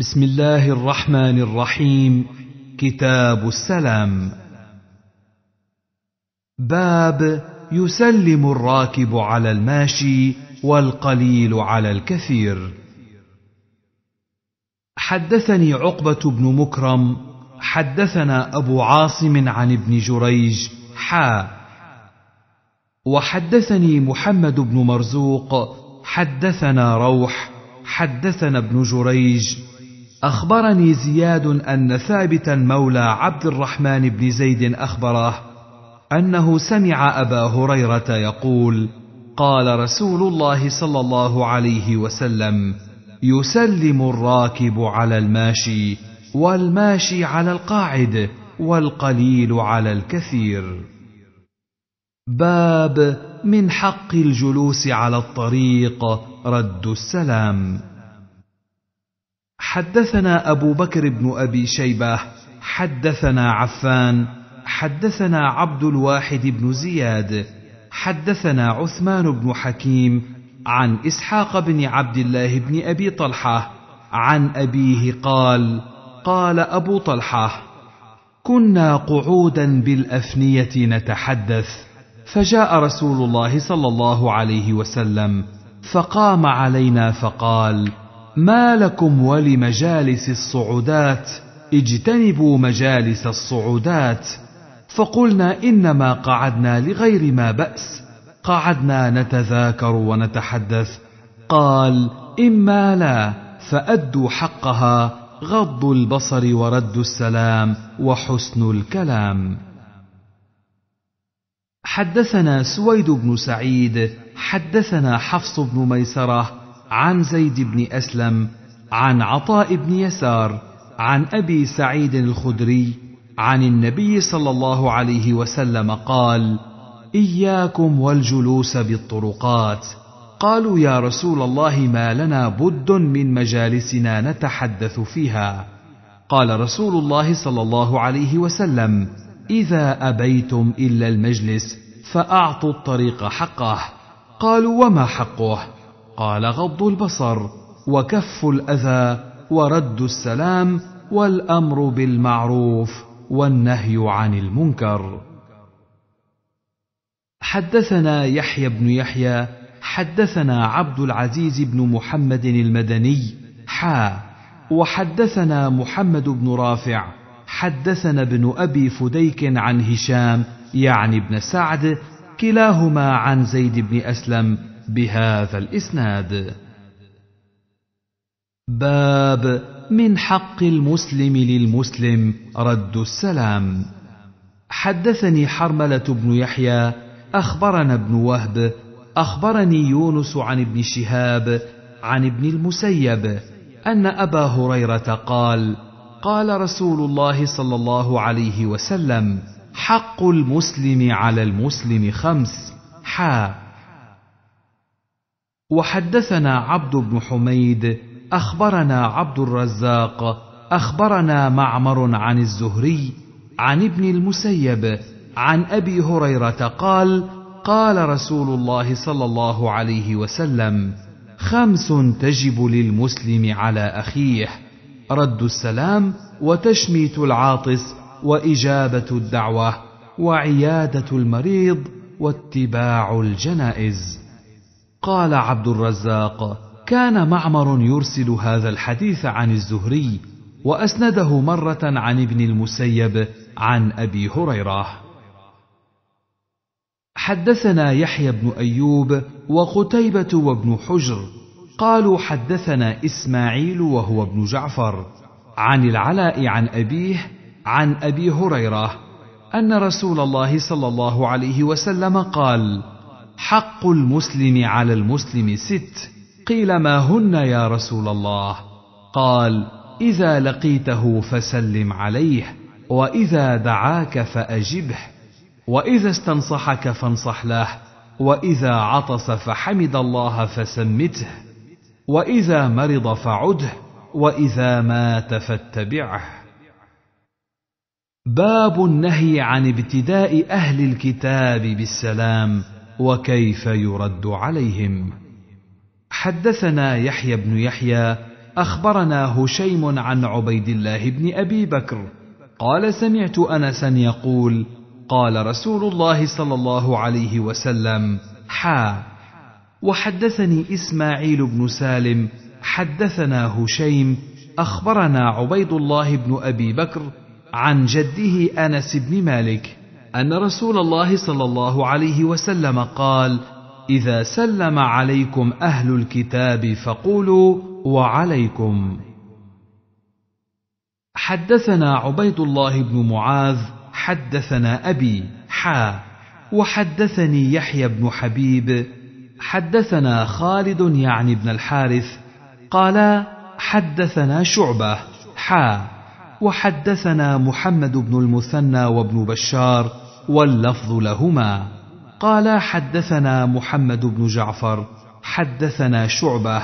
بسم الله الرحمن الرحيم كتاب السلام باب يسلم الراكب على الماشي والقليل على الكثير حدثني عقبه بن مكرم حدثنا ابو عاصم عن ابن جريج حا وحدثني محمد بن مرزوق حدثنا روح حدثنا ابن جريج اخبرني زياد ان ثابتا مولى عبد الرحمن بن زيد اخبره انه سمع ابا هريره يقول قال رسول الله صلى الله عليه وسلم يسلم الراكب على الماشي والماشي على القاعد والقليل على الكثير باب من حق الجلوس على الطريق رد السلام حدثنا ابو بكر بن ابي شيبه حدثنا عفان حدثنا عبد الواحد بن زياد حدثنا عثمان بن حكيم عن اسحاق بن عبد الله بن ابي طلحه عن ابيه قال قال ابو طلحه كنا قعودا بالافنيه نتحدث فجاء رسول الله صلى الله عليه وسلم فقام علينا فقال ما لكم ولمجالس الصعودات اجتنبوا مجالس الصعودات فقلنا انما قعدنا لغير ما باس قعدنا نتذاكر ونتحدث قال اما لا فادوا حقها غض البصر ورد السلام وحسن الكلام حدثنا سويد بن سعيد حدثنا حفص بن ميسره عن زيد بن اسلم عن عطاء بن يسار عن ابي سعيد الخدري عن النبي صلى الله عليه وسلم قال اياكم والجلوس بالطرقات قالوا يا رسول الله ما لنا بد من مجالسنا نتحدث فيها قال رسول الله صلى الله عليه وسلم اذا ابيتم الا المجلس فاعطوا الطريق حقه قالوا وما حقه قال غض البصر وكف الاذى ورد السلام والامر بالمعروف والنهي عن المنكر حدثنا يحيى بن يحيى حدثنا عبد العزيز بن محمد المدني حا وحدثنا محمد بن رافع حدثنا ابن ابي فديك عن هشام يعني ابن سعد كلاهما عن زيد بن اسلم بهذا الاسناد باب من حق المسلم للمسلم رد السلام حدثني حرمله بن يحيى اخبرنا ابن وهب اخبرني يونس عن ابن شهاب عن ابن المسيب ان ابا هريره قال قال رسول الله صلى الله عليه وسلم حق المسلم على المسلم خمس حا وحدثنا عبد بن حميد اخبرنا عبد الرزاق اخبرنا معمر عن الزهري عن ابن المسيب عن ابي هريره قال قال رسول الله صلى الله عليه وسلم خمس تجب للمسلم على اخيه رد السلام وتشميت العاطس واجابه الدعوه وعياده المريض واتباع الجنائز قال عبد الرزاق كان معمر يرسل هذا الحديث عن الزهري واسنده مره عن ابن المسيب عن ابي هريره حدثنا يحيى بن ايوب وقتيبه وابن حجر قالوا حدثنا اسماعيل وهو ابن جعفر عن العلاء عن ابيه عن ابي هريره ان رسول الله صلى الله عليه وسلم قال حق المسلم على المسلم ست قيل ما هن يا رسول الله قال اذا لقيته فسلم عليه واذا دعاك فاجبه واذا استنصحك فانصح له واذا عطس فحمد الله فسمته واذا مرض فعده واذا مات فاتبعه باب النهي عن ابتداء اهل الكتاب بالسلام وكيف يرد عليهم حدثنا يحيى بن يحيى اخبرنا هشيم عن عبيد الله بن ابي بكر قال سمعت انسا يقول قال رسول الله صلى الله عليه وسلم حا وحدثني اسماعيل بن سالم حدثنا هشيم اخبرنا عبيد الله بن ابي بكر عن جده انس بن مالك ان رسول الله صلى الله عليه وسلم قال اذا سلم عليكم اهل الكتاب فقولوا وعليكم حدثنا عبيد الله بن معاذ حدثنا ابي حا وحدثني يحيى بن حبيب حدثنا خالد يعني بن الحارث قالا حدثنا شعبه حا وحدثنا محمد بن المثنى وابن بشار واللفظ لهما قال حدثنا محمد بن جعفر حدثنا شعبه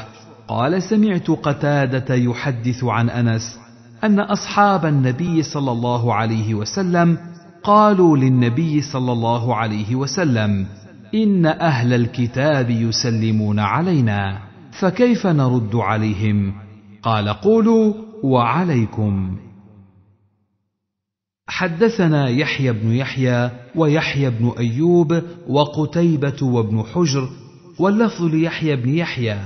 قال سمعت قتاده يحدث عن انس ان اصحاب النبي صلى الله عليه وسلم قالوا للنبي صلى الله عليه وسلم ان اهل الكتاب يسلمون علينا فكيف نرد عليهم قال قولوا وعليكم حدثنا يحيى بن يحيى ويحيى بن ايوب وقتيبه وابن حجر واللفظ ليحيى بن يحيى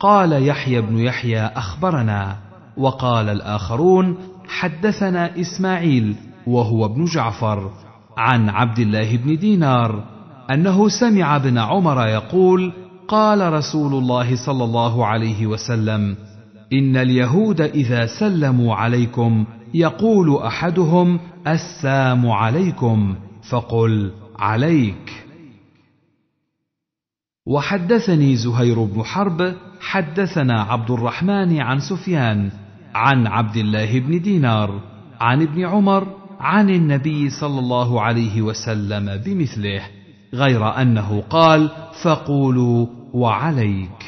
قال يحيى بن يحيى اخبرنا وقال الاخرون حدثنا اسماعيل وهو ابن جعفر عن عبد الله بن دينار انه سمع ابن عمر يقول قال رسول الله صلى الله عليه وسلم ان اليهود اذا سلموا عليكم يقول احدهم السلام عليكم فقل عليك وحدثني زهير بن حرب حدثنا عبد الرحمن عن سفيان عن عبد الله بن دينار عن ابن عمر عن النبي صلى الله عليه وسلم بمثله غير انه قال فقولوا وعليك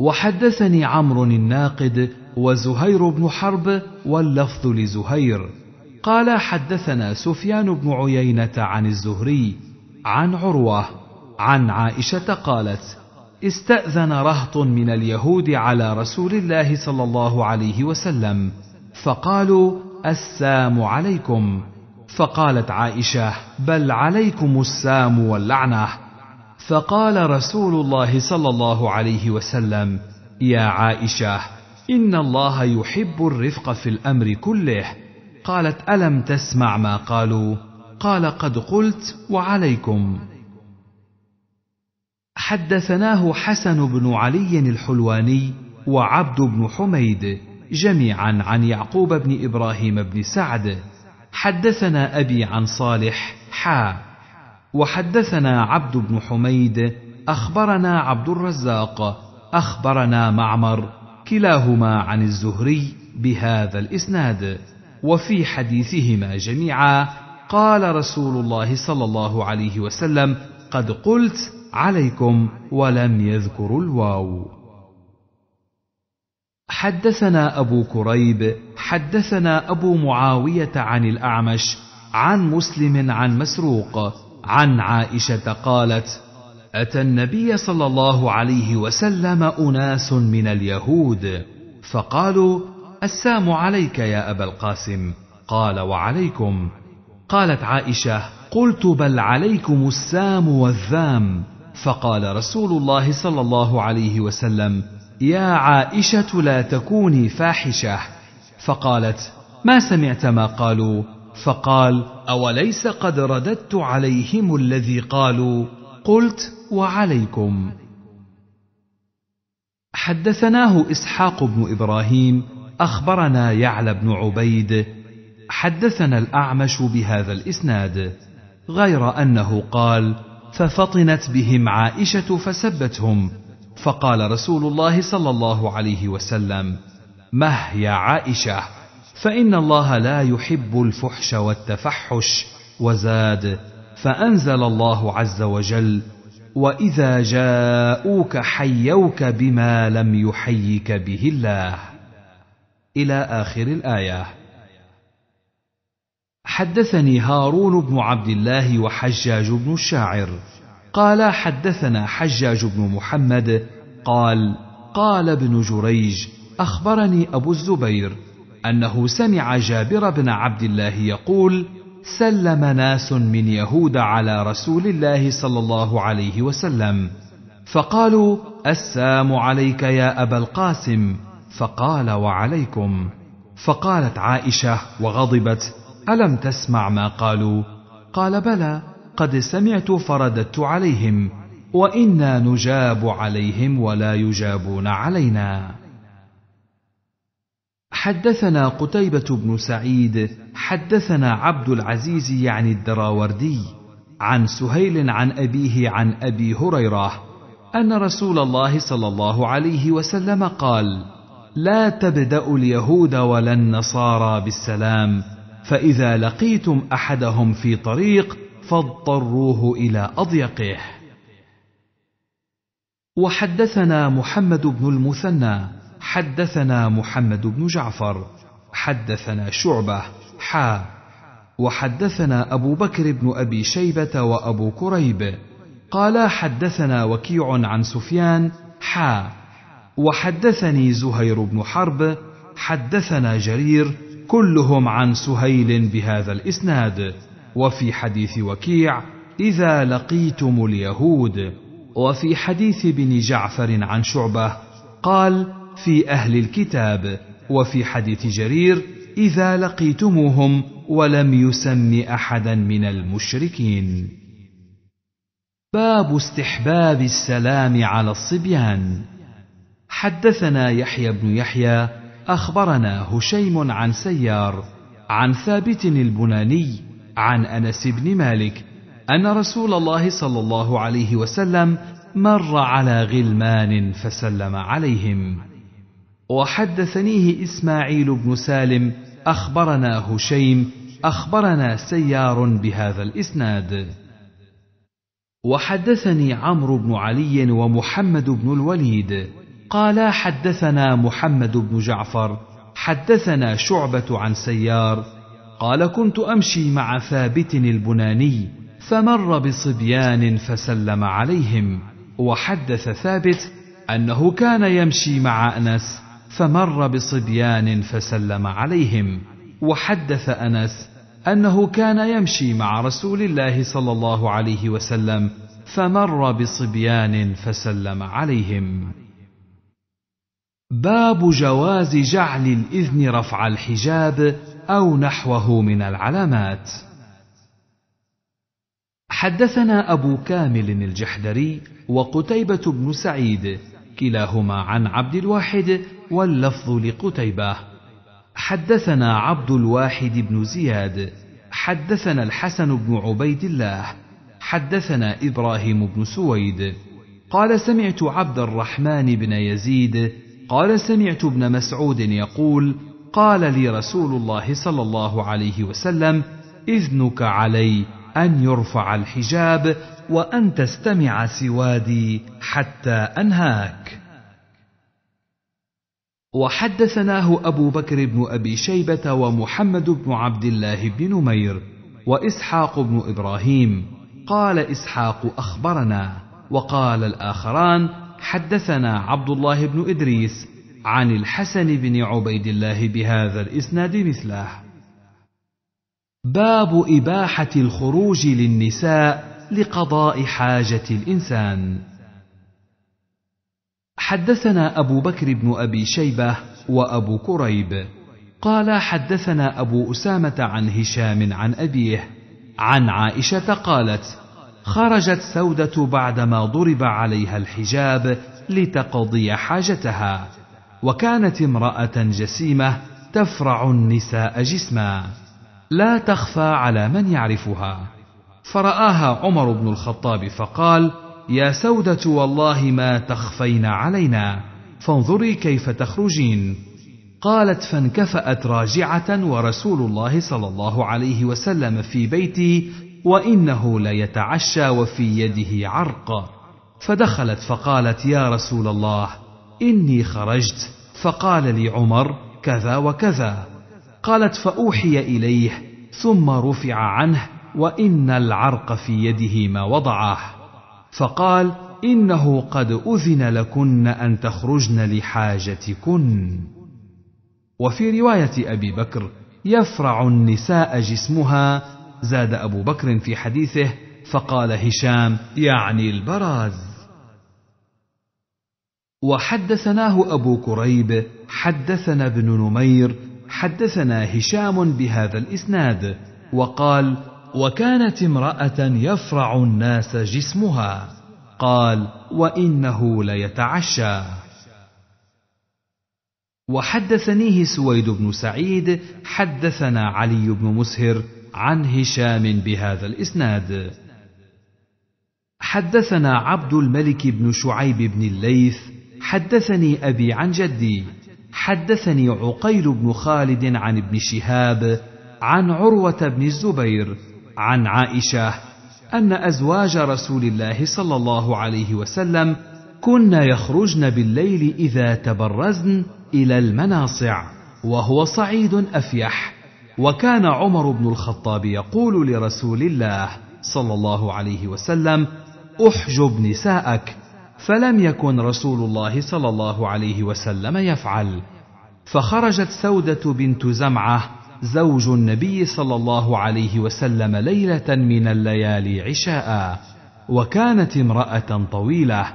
وحدثني عمرو الناقد وزهير بن حرب واللفظ لزهير قال حدثنا سفيان بن عيينه عن الزهري عن عروه عن عائشه قالت استاذن رهط من اليهود على رسول الله صلى الله عليه وسلم فقالوا السام عليكم فقالت عائشه بل عليكم السام واللعنه فقال رسول الله صلى الله عليه وسلم يا عائشه ان الله يحب الرفق في الامر كله قالت الم تسمع ما قالوا قال قد قلت وعليكم حدثناه حسن بن علي الحلواني وعبد بن حميد جميعا عن يعقوب بن ابراهيم بن سعد حدثنا ابي عن صالح حا وحدثنا عبد بن حميد اخبرنا عبد الرزاق اخبرنا معمر كلاهما عن الزهري بهذا الاسناد وفي حديثهما جميعا قال رسول الله صلى الله عليه وسلم قد قلت عليكم ولم يذكروا الواو حدثنا ابو كريب حدثنا ابو معاويه عن الاعمش عن مسلم عن مسروق عن عائشه قالت اتى النبي صلى الله عليه وسلم اناس من اليهود فقالوا السام عليك يا ابا القاسم قال وعليكم قالت عائشه قلت بل عليكم السام والذام فقال رسول الله صلى الله عليه وسلم يا عائشه لا تكوني فاحشه فقالت ما سمعت ما قالوا فقال اوليس قد رددت عليهم الذي قالوا قلت وعليكم حدثناه اسحاق بن ابراهيم اخبرنا يعلى بن عبيد حدثنا الاعمش بهذا الاسناد غير انه قال ففطنت بهم عائشه فسبتهم فقال رسول الله صلى الله عليه وسلم مه يا عائشه فان الله لا يحب الفحش والتفحش وزاد فانزل الله عز وجل واذا جاءوك حيوك بما لم يحيك به الله الى اخر الايه حدثني هارون بن عبد الله وحجاج بن الشاعر قال حدثنا حجاج بن محمد قال قال ابن جريج اخبرني ابو الزبير انه سمع جابر بن عبد الله يقول سلم ناس من يهود على رسول الله صلى الله عليه وسلم فقالوا السام عليك يا ابا القاسم فقال وعليكم فقالت عائشه وغضبت الم تسمع ما قالوا قال بلى قد سمعت فرددت عليهم وانا نجاب عليهم ولا يجابون علينا حدثنا قتيبة بن سعيد حدثنا عبد العزيز يعني الدراوردي عن سهيل عن أبيه عن أبي هريرة أن رسول الله صلى الله عليه وسلم قال: لا تبدأ اليهود ولا النصارى بالسلام، فإذا لقيتم أحدهم في طريق فاضطروه إلى أضيقه. وحدثنا محمد بن المثنى حدثنا محمد بن جعفر حدثنا شعبه حا وحدثنا ابو بكر بن ابي شيبه وابو كريب قالا حدثنا وكيع عن سفيان حا وحدثني زهير بن حرب حدثنا جرير كلهم عن سهيل بهذا الاسناد وفي حديث وكيع اذا لقيتم اليهود وفي حديث بن جعفر عن شعبه قال في أهل الكتاب وفي حديث جرير إذا لقيتموهم ولم يسم أحدا من المشركين باب استحباب السلام على الصبيان حدثنا يحيى بن يحيى أخبرنا هشيم عن سيار عن ثابت البناني عن أنس بن مالك أن رسول الله صلى الله عليه وسلم مر على غلمان فسلم عليهم وحدثنيه اسماعيل بن سالم اخبرنا هشيم اخبرنا سيار بهذا الاسناد وحدثني عمرو بن علي ومحمد بن الوليد قالا حدثنا محمد بن جعفر حدثنا شعبه عن سيار قال كنت امشي مع ثابت البناني فمر بصبيان فسلم عليهم وحدث ثابت انه كان يمشي مع انس فمر بصبيان فسلم عليهم وحدث انس انه كان يمشي مع رسول الله صلى الله عليه وسلم فمر بصبيان فسلم عليهم باب جواز جعل الاذن رفع الحجاب او نحوه من العلامات حدثنا ابو كامل الجحدري وقتيبه بن سعيد كلاهما عن عبد الواحد واللفظ لقتيبة حدثنا عبد الواحد بن زياد حدثنا الحسن بن عبيد الله حدثنا إبراهيم بن سويد قال سمعت عبد الرحمن بن يزيد قال سمعت ابن مسعود يقول قال لي رسول الله صلى الله عليه وسلم اذنك علي ان يرفع الحجاب وان تستمع سوادي حتى انهاك وحدثناه أبو بكر بن أبي شيبة ومحمد بن عبد الله بن نمير وإسحاق بن إبراهيم قال إسحاق أخبرنا وقال الآخران حدثنا عبد الله بن إدريس عن الحسن بن عبيد الله بهذا الإسناد مثله باب إباحة الخروج للنساء لقضاء حاجة الإنسان حدثنا ابو بكر بن ابي شيبه وابو كريب قال حدثنا ابو اسامه عن هشام عن ابيه عن عائشه قالت خرجت سوده بعدما ضرب عليها الحجاب لتقضي حاجتها وكانت امراه جسيمه تفرع النساء جسما لا تخفى على من يعرفها فرآها عمر بن الخطاب فقال: يا سودة والله ما تخفين علينا فانظري كيف تخرجين قالت فانكفأت راجعة ورسول الله صلى الله عليه وسلم في بيتي وإنه ليتعشى وفي يده عرق فدخلت فقالت يا رسول الله إني خرجت فقال لي عمر كذا وكذا قالت فأوحي إليه ثم رفع عنه وإن العرق في يده ما وضعه فقال انه قد اذن لكن ان تخرجن لحاجتكن وفي روايه ابي بكر يفرع النساء جسمها زاد ابو بكر في حديثه فقال هشام يعني البراز وحدثناه ابو كريب حدثنا ابن نمير حدثنا هشام بهذا الاسناد وقال وكانت امراه يفرع الناس جسمها قال وانه ليتعشى وحدثنيه سويد بن سعيد حدثنا علي بن مسهر عن هشام بهذا الاسناد حدثنا عبد الملك بن شعيب بن الليث حدثني ابي عن جدي حدثني عقيل بن خالد عن ابن شهاب عن عروه بن الزبير عن عائشه ان ازواج رسول الله صلى الله عليه وسلم كن يخرجن بالليل اذا تبرزن الى المناصع وهو صعيد افيح وكان عمر بن الخطاب يقول لرسول الله صلى الله عليه وسلم احجب نساءك فلم يكن رسول الله صلى الله عليه وسلم يفعل فخرجت سوده بنت زمعه زوج النبي صلى الله عليه وسلم ليله من الليالي عشاء وكانت امراه طويله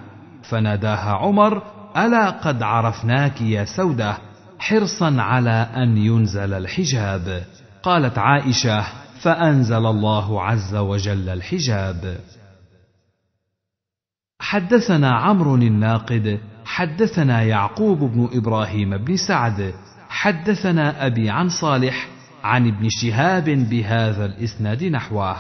فناداها عمر الا قد عرفناك يا سوده حرصا على ان ينزل الحجاب قالت عائشه فانزل الله عز وجل الحجاب حدثنا عمرو الناقد حدثنا يعقوب بن ابراهيم بن سعد حدثنا ابي عن صالح عن ابن شهاب بهذا الاسناد نحوه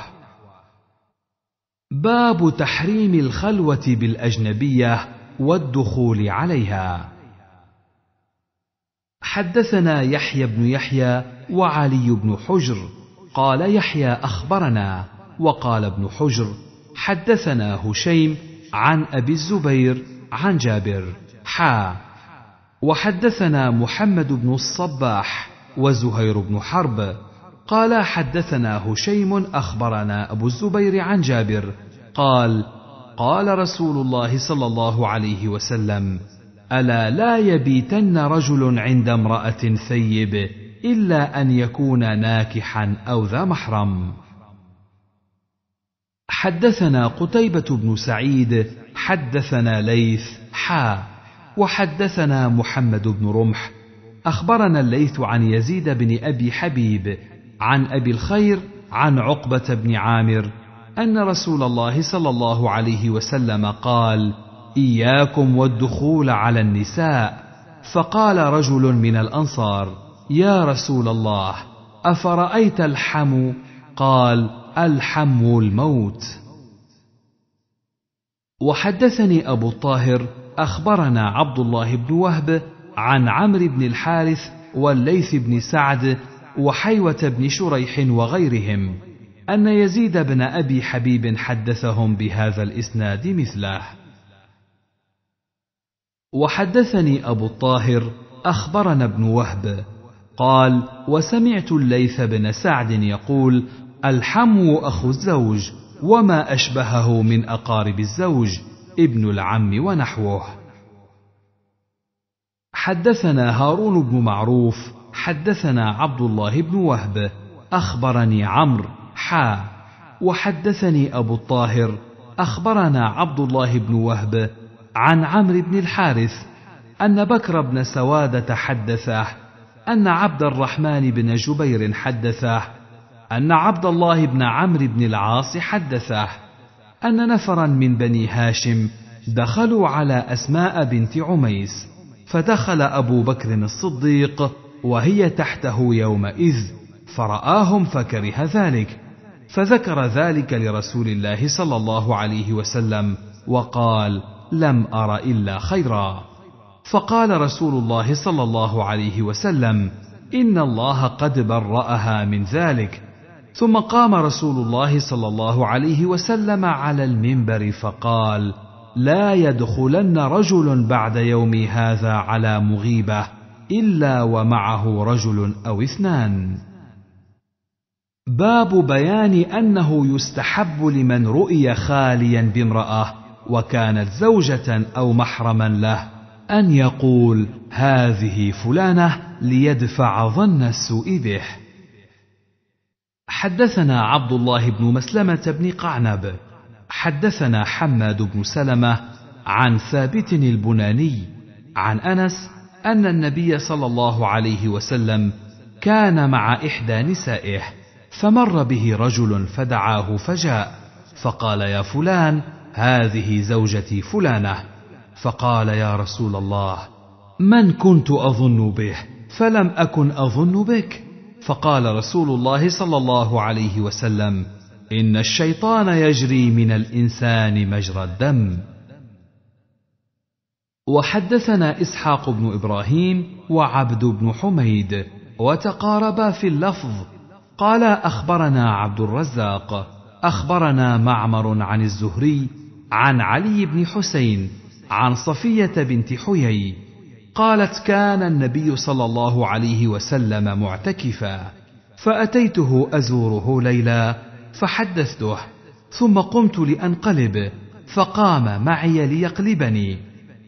باب تحريم الخلوه بالاجنبيه والدخول عليها حدثنا يحيى بن يحيى وعلي بن حجر قال يحيى اخبرنا وقال ابن حجر حدثنا هشيم عن ابي الزبير عن جابر حا وحدثنا محمد بن الصباح وزهير بن حرب قال حدثنا هشيم اخبرنا ابو الزبير عن جابر قال قال رسول الله صلى الله عليه وسلم الا لا يبيتن رجل عند امراه ثيب الا ان يكون ناكحا او ذا محرم حدثنا قتيبة بن سعيد حدثنا ليث حا وحدثنا محمد بن رمح اخبرنا الليث عن يزيد بن ابي حبيب عن ابي الخير عن عقبه بن عامر ان رسول الله صلى الله عليه وسلم قال اياكم والدخول على النساء فقال رجل من الانصار يا رسول الله افرايت الحم قال الحم الموت وحدثني ابو الطاهر اخبرنا عبد الله بن وهب عن عمرو بن الحارث والليث بن سعد وحيوة بن شريح وغيرهم أن يزيد بن أبي حبيب حدثهم بهذا الإسناد مثله. وحدثني أبو الطاهر أخبرنا ابن وهب قال: وسمعت الليث بن سعد يقول: الحمو أخو الزوج وما أشبهه من أقارب الزوج ابن العم ونحوه. حدثنا هارون بن معروف حدثنا عبد الله بن وهب اخبرني عمرو حا وحدثني ابو الطاهر اخبرنا عبد الله بن وهب عن عمرو بن الحارث ان بكر بن سواده حدثه ان عبد الرحمن بن جبير حدثه ان عبد الله بن عمرو بن العاص حدثه ان نفرا من بني هاشم دخلوا على اسماء بنت عميس فدخل ابو بكر الصديق وهي تحته يومئذ فراهم فكره ذلك فذكر ذلك لرسول الله صلى الله عليه وسلم وقال لم ار الا خيرا فقال رسول الله صلى الله عليه وسلم ان الله قد براها من ذلك ثم قام رسول الله صلى الله عليه وسلم على المنبر فقال لا يدخلن رجل بعد يومي هذا على مغيبه الا ومعه رجل او اثنان باب بيان انه يستحب لمن رؤي خاليا بامراه وكانت زوجه او محرما له ان يقول هذه فلانه ليدفع ظن السوء به حدثنا عبد الله بن مسلمه بن قعنب حدثنا حماد بن سلمه عن ثابت البناني عن انس ان النبي صلى الله عليه وسلم كان مع احدى نسائه فمر به رجل فدعاه فجاء فقال يا فلان هذه زوجتي فلانه فقال يا رسول الله من كنت اظن به فلم اكن اظن بك فقال رسول الله صلى الله عليه وسلم ان الشيطان يجري من الانسان مجرى الدم وحدثنا اسحاق بن ابراهيم وعبد بن حميد وتقاربا في اللفظ قال اخبرنا عبد الرزاق اخبرنا معمر عن الزهري عن علي بن حسين عن صفيه بنت حيي قالت كان النبي صلى الله عليه وسلم معتكفا فاتيته ازوره ليلا فحدثته ثم قمت لانقلب فقام معي ليقلبني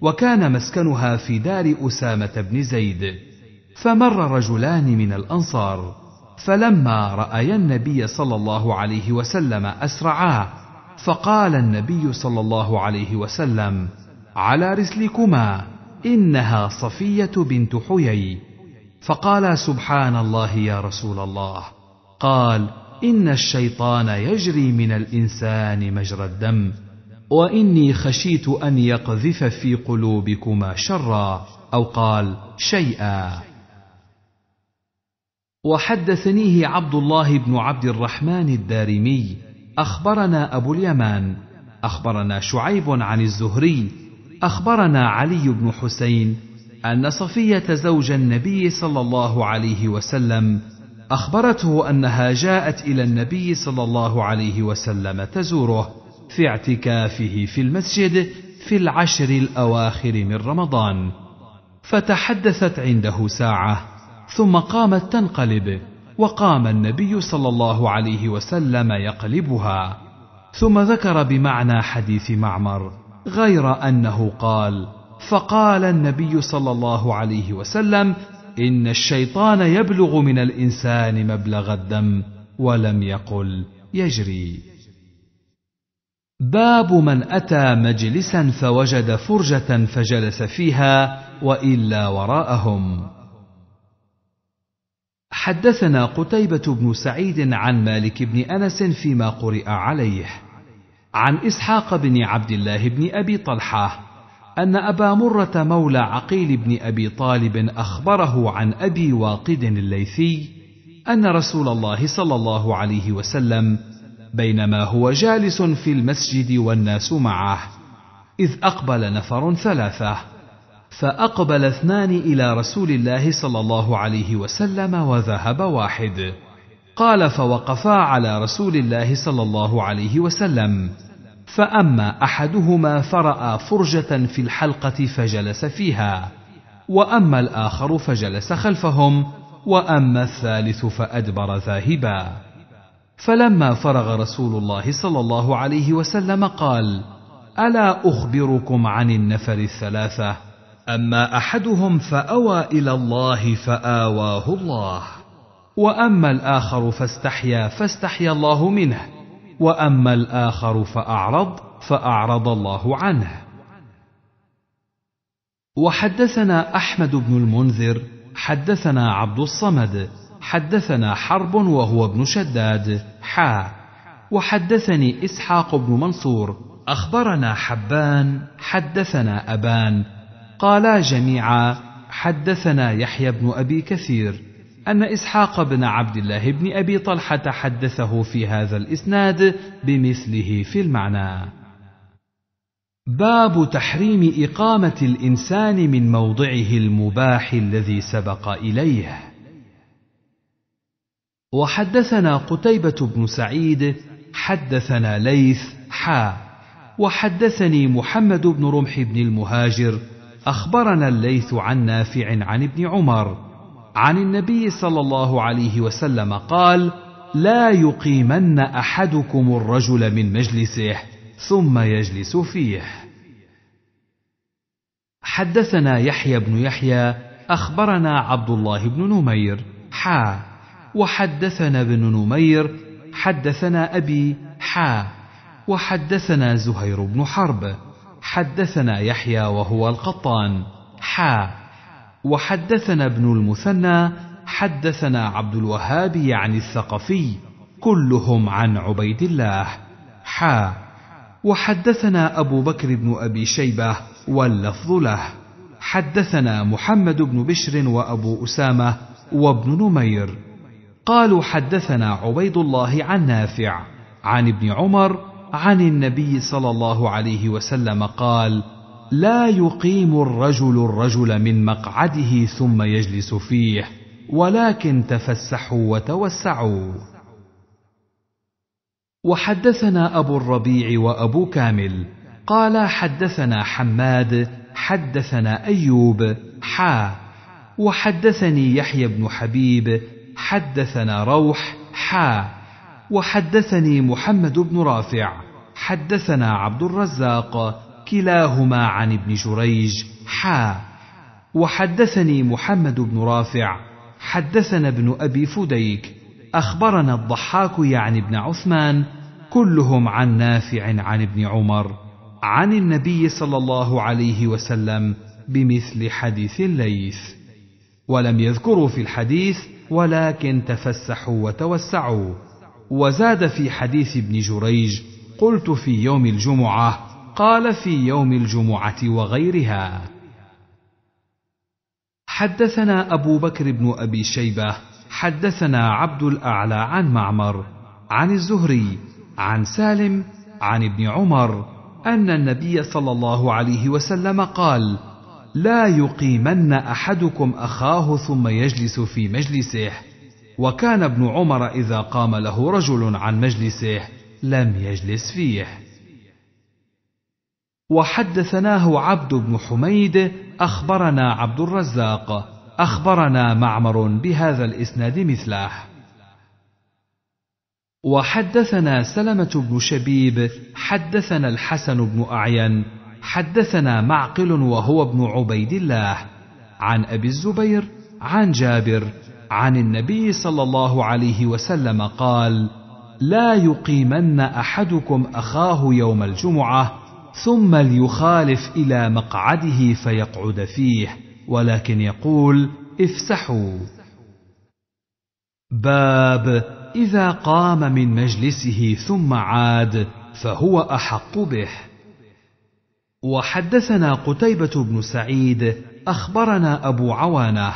وكان مسكنها في دار اسامه بن زيد فمر رجلان من الانصار فلما رايا النبي صلى الله عليه وسلم اسرعا فقال النبي صلى الله عليه وسلم على رسلكما انها صفيه بنت حيي فقالا سبحان الله يا رسول الله قال ان الشيطان يجري من الانسان مجرى الدم واني خشيت ان يقذف في قلوبكما شرا او قال شيئا وحدثنيه عبد الله بن عبد الرحمن الدارمي اخبرنا ابو اليمان اخبرنا شعيب عن الزهري اخبرنا علي بن حسين ان صفيه زوج النبي صلى الله عليه وسلم اخبرته انها جاءت الى النبي صلى الله عليه وسلم تزوره في اعتكافه في المسجد في العشر الاواخر من رمضان فتحدثت عنده ساعه ثم قامت تنقلب وقام النبي صلى الله عليه وسلم يقلبها ثم ذكر بمعنى حديث معمر غير انه قال فقال النبي صلى الله عليه وسلم ان الشيطان يبلغ من الانسان مبلغ الدم ولم يقل يجري باب من اتى مجلسا فوجد فرجه فجلس فيها والا وراءهم حدثنا قتيبه بن سعيد عن مالك بن انس فيما قرئ عليه عن اسحاق بن عبد الله بن ابي طلحه ان ابا مره مولى عقيل بن ابي طالب اخبره عن ابي واقد الليثي ان رسول الله صلى الله عليه وسلم بينما هو جالس في المسجد والناس معه اذ اقبل نفر ثلاثه فاقبل اثنان الى رسول الله صلى الله عليه وسلم وذهب واحد قال فوقفا على رسول الله صلى الله عليه وسلم فاما احدهما فراى فرجه في الحلقه فجلس فيها واما الاخر فجلس خلفهم واما الثالث فادبر ذاهبا فلما فرغ رسول الله صلى الله عليه وسلم قال الا اخبركم عن النفر الثلاثه اما احدهم فاوى الى الله فاواه الله واما الاخر فاستحيا فاستحيا الله منه واما الاخر فاعرض فاعرض الله عنه وحدثنا احمد بن المنذر حدثنا عبد الصمد حدثنا حرب وهو ابن شداد حا وحدثني اسحاق بن منصور اخبرنا حبان حدثنا ابان قالا جميعا حدثنا يحيى بن ابي كثير أن إسحاق بن عبد الله بن أبي طلحة حدثه في هذا الإسناد بمثله في المعنى. باب تحريم إقامة الإنسان من موضعه المباح الذي سبق إليه. وحدثنا قتيبة بن سعيد حدثنا ليث حا وحدثني محمد بن رمح بن المهاجر أخبرنا الليث عن نافع عن ابن عمر عن النبي صلى الله عليه وسلم قال لا يقيمن احدكم الرجل من مجلسه ثم يجلس فيه حدثنا يحيى بن يحيى اخبرنا عبد الله بن نمير حا وحدثنا ابن نمير حدثنا ابي حا وحدثنا زهير بن حرب حدثنا يحيى وهو القطان حا وحدثنا ابن المثنى حدثنا عبد الوهاب يعني الثقفي كلهم عن عبيد الله حا وحدثنا ابو بكر بن ابي شيبه واللفظ له حدثنا محمد بن بشر وابو اسامه وابن نمير قالوا حدثنا عبيد الله عن نافع عن ابن عمر عن النبي صلى الله عليه وسلم قال لا يقيم الرجل الرجل من مقعده ثم يجلس فيه ولكن تفسحوا وتوسعوا وحدثنا ابو الربيع وابو كامل قال حدثنا حماد حدثنا ايوب حا وحدثني يحيى بن حبيب حدثنا روح حا وحدثني محمد بن رافع حدثنا عبد الرزاق كلاهما عن ابن جريج حا وحدثني محمد بن رافع حدثنا ابن ابي فديك اخبرنا الضحاك يعني ابن عثمان كلهم عن نافع عن ابن عمر عن النبي صلى الله عليه وسلم بمثل حديث الليث ولم يذكروا في الحديث ولكن تفسحوا وتوسعوا وزاد في حديث ابن جريج قلت في يوم الجمعه قال في يوم الجمعه وغيرها حدثنا ابو بكر بن ابي شيبه حدثنا عبد الاعلى عن معمر عن الزهري عن سالم عن ابن عمر ان النبي صلى الله عليه وسلم قال لا يقيمن احدكم اخاه ثم يجلس في مجلسه وكان ابن عمر اذا قام له رجل عن مجلسه لم يجلس فيه وحدثناه عبد بن حميد اخبرنا عبد الرزاق اخبرنا معمر بهذا الاسناد مثله وحدثنا سلمه بن شبيب حدثنا الحسن بن اعين حدثنا معقل وهو ابن عبيد الله عن ابي الزبير عن جابر عن النبي صلى الله عليه وسلم قال لا يقيمن احدكم اخاه يوم الجمعه ثم ليخالف الى مقعده فيقعد فيه ولكن يقول افسحوا باب اذا قام من مجلسه ثم عاد فهو احق به وحدثنا قتيبه بن سعيد اخبرنا ابو عوانه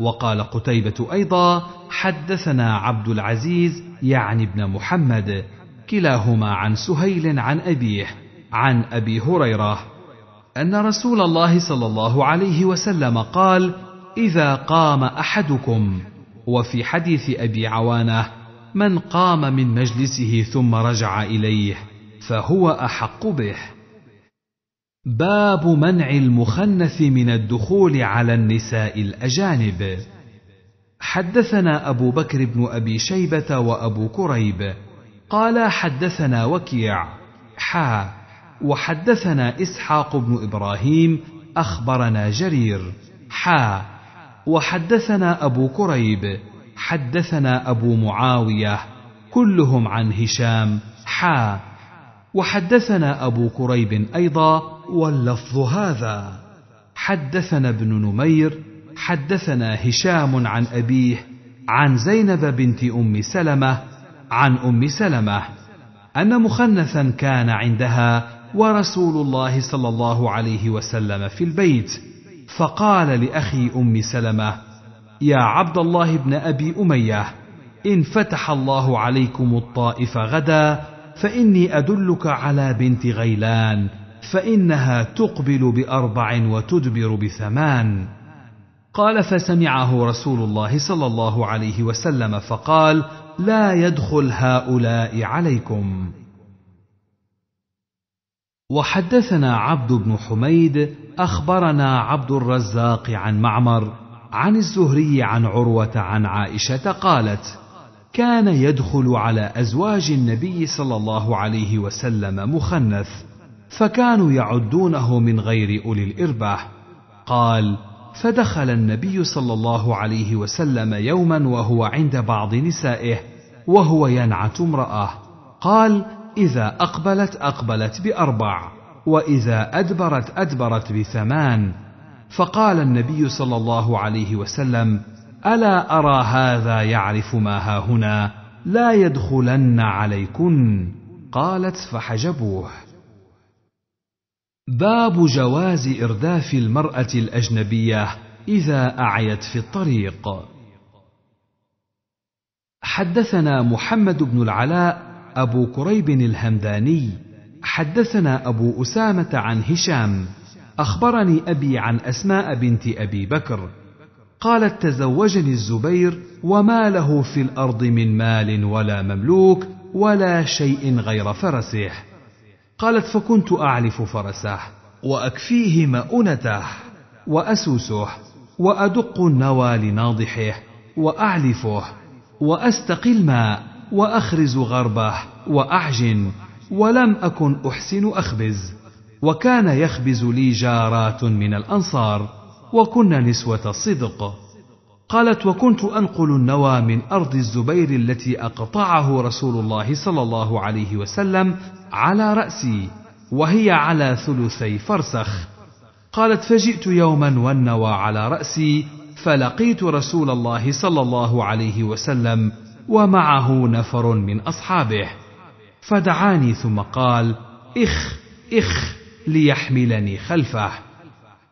وقال قتيبه ايضا حدثنا عبد العزيز يعني ابن محمد كلاهما عن سهيل عن ابيه عن ابي هريره ان رسول الله صلى الله عليه وسلم قال اذا قام احدكم وفي حديث ابي عوانه من قام من مجلسه ثم رجع اليه فهو احق به باب منع المخنث من الدخول على النساء الاجانب حدثنا ابو بكر بن ابي شيبه وابو كريب قال حدثنا وكيع حا وحدثنا اسحاق بن ابراهيم اخبرنا جرير حا وحدثنا ابو كريب حدثنا ابو معاويه كلهم عن هشام حا وحدثنا ابو كريب ايضا واللفظ هذا حدثنا ابن نمير حدثنا هشام عن ابيه عن زينب بنت ام سلمه عن ام سلمه ان مخنثا كان عندها ورسول الله صلى الله عليه وسلم في البيت فقال لاخي ام سلمه يا عبد الله بن ابي اميه ان فتح الله عليكم الطائف غدا فاني ادلك على بنت غيلان فانها تقبل باربع وتدبر بثمان قال فسمعه رسول الله صلى الله عليه وسلم فقال لا يدخل هؤلاء عليكم وحدثنا عبد بن حميد اخبرنا عبد الرزاق عن معمر عن الزهري عن عروه عن عائشه قالت كان يدخل على ازواج النبي صلى الله عليه وسلم مخنث فكانوا يعدونه من غير اولي الارباح قال فدخل النبي صلى الله عليه وسلم يوما وهو عند بعض نسائه وهو ينعت امراه قال إذا أقبلت أقبلت بأربع وإذا أدبرت أدبرت بثمان فقال النبي صلى الله عليه وسلم ألا أرى هذا يعرف ما ها هنا؟ لا يدخلن عليكن قالت فحجبوه باب جواز إرداف المرأة الأجنبية إذا أعيت في الطريق حدثنا محمد بن العلاء أبو كريب الهمداني حدثنا أبو أسامة عن هشام أخبرني أبي عن أسماء بنت أبي بكر قالت تزوجني الزبير وما له في الأرض من مال ولا مملوك ولا شيء غير فرسه قالت فكنت أعلف فرسه وأكفيه مؤنته وأسوسه وأدق النوى لناضحه وأعلفه وأستقي الماء وأخرز غربه وأعجن ولم أكن أحسن أخبز وكان يخبز لي جارات من الأنصار وكنا نسوة الصدق قالت وكنت أنقل النوى من أرض الزبير التي أقطعه رسول الله صلى الله عليه وسلم على رأسي وهي على ثلثي فرسخ قالت فجئت يوما والنوى على رأسي فلقيت رسول الله صلى الله عليه وسلم ومعه نفر من اصحابه فدعاني ثم قال اخ اخ ليحملني خلفه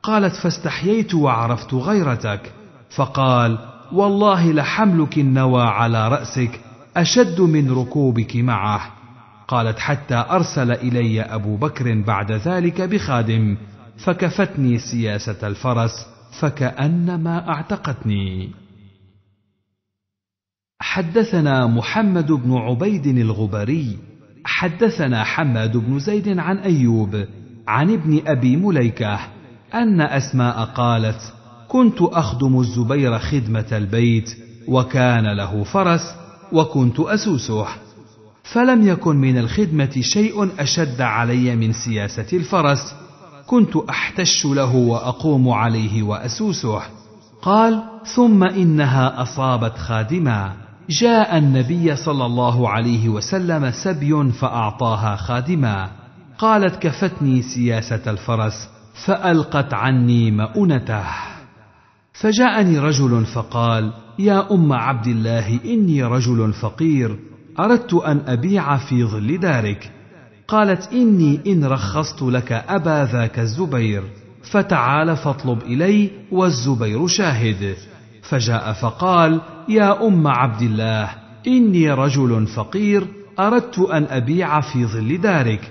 قالت فاستحييت وعرفت غيرتك فقال والله لحملك النوى على راسك اشد من ركوبك معه قالت حتى ارسل الي ابو بكر بعد ذلك بخادم فكفتني سياسه الفرس فكانما اعتقتني حدثنا محمد بن عبيد الغبري حدثنا حماد بن زيد عن ايوب عن ابن ابي مليكه ان اسماء قالت كنت اخدم الزبير خدمه البيت وكان له فرس وكنت اسوسه فلم يكن من الخدمه شيء اشد علي من سياسه الفرس كنت احتش له واقوم عليه واسوسه قال ثم انها اصابت خادما جاء النبي صلى الله عليه وسلم سبي فأعطاها خادما قالت كفتني سياسة الفرس فألقت عني مؤنته فجاءني رجل فقال يا أم عبد الله إني رجل فقير أردت أن أبيع في ظل دارك قالت إني إن رخصت لك أبا ذاك الزبير فتعال فاطلب إلي والزبير شاهد فجاء فقال يا ام عبد الله اني رجل فقير اردت ان ابيع في ظل دارك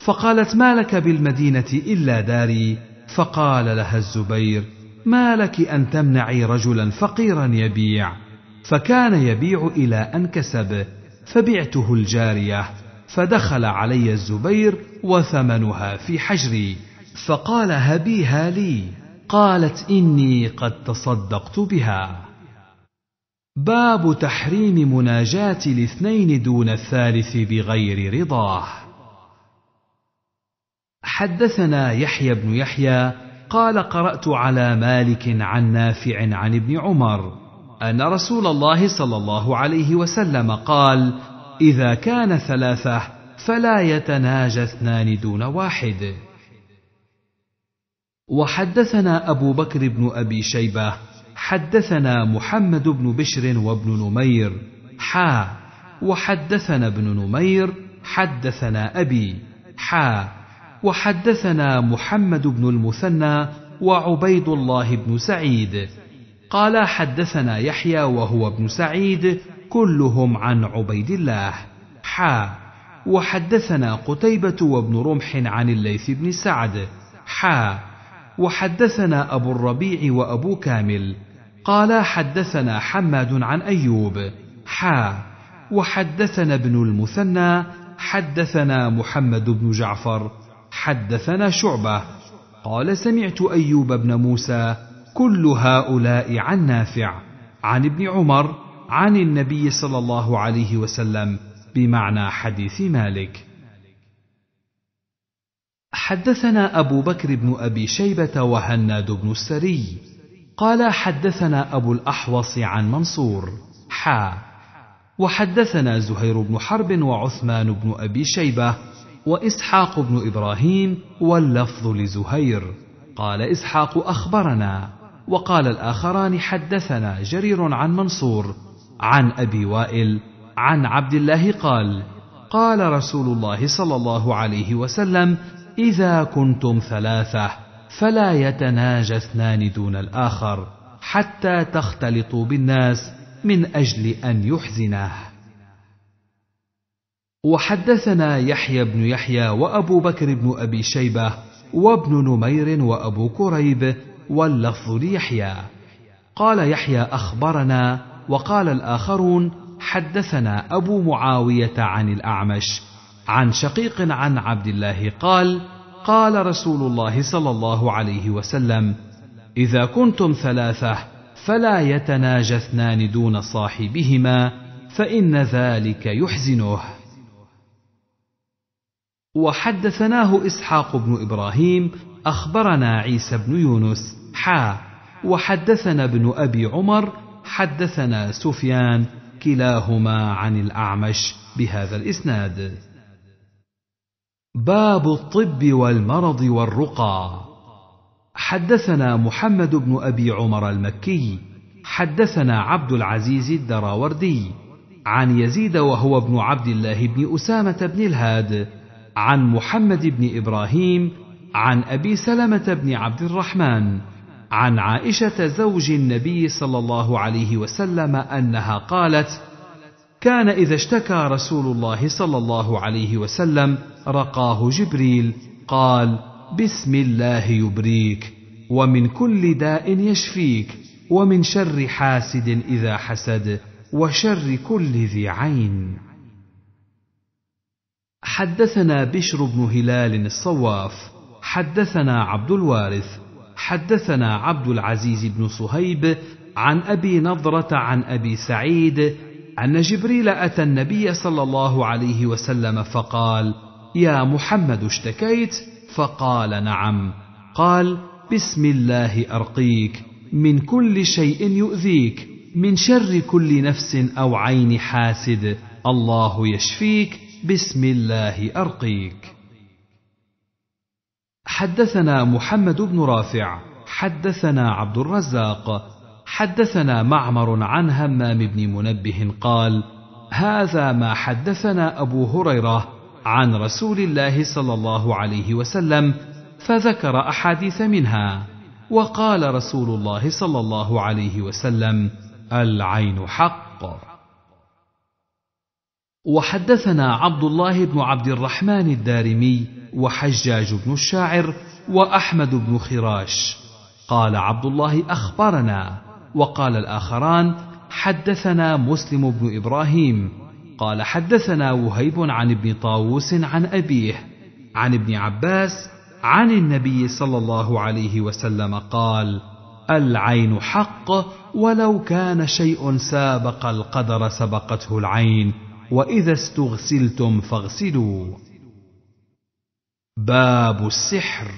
فقالت ما لك بالمدينه الا داري فقال لها الزبير ما لك ان تمنعي رجلا فقيرا يبيع فكان يبيع الى ان كسب فبعته الجاريه فدخل علي الزبير وثمنها في حجري فقال هبيها لي قالت اني قد تصدقت بها باب تحريم مناجاه الاثنين دون الثالث بغير رضاه حدثنا يحيى بن يحيى قال قرات على مالك عن نافع عن ابن عمر ان رسول الله صلى الله عليه وسلم قال اذا كان ثلاثه فلا يتناجى اثنان دون واحد وحدثنا أبو بكر بن أبي شيبة حدثنا محمد بن بشر وابن نمير حا وحدثنا ابن نمير حدثنا أبي حا وحدثنا محمد بن المثنى وعبيد الله بن سعيد قال حدثنا يحيى وهو ابن سعيد كلهم عن عبيد الله حا وحدثنا قتيبة وابن رمح عن الليث بن سعد حا وحدثنا ابو الربيع وابو كامل قالا حدثنا حماد عن ايوب حا وحدثنا ابن المثنى حدثنا محمد بن جعفر حدثنا شعبه قال سمعت ايوب بن موسى كل هؤلاء عن نافع عن ابن عمر عن النبي صلى الله عليه وسلم بمعنى حديث مالك حدثنا أبو بكر بن أبي شيبة وهناد بن السري قال حدثنا أبو الأحوص عن منصور حا وحدثنا زهير بن حرب وعثمان بن أبي شيبة وإسحاق بن إبراهيم واللفظ لزهير قال إسحاق أخبرنا وقال الآخران حدثنا جرير عن منصور عن أبي وائل عن عبد الله قال قال رسول الله صلى الله عليه وسلم اذا كنتم ثلاثه فلا يتناجى اثنان دون الاخر حتى تختلطوا بالناس من اجل ان يحزنه وحدثنا يحيى بن يحيى وابو بكر بن ابي شيبه وابن نمير وابو كريب واللفظ ليحيى قال يحيى اخبرنا وقال الاخرون حدثنا ابو معاويه عن الاعمش عن شقيق عن عبد الله قال قال رسول الله صلى الله عليه وسلم اذا كنتم ثلاثه فلا يتناجى اثنان دون صاحبهما فان ذلك يحزنه وحدثناه اسحاق بن ابراهيم اخبرنا عيسى بن يونس حا وحدثنا ابن ابي عمر حدثنا سفيان كلاهما عن الاعمش بهذا الاسناد باب الطب والمرض والرقى حدثنا محمد بن ابي عمر المكي حدثنا عبد العزيز الدراوردي عن يزيد وهو ابن عبد الله بن اسامه بن الهاد عن محمد بن ابراهيم عن ابي سلمه بن عبد الرحمن عن عائشه زوج النبي صلى الله عليه وسلم انها قالت كان اذا اشتكى رسول الله صلى الله عليه وسلم رقاه جبريل قال بسم الله يبريك ومن كل داء يشفيك ومن شر حاسد اذا حسد وشر كل ذي عين حدثنا بشر بن هلال الصواف حدثنا عبد الوارث حدثنا عبد العزيز بن صهيب عن ابي نضره عن ابي سعيد ان جبريل اتى النبي صلى الله عليه وسلم فقال يا محمد اشتكيت فقال نعم قال بسم الله ارقيك من كل شيء يؤذيك من شر كل نفس او عين حاسد الله يشفيك بسم الله ارقيك حدثنا محمد بن رافع حدثنا عبد الرزاق حدثنا معمر عن همام بن منبه قال هذا ما حدثنا ابو هريره عن رسول الله صلى الله عليه وسلم فذكر احاديث منها وقال رسول الله صلى الله عليه وسلم العين حق وحدثنا عبد الله بن عبد الرحمن الدارمي وحجاج بن الشاعر واحمد بن خراش قال عبد الله اخبرنا وقال الاخران حدثنا مسلم بن ابراهيم قال حدثنا وهيب عن ابن طاووس عن أبيه عن ابن عباس عن النبي صلى الله عليه وسلم قال العين حق ولو كان شيء سابق القدر سبقته العين واذا استغسلتم فاغسلوا باب السحر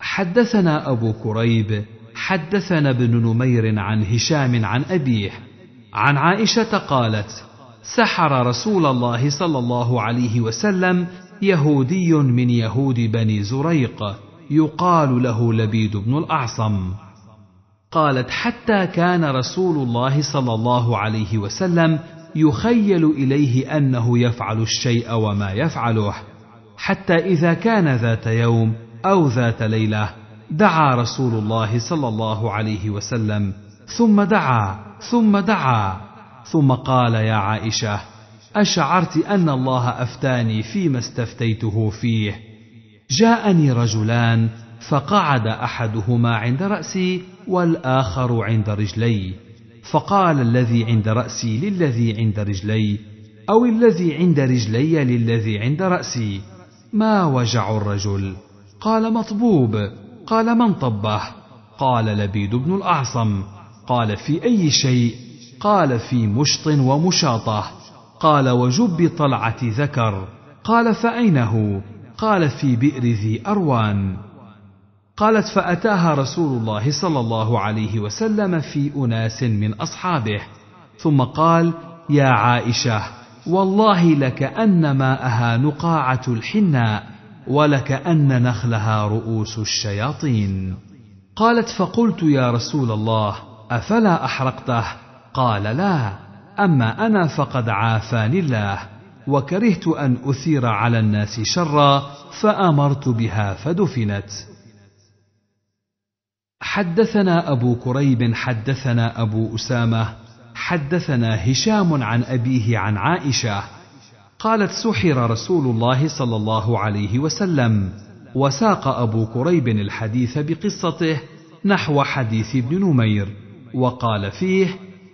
حدثنا ابو كريب حدثنا ابن نمير عن هشام عن ابيه عن عائشه قالت سحر رسول الله صلى الله عليه وسلم يهودي من يهود بني زريق يقال له لبيد بن الاعصم قالت حتى كان رسول الله صلى الله عليه وسلم يخيل اليه انه يفعل الشيء وما يفعله حتى اذا كان ذات يوم او ذات ليله دعا رسول الله صلى الله عليه وسلم ثم دعا ثم دعا ثم قال يا عائشه اشعرت ان الله افتاني فيما استفتيته فيه جاءني رجلان فقعد احدهما عند راسي والاخر عند رجلي فقال الذي عند راسي للذي عند رجلي او الذي عند رجلي للذي عند راسي ما وجع الرجل قال مطبوب قال من طبه قال لبيد بن الاعصم قال في أي شيء قال في مشط ومشاطة قال وجب طلعة ذكر قال فأين هو قال في بئر ذي أروان قالت فأتاها رسول الله صلى الله عليه وسلم في أناس من أصحابه ثم قال يا عائشة والله لكأن ماءها نقاعة الحناء ولكأن نخلها رؤوس الشياطين قالت فقلت يا رسول الله افلا احرقته قال لا اما انا فقد عافاني الله وكرهت ان اثير على الناس شرا فامرت بها فدفنت حدثنا ابو كريب حدثنا ابو اسامه حدثنا هشام عن ابيه عن عائشه قالت سحر رسول الله صلى الله عليه وسلم وساق ابو كريب الحديث بقصته نحو حديث ابن نمير وقال فيه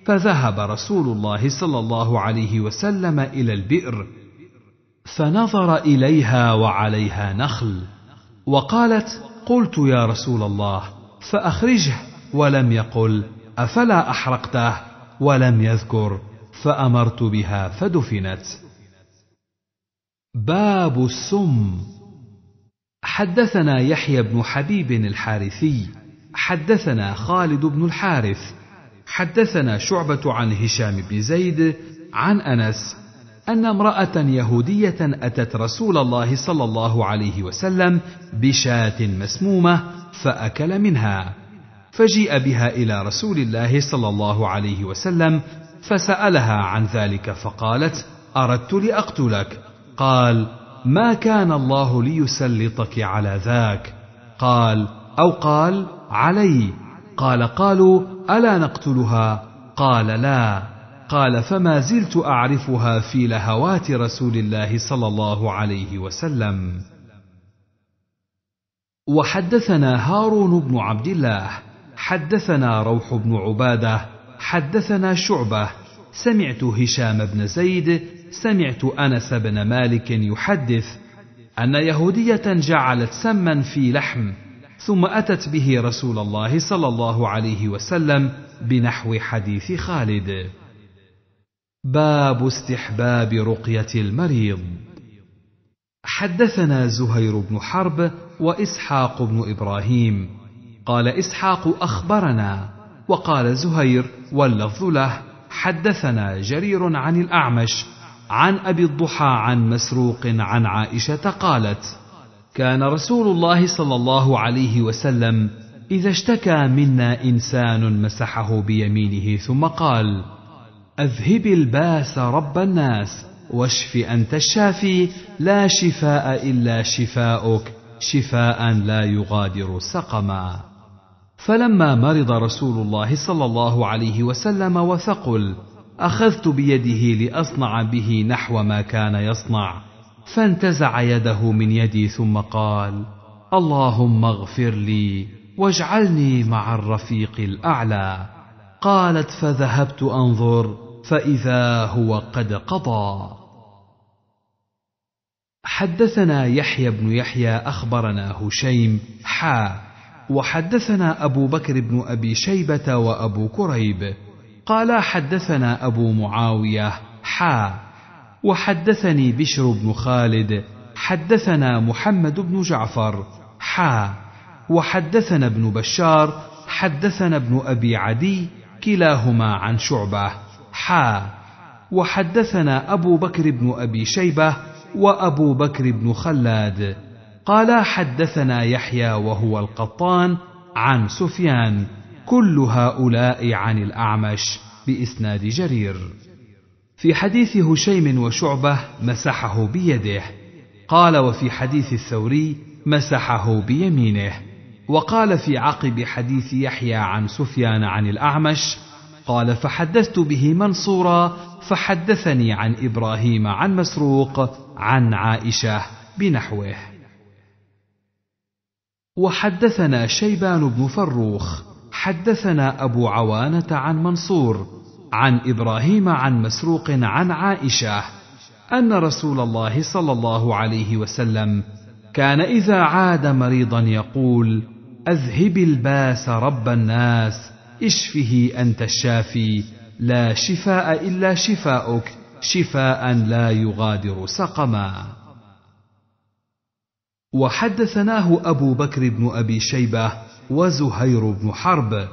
فذهب رسول الله صلى الله عليه وسلم الى البئر فنظر اليها وعليها نخل وقالت قلت يا رسول الله فاخرجه ولم يقل افلا احرقته ولم يذكر فامرت بها فدفنت باب السم حدثنا يحيى بن حبيب الحارثي حدثنا خالد بن الحارث حدثنا شعبة عن هشام بن زيد عن أنس أن امرأة يهودية أتت رسول الله صلى الله عليه وسلم بشاة مسمومة فأكل منها فجيء بها إلى رسول الله صلى الله عليه وسلم فسألها عن ذلك فقالت: أردت لأقتلك. قال: ما كان الله ليسلطك على ذاك. قال: أو قال علي قال قالوا ألا نقتلها قال لا قال فما زلت أعرفها في لهوات رسول الله صلى الله عليه وسلم وحدثنا هارون بن عبد الله حدثنا روح بن عباده حدثنا شعبه سمعت هشام بن زيد سمعت انس بن مالك يحدث ان يهوديه جعلت سما في لحم ثم أتت به رسول الله صلى الله عليه وسلم بنحو حديث خالد. باب استحباب رقية المريض. حدثنا زهير بن حرب وإسحاق بن إبراهيم. قال إسحاق أخبرنا، وقال زهير واللفظ له: حدثنا جرير عن الأعمش، عن أبي الضحى عن مسروق عن عائشة قالت: كان رسول الله صلى الله عليه وسلم اذا اشتكى منا انسان مسحه بيمينه ثم قال اذهب الباس رب الناس واشف انت الشافي لا شفاء الا شفاؤك شفاء لا يغادر سقما فلما مرض رسول الله صلى الله عليه وسلم وثقل اخذت بيده لاصنع به نحو ما كان يصنع فانتزع يده من يدي ثم قال اللهم اغفر لي واجعلني مع الرفيق الاعلى قالت فذهبت انظر فاذا هو قد قضى حدثنا يحيى بن يحيى اخبرنا هشيم حا وحدثنا ابو بكر بن ابي شيبه وابو كريب قالا حدثنا ابو معاويه حا وحدثني بشر بن خالد حدثنا محمد بن جعفر حا وحدثنا ابن بشار حدثنا ابن ابي عدي كلاهما عن شعبه حا وحدثنا ابو بكر بن ابي شيبه وابو بكر بن خلاد قال حدثنا يحيى وهو القطان عن سفيان كل هؤلاء عن الاعمش باسناد جرير في حديث هشيم وشعبة مسحه بيده قال وفي حديث الثوري مسحه بيمينه وقال في عقب حديث يحيى عن سفيان عن الأعمش قال فحدثت به منصورا فحدثني عن إبراهيم عن مسروق عن عائشة بنحوه وحدثنا شيبان بن فروخ حدثنا أبو عوانة عن منصور عن ابراهيم عن مسروق عن عائشه ان رسول الله صلى الله عليه وسلم كان اذا عاد مريضا يقول اذهب الباس رب الناس اشفه انت الشافي لا شفاء الا شفاؤك شفاء لا يغادر سقما وحدثناه ابو بكر بن ابي شيبه وزهير بن حرب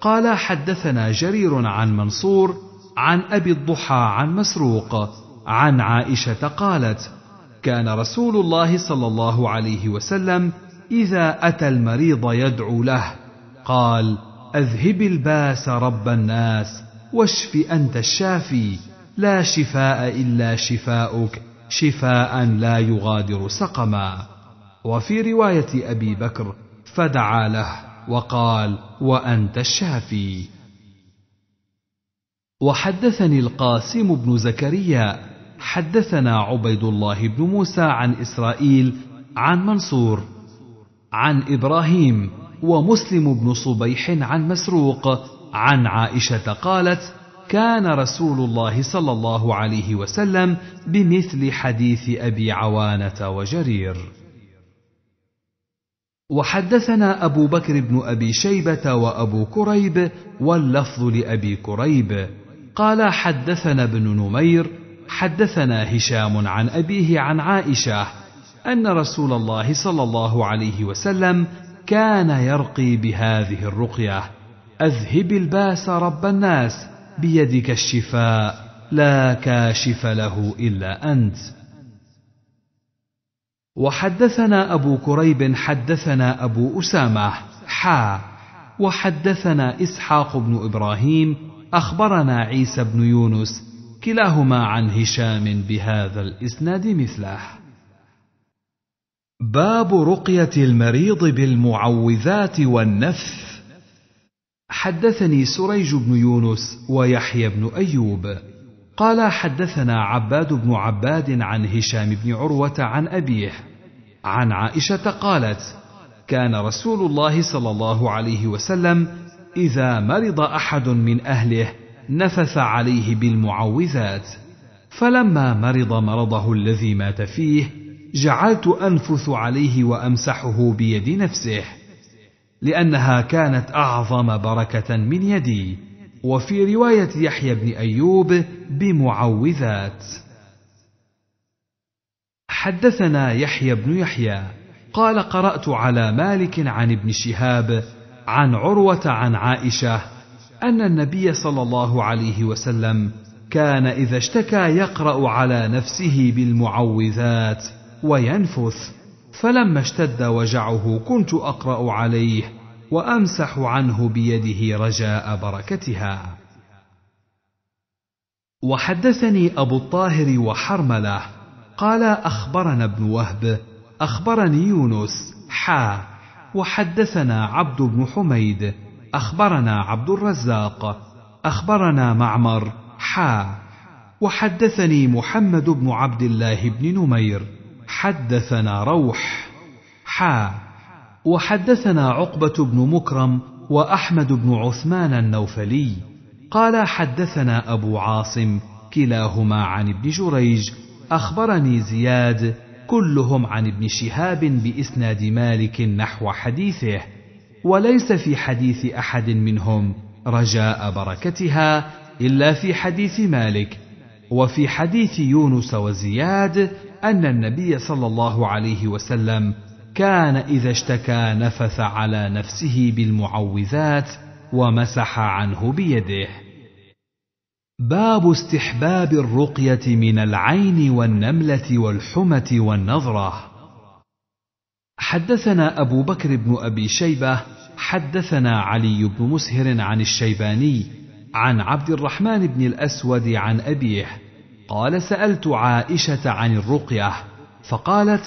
قال حدثنا جرير عن منصور عن ابي الضحى عن مسروق عن عائشه قالت كان رسول الله صلى الله عليه وسلم اذا اتى المريض يدعو له قال اذهب الباس رب الناس واشف انت الشافي لا شفاء الا شفاؤك شفاء لا يغادر سقما وفي روايه ابي بكر فدعا له وقال وانت الشافي وحدثني القاسم بن زكريا حدثنا عبيد الله بن موسى عن اسرائيل عن منصور عن ابراهيم ومسلم بن صبيح عن مسروق عن عائشه قالت كان رسول الله صلى الله عليه وسلم بمثل حديث ابي عوانه وجرير وحدثنا أبو بكر بن أبي شيبة وأبو كريب واللفظ لأبي كريب قال حدثنا ابن نمير حدثنا هشام عن أبيه عن عائشة أن رسول الله صلى الله عليه وسلم كان يرقي بهذه الرقية أذهب الباس رب الناس بيدك الشفاء لا كاشف له إلا أنت وحدثنا أبو كريب حدثنا أبو أسامة حا وحدثنا إسحاق بن إبراهيم أخبرنا عيسى بن يونس كلاهما عن هشام بهذا الإسناد مثله باب رقية المريض بالمعوذات والنفث حدثني سريج بن يونس ويحيى بن أيوب قال حدثنا عباد بن عباد عن هشام بن عروه عن ابيه عن عائشه قالت كان رسول الله صلى الله عليه وسلم اذا مرض احد من اهله نفث عليه بالمعوذات فلما مرض مرضه الذي مات فيه جعلت انفث عليه وامسحه بيد نفسه لانها كانت اعظم بركه من يدي وفي رواية يحيى بن أيوب بمعوذات. حدثنا يحيى بن يحيى قال قرأت على مالك عن ابن شهاب عن عروة عن عائشة أن النبي صلى الله عليه وسلم كان إذا اشتكى يقرأ على نفسه بالمعوذات وينفث فلما اشتد وجعه كنت أقرأ عليه وامسح عنه بيده رجاء بركتها وحدثني ابو الطاهر وحرمله قال اخبرنا ابن وهب اخبرني يونس حا وحدثنا عبد بن حميد اخبرنا عبد الرزاق اخبرنا معمر حا وحدثني محمد بن عبد الله بن نمير حدثنا روح حا وحدثنا عقبه بن مكرم واحمد بن عثمان النوفلي قال حدثنا ابو عاصم كلاهما عن ابن جريج اخبرني زياد كلهم عن ابن شهاب باسناد مالك نحو حديثه وليس في حديث احد منهم رجاء بركتها الا في حديث مالك وفي حديث يونس وزياد ان النبي صلى الله عليه وسلم كان إذا اشتكى نفث على نفسه بالمعوذات ومسح عنه بيده. باب استحباب الرقية من العين والنملة والحمة والنظرة. حدثنا أبو بكر بن أبي شيبة، حدثنا علي بن مسهر عن الشيباني، عن عبد الرحمن بن الأسود عن أبيه، قال سألت عائشة عن الرقية، فقالت: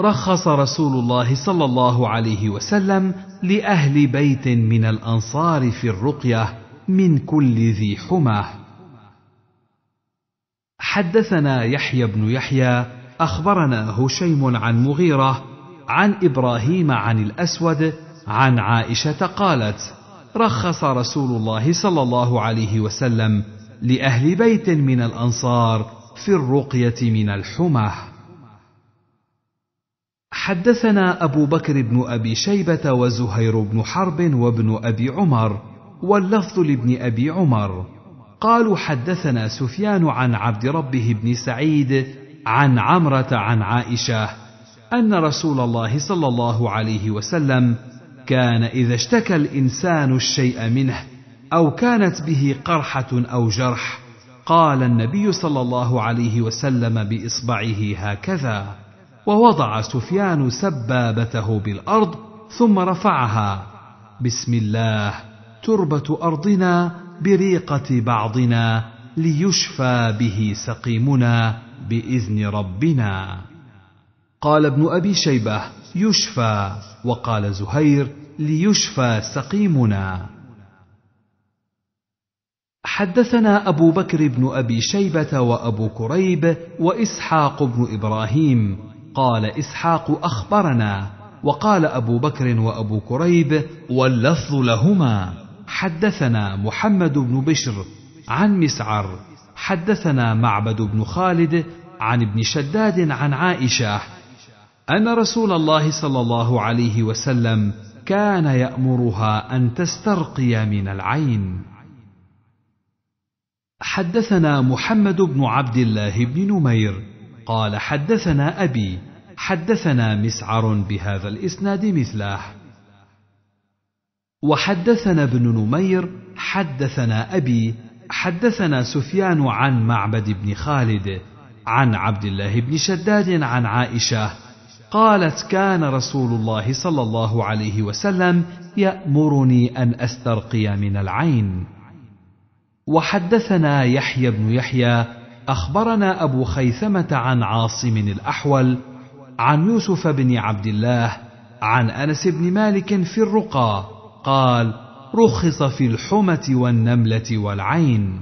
رخص رسول الله صلى الله عليه وسلم لاهل بيت من الانصار في الرقيه من كل ذي حمى حدثنا يحيى بن يحيى اخبرنا هشيم عن مغيره عن ابراهيم عن الاسود عن عائشه قالت رخص رسول الله صلى الله عليه وسلم لاهل بيت من الانصار في الرقيه من الحمى حدثنا أبو بكر بن أبي شيبة وزهير بن حرب وابن أبي عمر واللفظ لابن أبي عمر قالوا حدثنا سفيان عن عبد ربه بن سعيد عن عمرة عن عائشة أن رسول الله صلى الله عليه وسلم كان إذا اشتكى الإنسان الشيء منه أو كانت به قرحة أو جرح قال النبي صلى الله عليه وسلم بإصبعه هكذا ووضع سفيان سبابته بالارض ثم رفعها بسم الله تربه ارضنا بريقه بعضنا ليشفى به سقيمنا باذن ربنا قال ابن ابي شيبه يشفى وقال زهير ليشفى سقيمنا حدثنا ابو بكر بن ابي شيبه وابو كريب واسحاق بن ابراهيم قال اسحاق اخبرنا وقال ابو بكر وابو كريب واللفظ لهما حدثنا محمد بن بشر عن مسعر حدثنا معبد بن خالد عن ابن شداد عن عائشه ان رسول الله صلى الله عليه وسلم كان يامرها ان تسترقي من العين حدثنا محمد بن عبد الله بن نمير قال حدثنا أبي حدثنا مسعر بهذا الإسناد مثله وحدثنا ابن نمير حدثنا أبي حدثنا سفيان عن معبد بن خالد عن عبد الله بن شداد عن عائشة قالت كان رسول الله صلى الله عليه وسلم يأمرني أن أسترقي من العين وحدثنا يحيى بن يحيى اخبرنا ابو خيثمه عن عاصم الاحول عن يوسف بن عبد الله عن انس بن مالك في الرقى قال رخص في الحمه والنمله والعين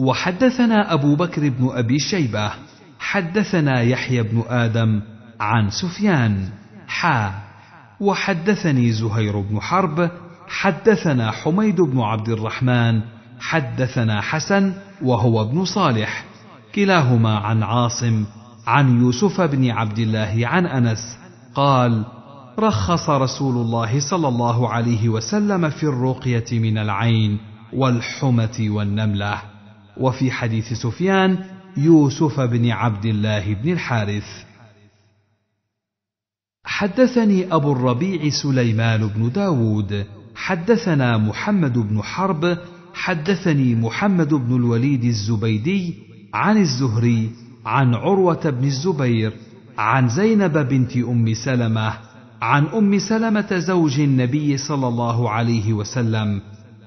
وحدثنا ابو بكر بن ابي شيبه حدثنا يحيى بن ادم عن سفيان حا وحدثني زهير بن حرب حدثنا حميد بن عبد الرحمن حدثنا حسن وهو ابن صالح كلاهما عن عاصم عن يوسف بن عبد الله عن انس قال رخص رسول الله صلى الله عليه وسلم في الرقيه من العين والحمه والنمله وفي حديث سفيان يوسف بن عبد الله بن الحارث حدثني ابو الربيع سليمان بن داود حدثنا محمد بن حرب حدثني محمد بن الوليد الزبيدي عن الزهري عن عروه بن الزبير عن زينب بنت ام سلمه عن ام سلمه زوج النبي صلى الله عليه وسلم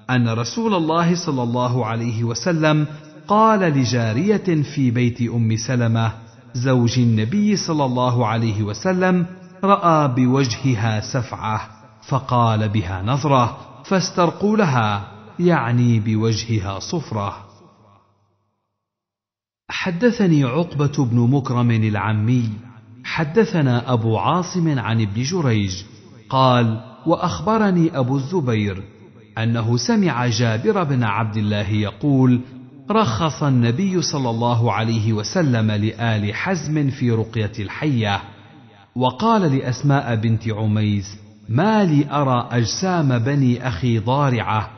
ان رسول الله صلى الله عليه وسلم قال لجاريه في بيت ام سلمه زوج النبي صلى الله عليه وسلم راى بوجهها سفعه فقال بها نظره فاسترقوا لها يعني بوجهها صفرة حدثني عقبة بن مكرم العمي حدثنا أبو عاصم عن ابن جريج قال وأخبرني أبو الزبير أنه سمع جابر بن عبد الله يقول رخص النبي صلى الله عليه وسلم لآل حزم في رقية الحية وقال لأسماء بنت عميس ما لي أرى أجسام بني أخي ضارعة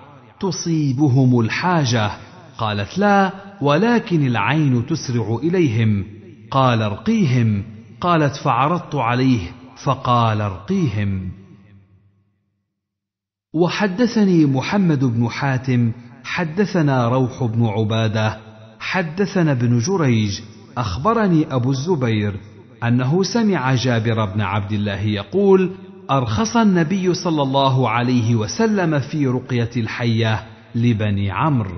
تصيبهم الحاجه قالت لا ولكن العين تسرع اليهم قال ارقيهم قالت فعرضت عليه فقال ارقيهم وحدثني محمد بن حاتم حدثنا روح بن عباده حدثنا ابن جريج اخبرني ابو الزبير انه سمع جابر بن عبد الله يقول ارخص النبي صلى الله عليه وسلم في رقيه الحيه لبني عمرو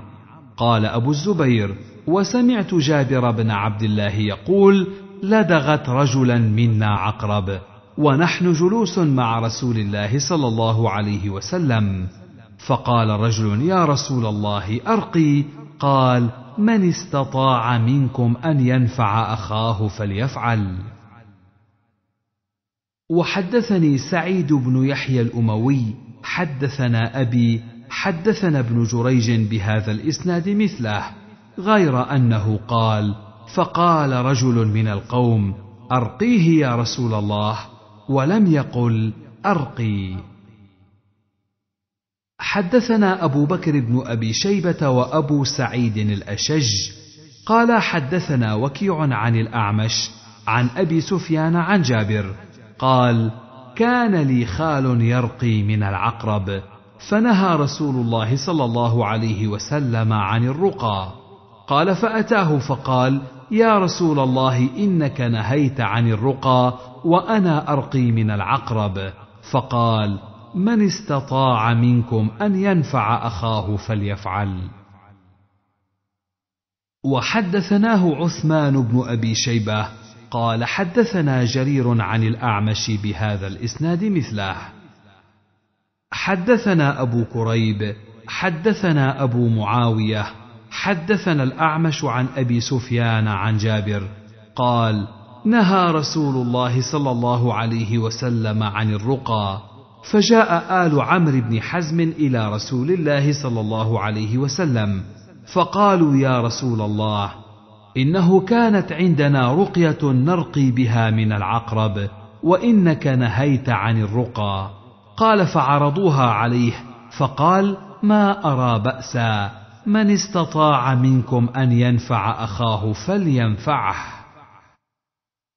قال ابو الزبير وسمعت جابر بن عبد الله يقول لدغت رجلا منا عقرب ونحن جلوس مع رسول الله صلى الله عليه وسلم فقال رجل يا رسول الله ارقي قال من استطاع منكم ان ينفع اخاه فليفعل وحدثني سعيد بن يحيى الاموي حدثنا ابي حدثنا ابن جريج بهذا الاسناد مثله غير انه قال فقال رجل من القوم ارقيه يا رسول الله ولم يقل ارقي حدثنا ابو بكر بن ابي شيبه وابو سعيد الاشج قال حدثنا وكيع عن الاعمش عن ابي سفيان عن جابر قال كان لي خال يرقي من العقرب فنهى رسول الله صلى الله عليه وسلم عن الرقى قال فاتاه فقال يا رسول الله انك نهيت عن الرقى وانا ارقي من العقرب فقال من استطاع منكم ان ينفع اخاه فليفعل وحدثناه عثمان بن ابي شيبه قال حدثنا جرير عن الأعمش بهذا الإسناد مثله حدثنا أبو كريب حدثنا أبو معاوية حدثنا الأعمش عن أبي سفيان عن جابر قال نهى رسول الله صلى الله عليه وسلم عن الرقى فجاء آل عمرو بن حزم إلى رسول الله صلى الله عليه وسلم فقالوا يا رسول الله انه كانت عندنا رقيه نرقي بها من العقرب وانك نهيت عن الرقى قال فعرضوها عليه فقال ما ارى باسا من استطاع منكم ان ينفع اخاه فلينفعه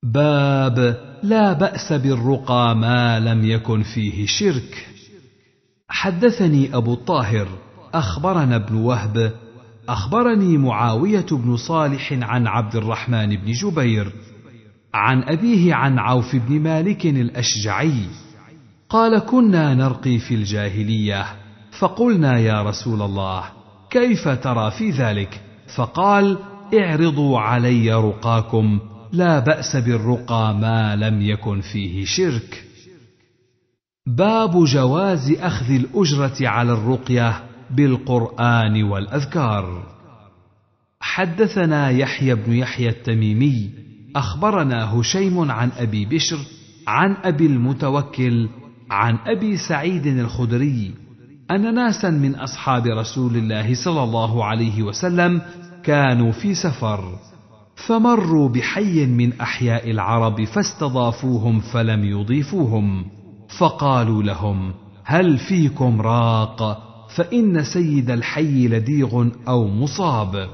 باب لا باس بالرقى ما لم يكن فيه شرك حدثني ابو الطاهر اخبرنا ابن وهب اخبرني معاويه بن صالح عن عبد الرحمن بن جبير عن ابيه عن عوف بن مالك الاشجعي قال كنا نرقي في الجاهليه فقلنا يا رسول الله كيف ترى في ذلك فقال اعرضوا علي رقاكم لا باس بالرقى ما لم يكن فيه شرك باب جواز اخذ الاجره على الرقيه بالقران والاذكار حدثنا يحيى بن يحيى التميمي اخبرنا هشيم عن ابي بشر عن ابي المتوكل عن ابي سعيد الخدري ان ناسا من اصحاب رسول الله صلى الله عليه وسلم كانوا في سفر فمروا بحي من احياء العرب فاستضافوهم فلم يضيفوهم فقالوا لهم هل فيكم راق فإن سيد الحي لديغ أو مصاب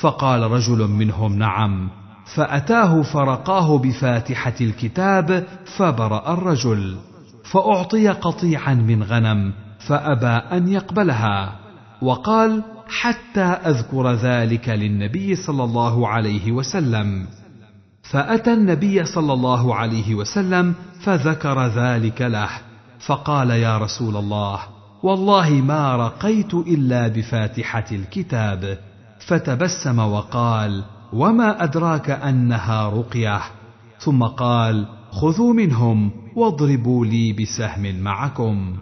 فقال رجل منهم نعم فأتاه فرقاه بفاتحة الكتاب فبرأ الرجل فأعطي قطيعا من غنم فأبى أن يقبلها وقال حتى أذكر ذلك للنبي صلى الله عليه وسلم فأتى النبي صلى الله عليه وسلم فذكر ذلك له فقال يا رسول الله والله ما رقيت الا بفاتحه الكتاب فتبسم وقال وما ادراك انها رقيه ثم قال خذوا منهم واضربوا لي بسهم معكم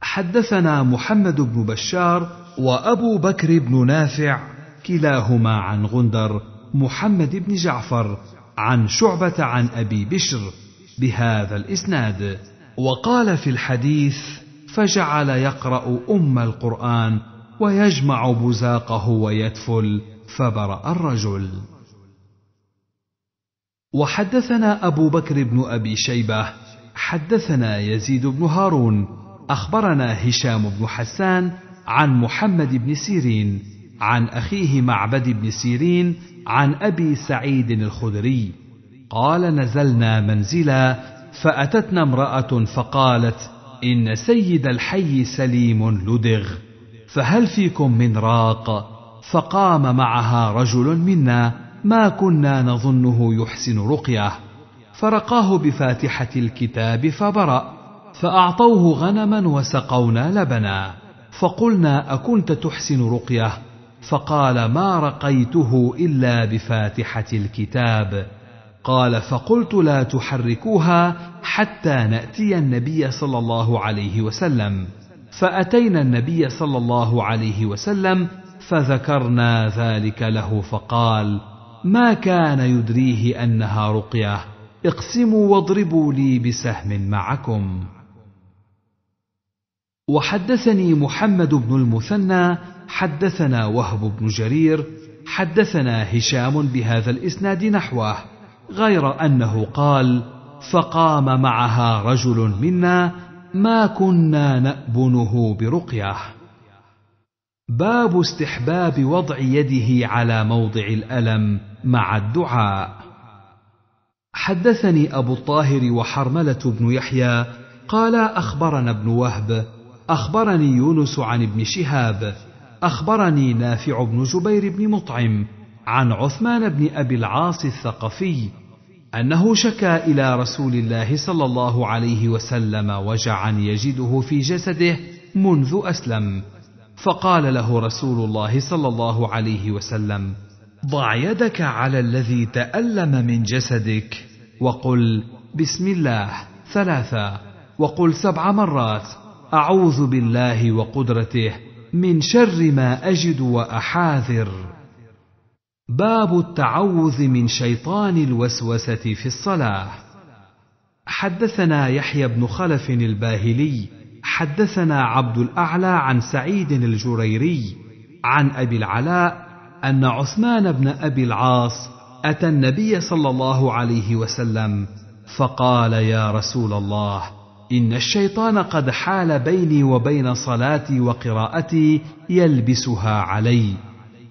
حدثنا محمد بن بشار وابو بكر بن نافع كلاهما عن غندر محمد بن جعفر عن شعبه عن ابي بشر بهذا الاسناد وقال في الحديث فجعل يقرا ام القران ويجمع بزاقه ويدفل فبرا الرجل وحدثنا ابو بكر بن ابي شيبه حدثنا يزيد بن هارون اخبرنا هشام بن حسان عن محمد بن سيرين عن اخيه معبد بن سيرين عن ابي سعيد الخدري قال نزلنا منزلا فأتتنا امرأة فقالت: إن سيد الحي سليم لدغ، فهل فيكم من راق؟ فقام معها رجل منا ما كنا نظنه يحسن رقيه، فرقاه بفاتحة الكتاب فبرأ، فأعطوه غنما وسقونا لبنا، فقلنا: أكنت تحسن رقيه؟ فقال: ما رقيته إلا بفاتحة الكتاب. قال فقلت لا تحركوها حتى ناتي النبي صلى الله عليه وسلم فاتينا النبي صلى الله عليه وسلم فذكرنا ذلك له فقال ما كان يدريه انها رقيه اقسموا واضربوا لي بسهم معكم وحدثني محمد بن المثنى حدثنا وهب بن جرير حدثنا هشام بهذا الاسناد نحوه غير انه قال فقام معها رجل منا ما كنا نابنه برقيه باب استحباب وضع يده على موضع الالم مع الدعاء حدثني ابو الطاهر وحرمله بن يحيى قالا اخبرنا ابن وهب اخبرني يونس عن ابن شهاب اخبرني نافع بن جبير بن مطعم عن عثمان بن ابي العاص الثقفي انه شكا الى رسول الله صلى الله عليه وسلم وجعا يجده في جسده منذ اسلم فقال له رسول الله صلى الله عليه وسلم ضع يدك على الذي تالم من جسدك وقل بسم الله ثلاثه وقل سبع مرات اعوذ بالله وقدرته من شر ما اجد واحاذر باب التعوذ من شيطان الوسوسه في الصلاه حدثنا يحيى بن خلف الباهلي حدثنا عبد الاعلى عن سعيد الجريري عن ابي العلاء ان عثمان بن ابي العاص اتى النبي صلى الله عليه وسلم فقال يا رسول الله ان الشيطان قد حال بيني وبين صلاتي وقراءتي يلبسها علي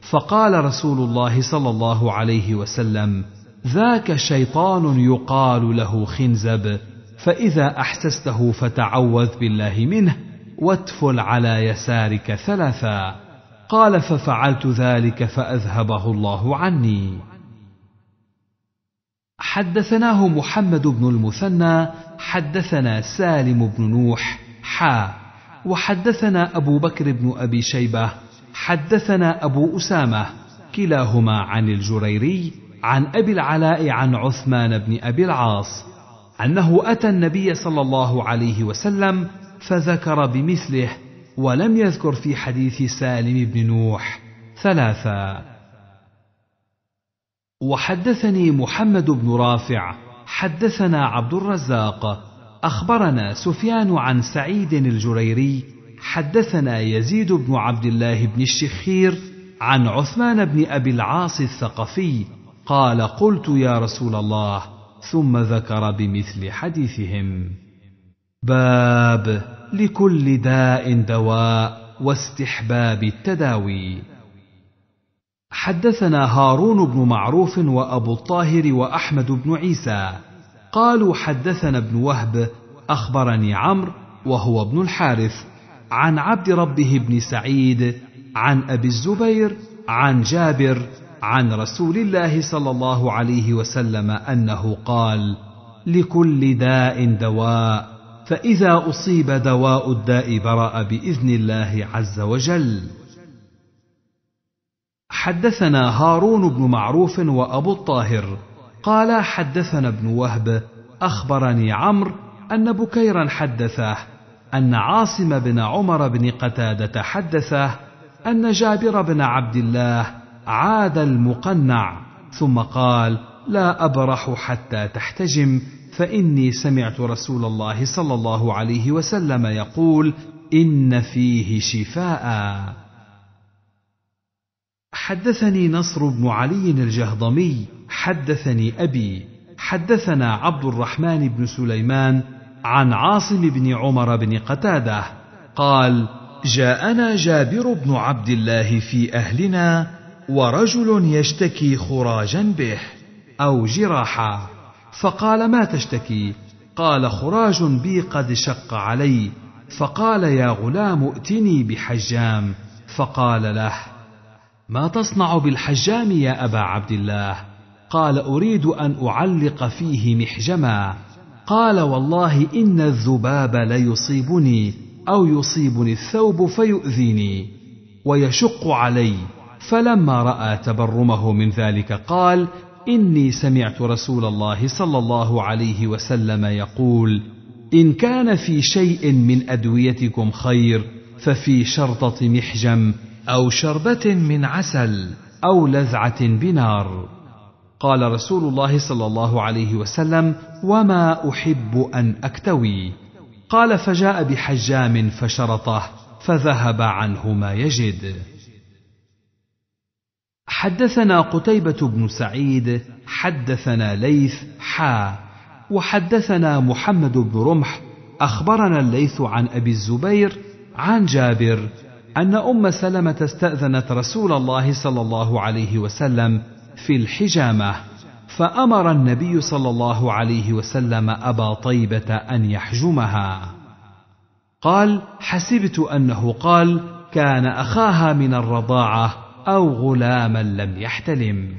فقال رسول الله صلى الله عليه وسلم ذاك شيطان يقال له خنزب فاذا احسسته فتعوذ بالله منه واتفل على يسارك ثلاثا قال ففعلت ذلك فاذهبه الله عني حدثناه محمد بن المثنى حدثنا سالم بن نوح حا وحدثنا ابو بكر بن ابي شيبه حدثنا أبو أسامة كلاهما عن الجريري عن أبي العلاء عن عثمان بن أبي العاص أنه أتى النبي صلى الله عليه وسلم فذكر بمثله ولم يذكر في حديث سالم بن نوح ثلاثا وحدثني محمد بن رافع حدثنا عبد الرزاق اخبرنا سفيان عن سعيد الجريري حدثنا يزيد بن عبد الله بن الشخير عن عثمان بن ابي العاص الثقفي قال قلت يا رسول الله ثم ذكر بمثل حديثهم باب لكل داء دواء واستحباب التداوي حدثنا هارون بن معروف وابو الطاهر واحمد بن عيسى قالوا حدثنا ابن وهب اخبرني عمرو وهو ابن الحارث عن عبد ربه بن سعيد عن ابي الزبير عن جابر عن رسول الله صلى الله عليه وسلم انه قال لكل داء دواء فاذا اصيب دواء الداء برا باذن الله عز وجل حدثنا هارون بن معروف وابو الطاهر قال حدثنا ابن وهب اخبرني عمرو ان بكيرا حدثه أن عاصم بن عمر بن قتادة حدثه أن جابر بن عبد الله عاد المقنع ثم قال: لا أبرح حتى تحتجم فإني سمعت رسول الله صلى الله عليه وسلم يقول: إن فيه شفاء. حدثني نصر بن علي الجهضمي، حدثني أبي، حدثنا عبد الرحمن بن سليمان عن عاصم بن عمر بن قتاده قال جاءنا جابر بن عبد الله في اهلنا ورجل يشتكي خراجا به او جراحا فقال ما تشتكي قال خراج بي قد شق علي فقال يا غلام ائتني بحجام فقال له ما تصنع بالحجام يا ابا عبد الله قال اريد ان اعلق فيه محجما قال والله إن الذباب ليصيبني أو يصيبني الثوب فيؤذيني ويشق علي فلما رأى تبرمه من ذلك قال إني سمعت رسول الله صلى الله عليه وسلم يقول إن كان في شيء من أدويتكم خير ففي شرطة محجم أو شربة من عسل أو لذعة بنار قال رسول الله صلى الله عليه وسلم وما احب ان اكتوي قال فجاء بحجام فشرطه فذهب عنه ما يجد حدثنا قتيبة بن سعيد حدثنا ليث حا وحدثنا محمد بن رمح أخبرنا الليث عن أبي الزبير عن جابر أن أم سلمة استأذنت رسول الله صلى الله عليه وسلم في الحجامه فامر النبي صلى الله عليه وسلم ابا طيبه ان يحجمها قال حسبت انه قال كان اخاها من الرضاعه او غلاما لم يحتلم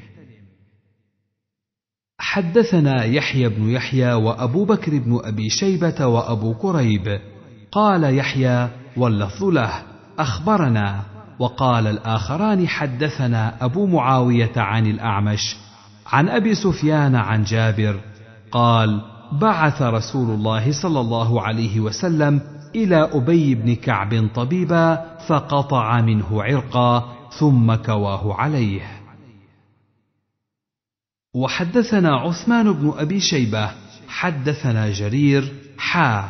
حدثنا يحيى بن يحيى وابو بكر بن ابي شيبه وابو كريب قال يحيى واللفظ له اخبرنا وقال الآخران حدثنا أبو معاوية عن الأعمش عن أبي سفيان عن جابر قال بعث رسول الله صلى الله عليه وسلم إلى أبي بن كعب طبيبا فقطع منه عرقا ثم كواه عليه وحدثنا عثمان بن أبي شيبة حدثنا جرير حا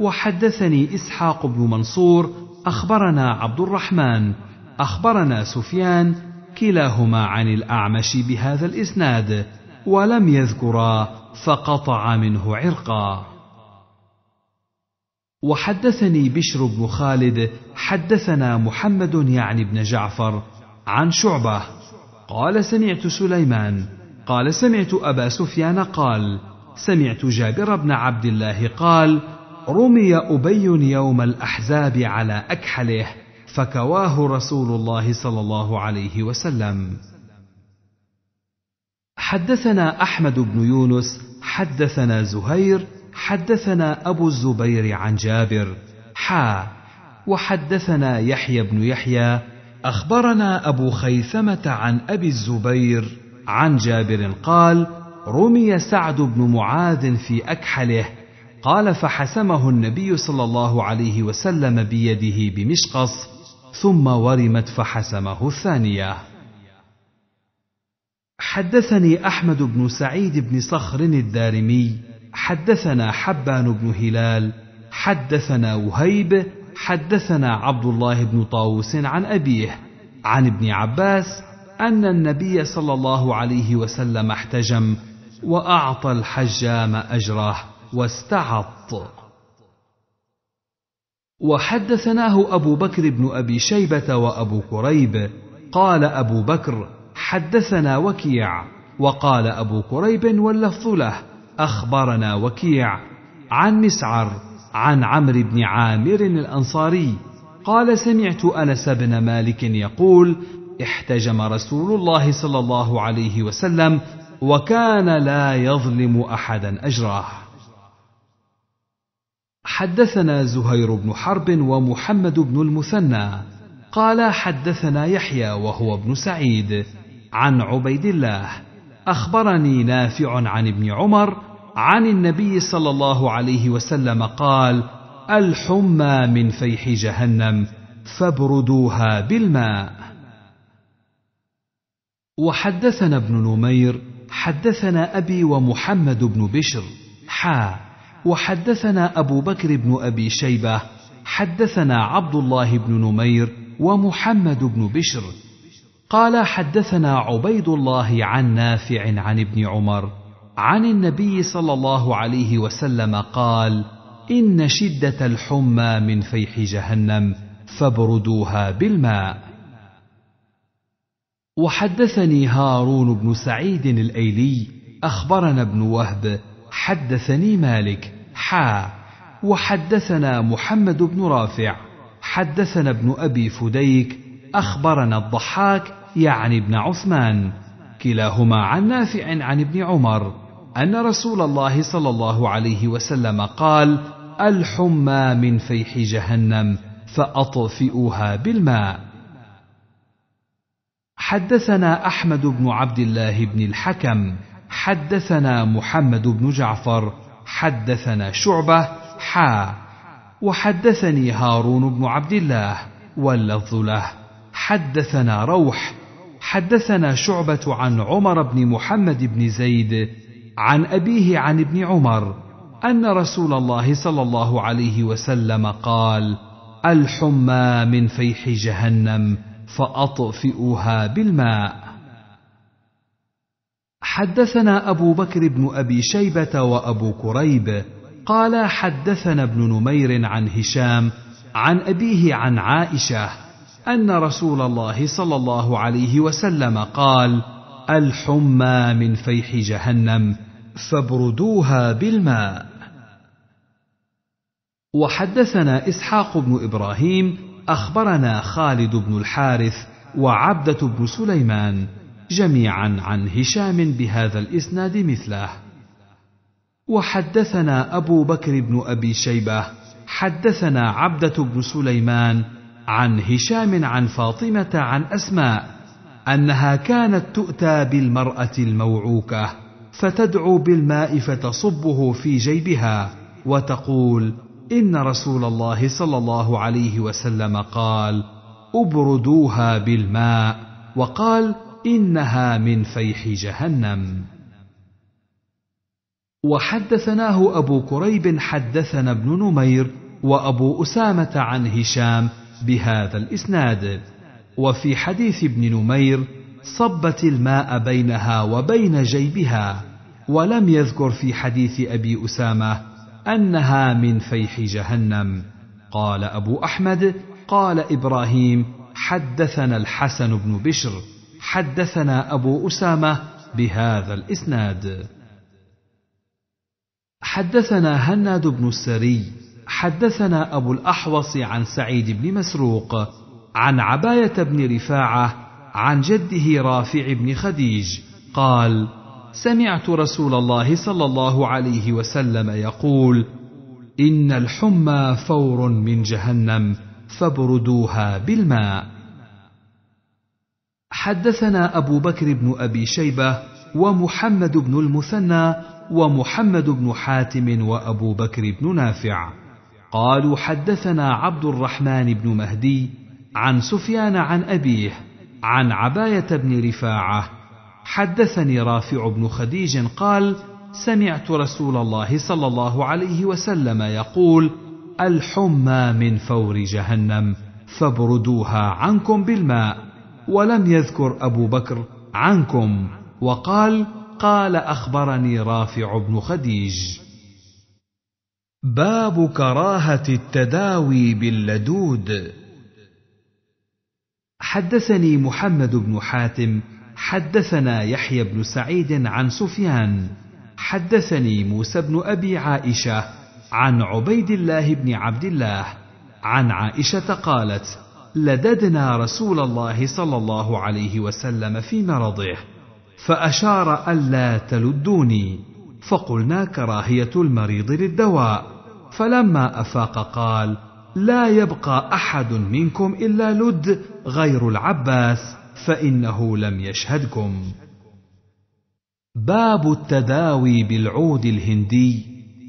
وحدثني إسحاق بن منصور أخبرنا عبد الرحمن اخبرنا سفيان كلاهما عن الاعمش بهذا الاسناد ولم يذكرا فقطع منه عرقا وحدثني بشر بن خالد حدثنا محمد يعني بن جعفر عن شعبه قال سمعت سليمان قال سمعت ابا سفيان قال سمعت جابر بن عبد الله قال رمي ابي يوم الاحزاب على اكحله فكواه رسول الله صلى الله عليه وسلم حدثنا احمد بن يونس حدثنا زهير حدثنا ابو الزبير عن جابر حا وحدثنا يحيى بن يحيى اخبرنا ابو خيثمه عن ابي الزبير عن جابر قال رمي سعد بن معاذ في اكحله قال فحسمه النبي صلى الله عليه وسلم بيده بمشقص ثم ورمت فحسمه الثانيه حدثني احمد بن سعيد بن صخر الدارمي حدثنا حبان بن هلال حدثنا وهيب حدثنا عبد الله بن طاووس عن ابيه عن ابن عباس ان النبي صلى الله عليه وسلم احتجم واعطى الحجام اجره واستعط وحدثناه أبو بكر بن أبي شيبة وأبو كريب قال أبو بكر حدثنا وكيع وقال أبو كريب واللفظ له أخبرنا وكيع عن مسعر عن عمرو بن عامر الأنصاري قال سمعت أنس بن مالك يقول احتجم رسول الله صلى الله عليه وسلم وكان لا يظلم أحدا أجراه حدثنا زهير بن حرب ومحمد بن المثنى قال حدثنا يحيى وهو ابن سعيد عن عبيد الله اخبرني نافع عن ابن عمر عن النبي صلى الله عليه وسلم قال الحمى من فيح جهنم فابردوها بالماء وحدثنا ابن نمير حدثنا ابي ومحمد بن بشر حا وحدثنا ابو بكر بن ابي شيبه حدثنا عبد الله بن نمير ومحمد بن بشر قال حدثنا عبيد الله عن نافع عن ابن عمر عن النبي صلى الله عليه وسلم قال ان شده الحمى من فيح جهنم فابردوها بالماء وحدثني هارون بن سعيد الايلي اخبرنا ابن وهب حدثني مالك حا وحدثنا محمد بن رافع حدثنا ابن ابي فديك اخبرنا الضحاك يعني ابن عثمان كلاهما عن نافع عن ابن عمر ان رسول الله صلى الله عليه وسلم قال الحمى من فيح جهنم فاطفئوها بالماء حدثنا احمد بن عبد الله بن الحكم حدثنا محمد بن جعفر حدثنا شعبة حا وحدثني هارون بن عبد الله واللفظ له حدثنا روح حدثنا شعبة عن عمر بن محمد بن زيد عن أبيه عن ابن عمر أن رسول الله صلى الله عليه وسلم قال: الحمى من فيح جهنم فأطفئوها بالماء. حدثنا ابو بكر بن ابي شيبه وابو كريب قال حدثنا ابن نمير عن هشام عن ابيه عن عائشه ان رسول الله صلى الله عليه وسلم قال الحمى من فيح جهنم فابردوها بالماء وحدثنا اسحاق بن ابراهيم اخبرنا خالد بن الحارث وعبده بن سليمان جميعا عن هشام بهذا الاسناد مثله وحدثنا ابو بكر بن ابي شيبه حدثنا عبده بن سليمان عن هشام عن فاطمه عن اسماء انها كانت تؤتى بالمراه الموعوكه فتدعو بالماء فتصبه في جيبها وتقول ان رسول الله صلى الله عليه وسلم قال ابردوها بالماء وقال انها من فيح جهنم وحدثناه ابو كريب حدثنا ابن نمير وابو اسامه عن هشام بهذا الاسناد وفي حديث ابن نمير صبت الماء بينها وبين جيبها ولم يذكر في حديث ابي اسامه انها من فيح جهنم قال ابو احمد قال ابراهيم حدثنا الحسن بن بشر حدثنا ابو اسامه بهذا الاسناد حدثنا هناد بن السري حدثنا ابو الاحوص عن سعيد بن مسروق عن عبايه بن رفاعه عن جده رافع بن خديج قال سمعت رسول الله صلى الله عليه وسلم يقول ان الحمى فور من جهنم فابردوها بالماء حدثنا أبو بكر بن أبي شيبة ومحمد بن المثنى ومحمد بن حاتم وأبو بكر بن نافع قالوا حدثنا عبد الرحمن بن مهدي عن سفيان عن أبيه عن عباية بن رفاعة حدثني رافع بن خديج قال سمعت رسول الله صلى الله عليه وسلم يقول الحمى من فور جهنم فابردوها عنكم بالماء ولم يذكر أبو بكر عنكم وقال قال أخبرني رافع بن خديج باب كراهة التداوي باللدود حدثني محمد بن حاتم حدثنا يحيى بن سعيد عن سفيان حدثني موسى بن ابي عائشه عن عبيد الله بن عبد الله عن عائشه قالت لددنا رسول الله صلى الله عليه وسلم في مرضه فاشار الا تلدوني فقلنا كراهيه المريض للدواء فلما افاق قال لا يبقى احد منكم الا لد غير العباس فانه لم يشهدكم باب التداوي بالعود الهندي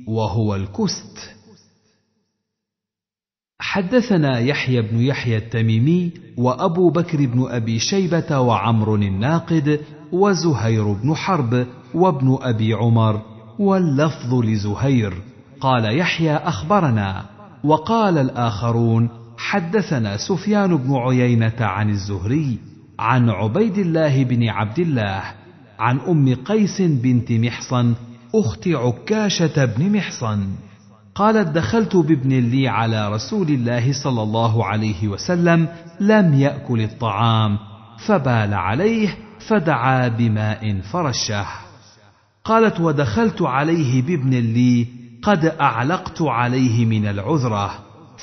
وهو الكست حدثنا يحيى بن يحيى التميمي وابو بكر بن ابي شيبه وعمر الناقد وزهير بن حرب وابن ابي عمر واللفظ لزهير قال يحيى اخبرنا وقال الاخرون حدثنا سفيان بن عيينه عن الزهري عن عبيد الله بن عبد الله عن ام قيس بنت محصن اخت عكاشه بن محصن قالت دخلت بابن لي على رسول الله صلى الله عليه وسلم لم ياكل الطعام فبال عليه فدعا بماء فرشه قالت ودخلت عليه بابن لي قد اعلقت عليه من العذره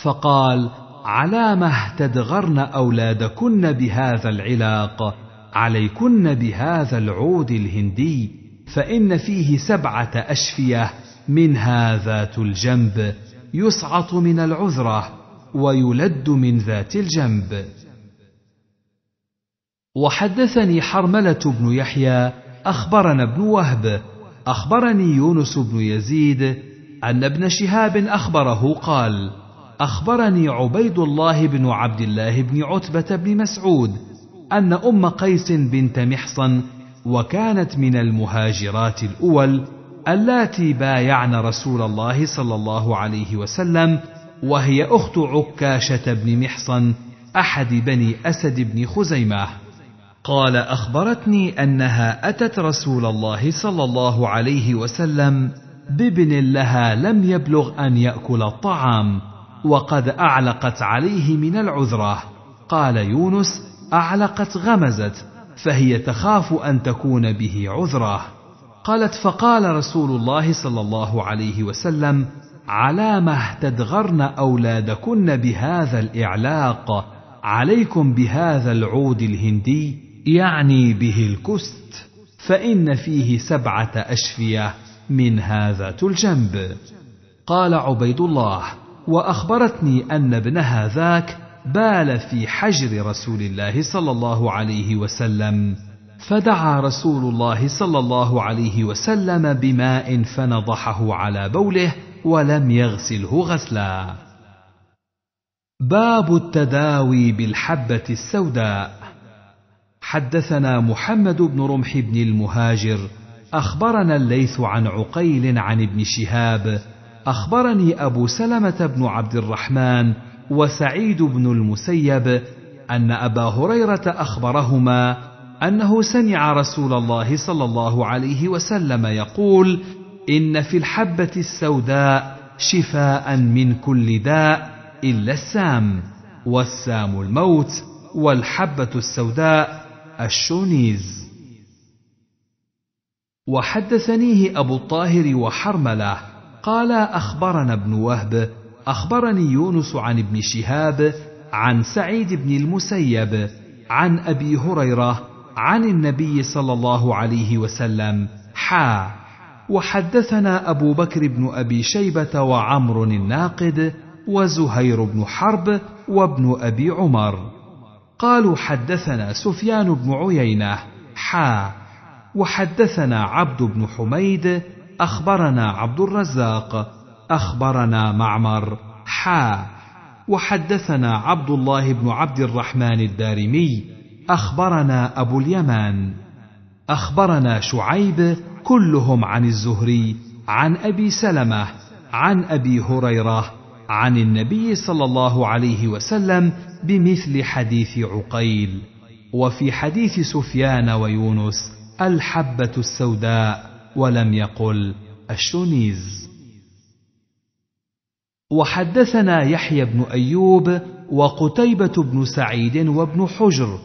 فقال على ما تدغرن اولادكن بهذا العلاق عليكن بهذا العود الهندي فان فيه سبعه اشفيه منها ذات الجنب يسعط من العذره ويلد من ذات الجنب وحدثني حرمله بن يحيى اخبرنا ابن وهب اخبرني يونس بن يزيد ان ابن شهاب اخبره قال اخبرني عبيد الله بن عبد الله بن عتبه بن مسعود ان ام قيس بنت محصن وكانت من المهاجرات الاول اللاتي بايعن رسول الله صلى الله عليه وسلم وهي اخت عكاشه بن محصن احد بني اسد بن خزيمه قال اخبرتني انها اتت رسول الله صلى الله عليه وسلم بابن لها لم يبلغ ان ياكل الطعام وقد اعلقت عليه من العذره قال يونس اعلقت غمزت فهي تخاف ان تكون به عذره قالت فقال رسول الله صلى الله عليه وسلم علامه تدغرن اولادكن بهذا الاعلاق عليكم بهذا العود الهندي يعني به الكست فان فيه سبعه اشفيه منها ذات الجنب قال عبيد الله واخبرتني ان ابنها ذاك بال في حجر رسول الله صلى الله عليه وسلم فدعا رسول الله صلى الله عليه وسلم بماء فنضحه على بوله ولم يغسله غسلا باب التداوي بالحبه السوداء حدثنا محمد بن رمح بن المهاجر اخبرنا الليث عن عقيل عن ابن شهاب اخبرني ابو سلمه بن عبد الرحمن وسعيد بن المسيب ان ابا هريره اخبرهما انه سمع رسول الله صلى الله عليه وسلم يقول ان في الحبه السوداء شفاء من كل داء الا السام والسام الموت والحبه السوداء الشونيز وحدثنيه ابو الطاهر وحرمله قال اخبرنا ابن وهب اخبرني يونس عن ابن شهاب عن سعيد بن المسيب عن ابي هريره عن النبي صلى الله عليه وسلم حا وحدثنا أبو بكر بن أبي شيبة وعمر الناقد وزهير بن حرب وابن أبي عمر قالوا حدثنا سفيان بن عيينة حا وحدثنا عبد بن حميد أخبرنا عبد الرزاق أخبرنا معمر حا وحدثنا عبد الله بن عبد الرحمن الدارمي اخبرنا ابو اليمان اخبرنا شعيب كلهم عن الزهري عن ابي سلمه عن ابي هريره عن النبي صلى الله عليه وسلم بمثل حديث عقيل وفي حديث سفيان ويونس الحبه السوداء ولم يقل الشنيز وحدثنا يحيى بن ايوب وقتيبه بن سعيد وابن حجر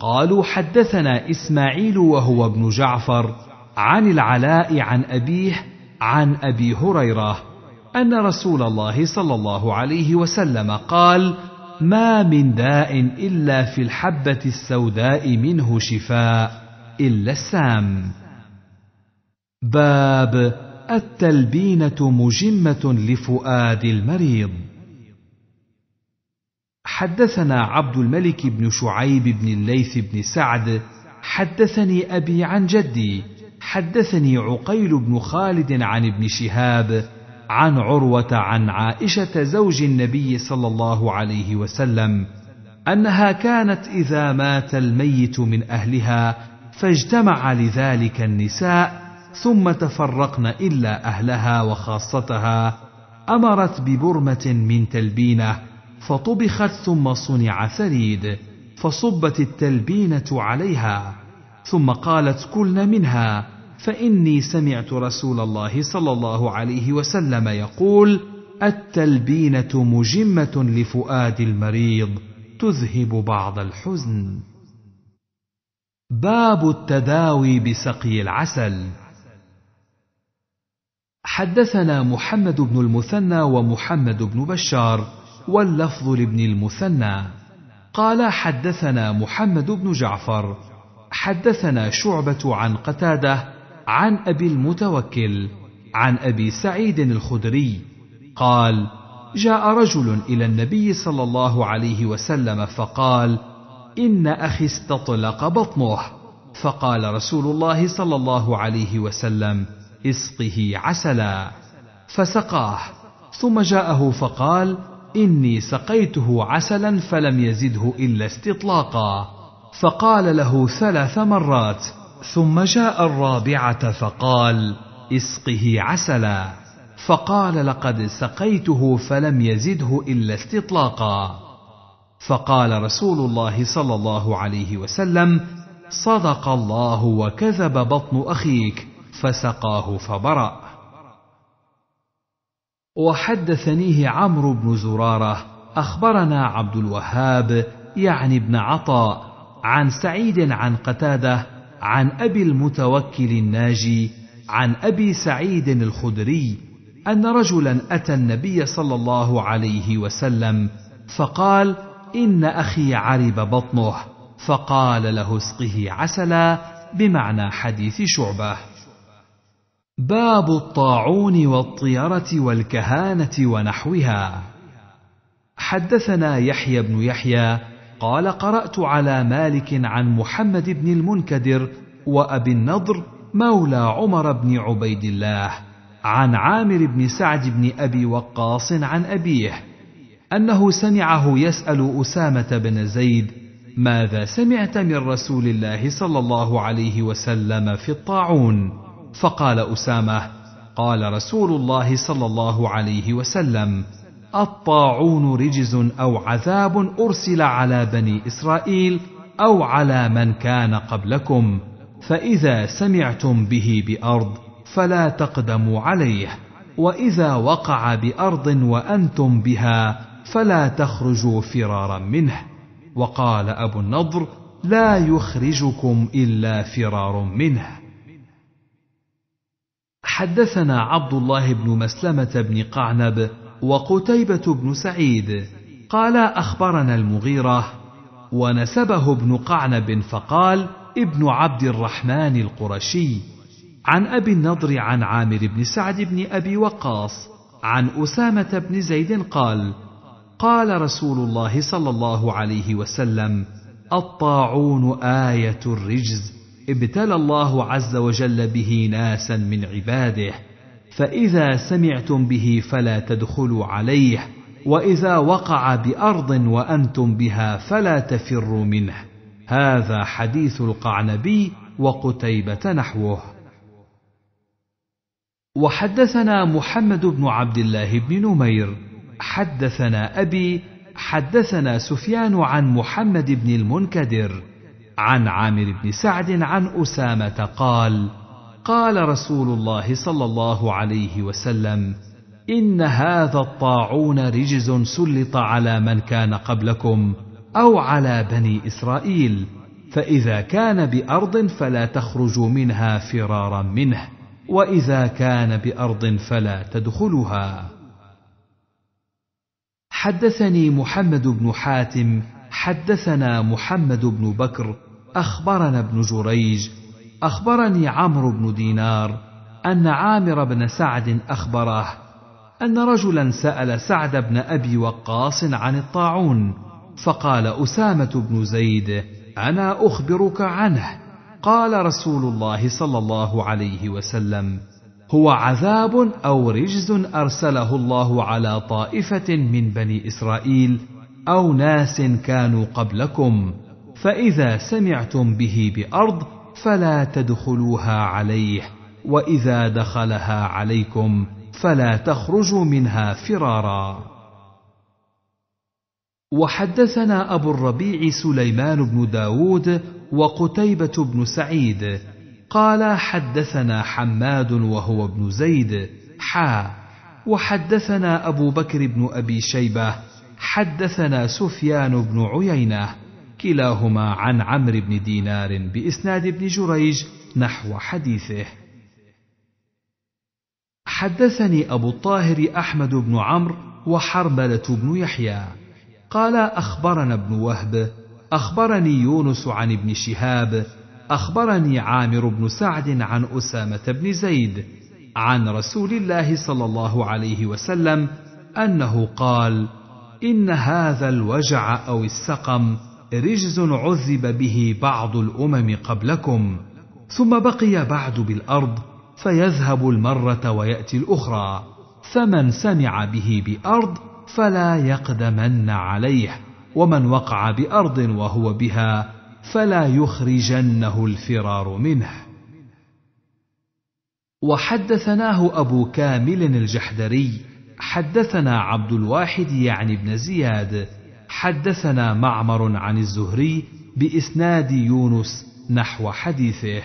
قالوا حدثنا اسماعيل وهو ابن جعفر عن العلاء عن ابيه عن ابي هريره ان رسول الله صلى الله عليه وسلم قال ما من داء الا في الحبه السوداء منه شفاء الا السام باب التلبينه مجمه لفؤاد المريض حدثنا عبد الملك بن شعيب بن الليث بن سعد حدثني ابي عن جدي حدثني عقيل بن خالد عن ابن شهاب عن عروه عن عائشه زوج النبي صلى الله عليه وسلم انها كانت اذا مات الميت من اهلها فاجتمع لذلك النساء ثم تفرقن الا اهلها وخاصتها امرت ببرمه من تلبينه فطبخت ثم صنع ثريد فصبت التلبينه عليها ثم قالت كلن منها فاني سمعت رسول الله صلى الله عليه وسلم يقول التلبينه مجمه لفؤاد المريض تذهب بعض الحزن باب التداوي بسقي العسل حدثنا محمد بن المثنى ومحمد بن بشار واللفظ لابن المثنى قال حدثنا محمد بن جعفر حدثنا شعبه عن قتاده عن ابي المتوكل عن ابي سعيد الخدري قال جاء رجل الى النبي صلى الله عليه وسلم فقال ان اخي استطلق بطنه فقال رسول الله صلى الله عليه وسلم اسقه عسلا فسقاه ثم جاءه فقال اني سقيته عسلا فلم يزده الا استطلاقا فقال له ثلاث مرات ثم جاء الرابعه فقال اسقه عسلا فقال لقد سقيته فلم يزده الا استطلاقا فقال رسول الله صلى الله عليه وسلم صدق الله وكذب بطن اخيك فسقاه فبرأ وحدثنيه عمرو بن زراره اخبرنا عبد الوهاب يعني ابن عطاء عن سعيد عن قتاده عن ابي المتوكل الناجي عن ابي سعيد الخدري ان رجلا اتى النبي صلى الله عليه وسلم فقال ان اخي عرب بطنه فقال له اسقه عسلا بمعنى حديث شعبه باب الطاعون والطيرة والكهانة ونحوها حدثنا يحيى بن يحيى قال قرأت على مالك عن محمد بن المنكدر وأبي النضر مولى عمر بن عبيد الله عن عامر بن سعد بن أبي وقاص عن أبيه أنه سمعه يسأل أسامة بن زيد ماذا سمعت من رسول الله صلى الله عليه وسلم في الطاعون؟ فقال اسامه قال رسول الله صلى الله عليه وسلم الطاعون رجز او عذاب ارسل على بني اسرائيل او على من كان قبلكم فاذا سمعتم به بارض فلا تقدموا عليه واذا وقع بارض وانتم بها فلا تخرجوا فرارا منه وقال ابو النضر لا يخرجكم الا فرار منه حدثنا عبد الله بن مسلمة بن قعنب وقتيبة بن سعيد قال أخبرنا المغيرة ونسبه ابن قعنب فقال ابن عبد الرحمن القرشي عن أبي النضر عن عامر بن سعد بن أبي وقاص عن أسامة بن زيد قال قال رسول الله صلى الله عليه وسلم الطاعون آية الرجز ابتلى الله عز وجل به ناسا من عباده فاذا سمعتم به فلا تدخلوا عليه واذا وقع بارض وانتم بها فلا تفروا منه هذا حديث القعنبي وقتيبه نحوه وحدثنا محمد بن عبد الله بن نمير حدثنا ابي حدثنا سفيان عن محمد بن المنكدر عن عامر بن سعد عن اسامه قال قال رسول الله صلى الله عليه وسلم ان هذا الطاعون رجز سلط على من كان قبلكم او على بني اسرائيل فاذا كان بارض فلا تخرجوا منها فرارا منه واذا كان بارض فلا تدخلها حدثني محمد بن حاتم حدثنا محمد بن بكر اخبرنا ابن جريج اخبرني عمرو بن دينار ان عامر بن سعد اخبره ان رجلا سال سعد بن ابي وقاص عن الطاعون فقال اسامه بن زيد انا اخبرك عنه قال رسول الله صلى الله عليه وسلم هو عذاب او رجز ارسله الله على طائفه من بني اسرائيل او ناس كانوا قبلكم فاذا سمعتم به بارض فلا تدخلوها عليه واذا دخلها عليكم فلا تخرجوا منها فرارا وحدثنا ابو الربيع سليمان بن داود وقتيبه بن سعيد قال حدثنا حماد وهو ابن زيد حا وحدثنا ابو بكر بن ابي شيبه حدثنا سفيان بن عيينه كلاهما عن عمرو بن دينار باسناد ابن جريج نحو حديثه حدثني ابو الطاهر احمد بن عمرو وحرمله بن يحيى قال اخبرنا ابن وهب اخبرني يونس عن ابن شهاب اخبرني عامر بن سعد عن اسامه بن زيد عن رسول الله صلى الله عليه وسلم انه قال إن هذا الوجع أو السقم رجز عذب به بعض الأمم قبلكم ثم بقي بعد بالأرض فيذهب المرة ويأتي الأخرى فمن سمع به بأرض فلا يقدمن عليه ومن وقع بأرض وهو بها فلا يخرجنه الفرار منه وحدثناه أبو كامل الجحدري حدثنا عبد الواحد يعني ابن زياد حدثنا معمر عن الزهري باسناد يونس نحو حديثه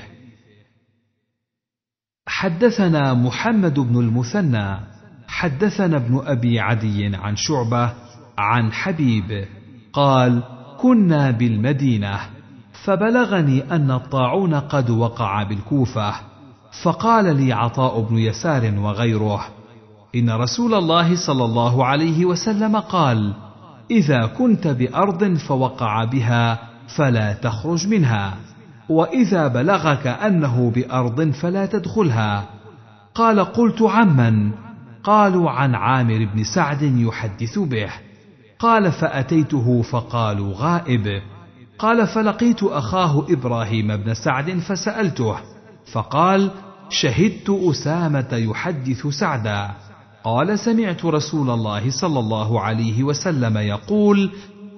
حدثنا محمد بن المثنى حدثنا ابن ابي عدي عن شعبه عن حبيب قال كنا بالمدينه فبلغني ان الطاعون قد وقع بالكوفه فقال لي عطاء بن يسار وغيره ان رسول الله صلى الله عليه وسلم قال اذا كنت بارض فوقع بها فلا تخرج منها واذا بلغك انه بارض فلا تدخلها قال قلت عمن قالوا عن عامر بن سعد يحدث به قال فاتيته فقالوا غائب قال فلقيت اخاه ابراهيم بن سعد فسالته فقال شهدت اسامه يحدث سعدا قال سمعت رسول الله صلى الله عليه وسلم يقول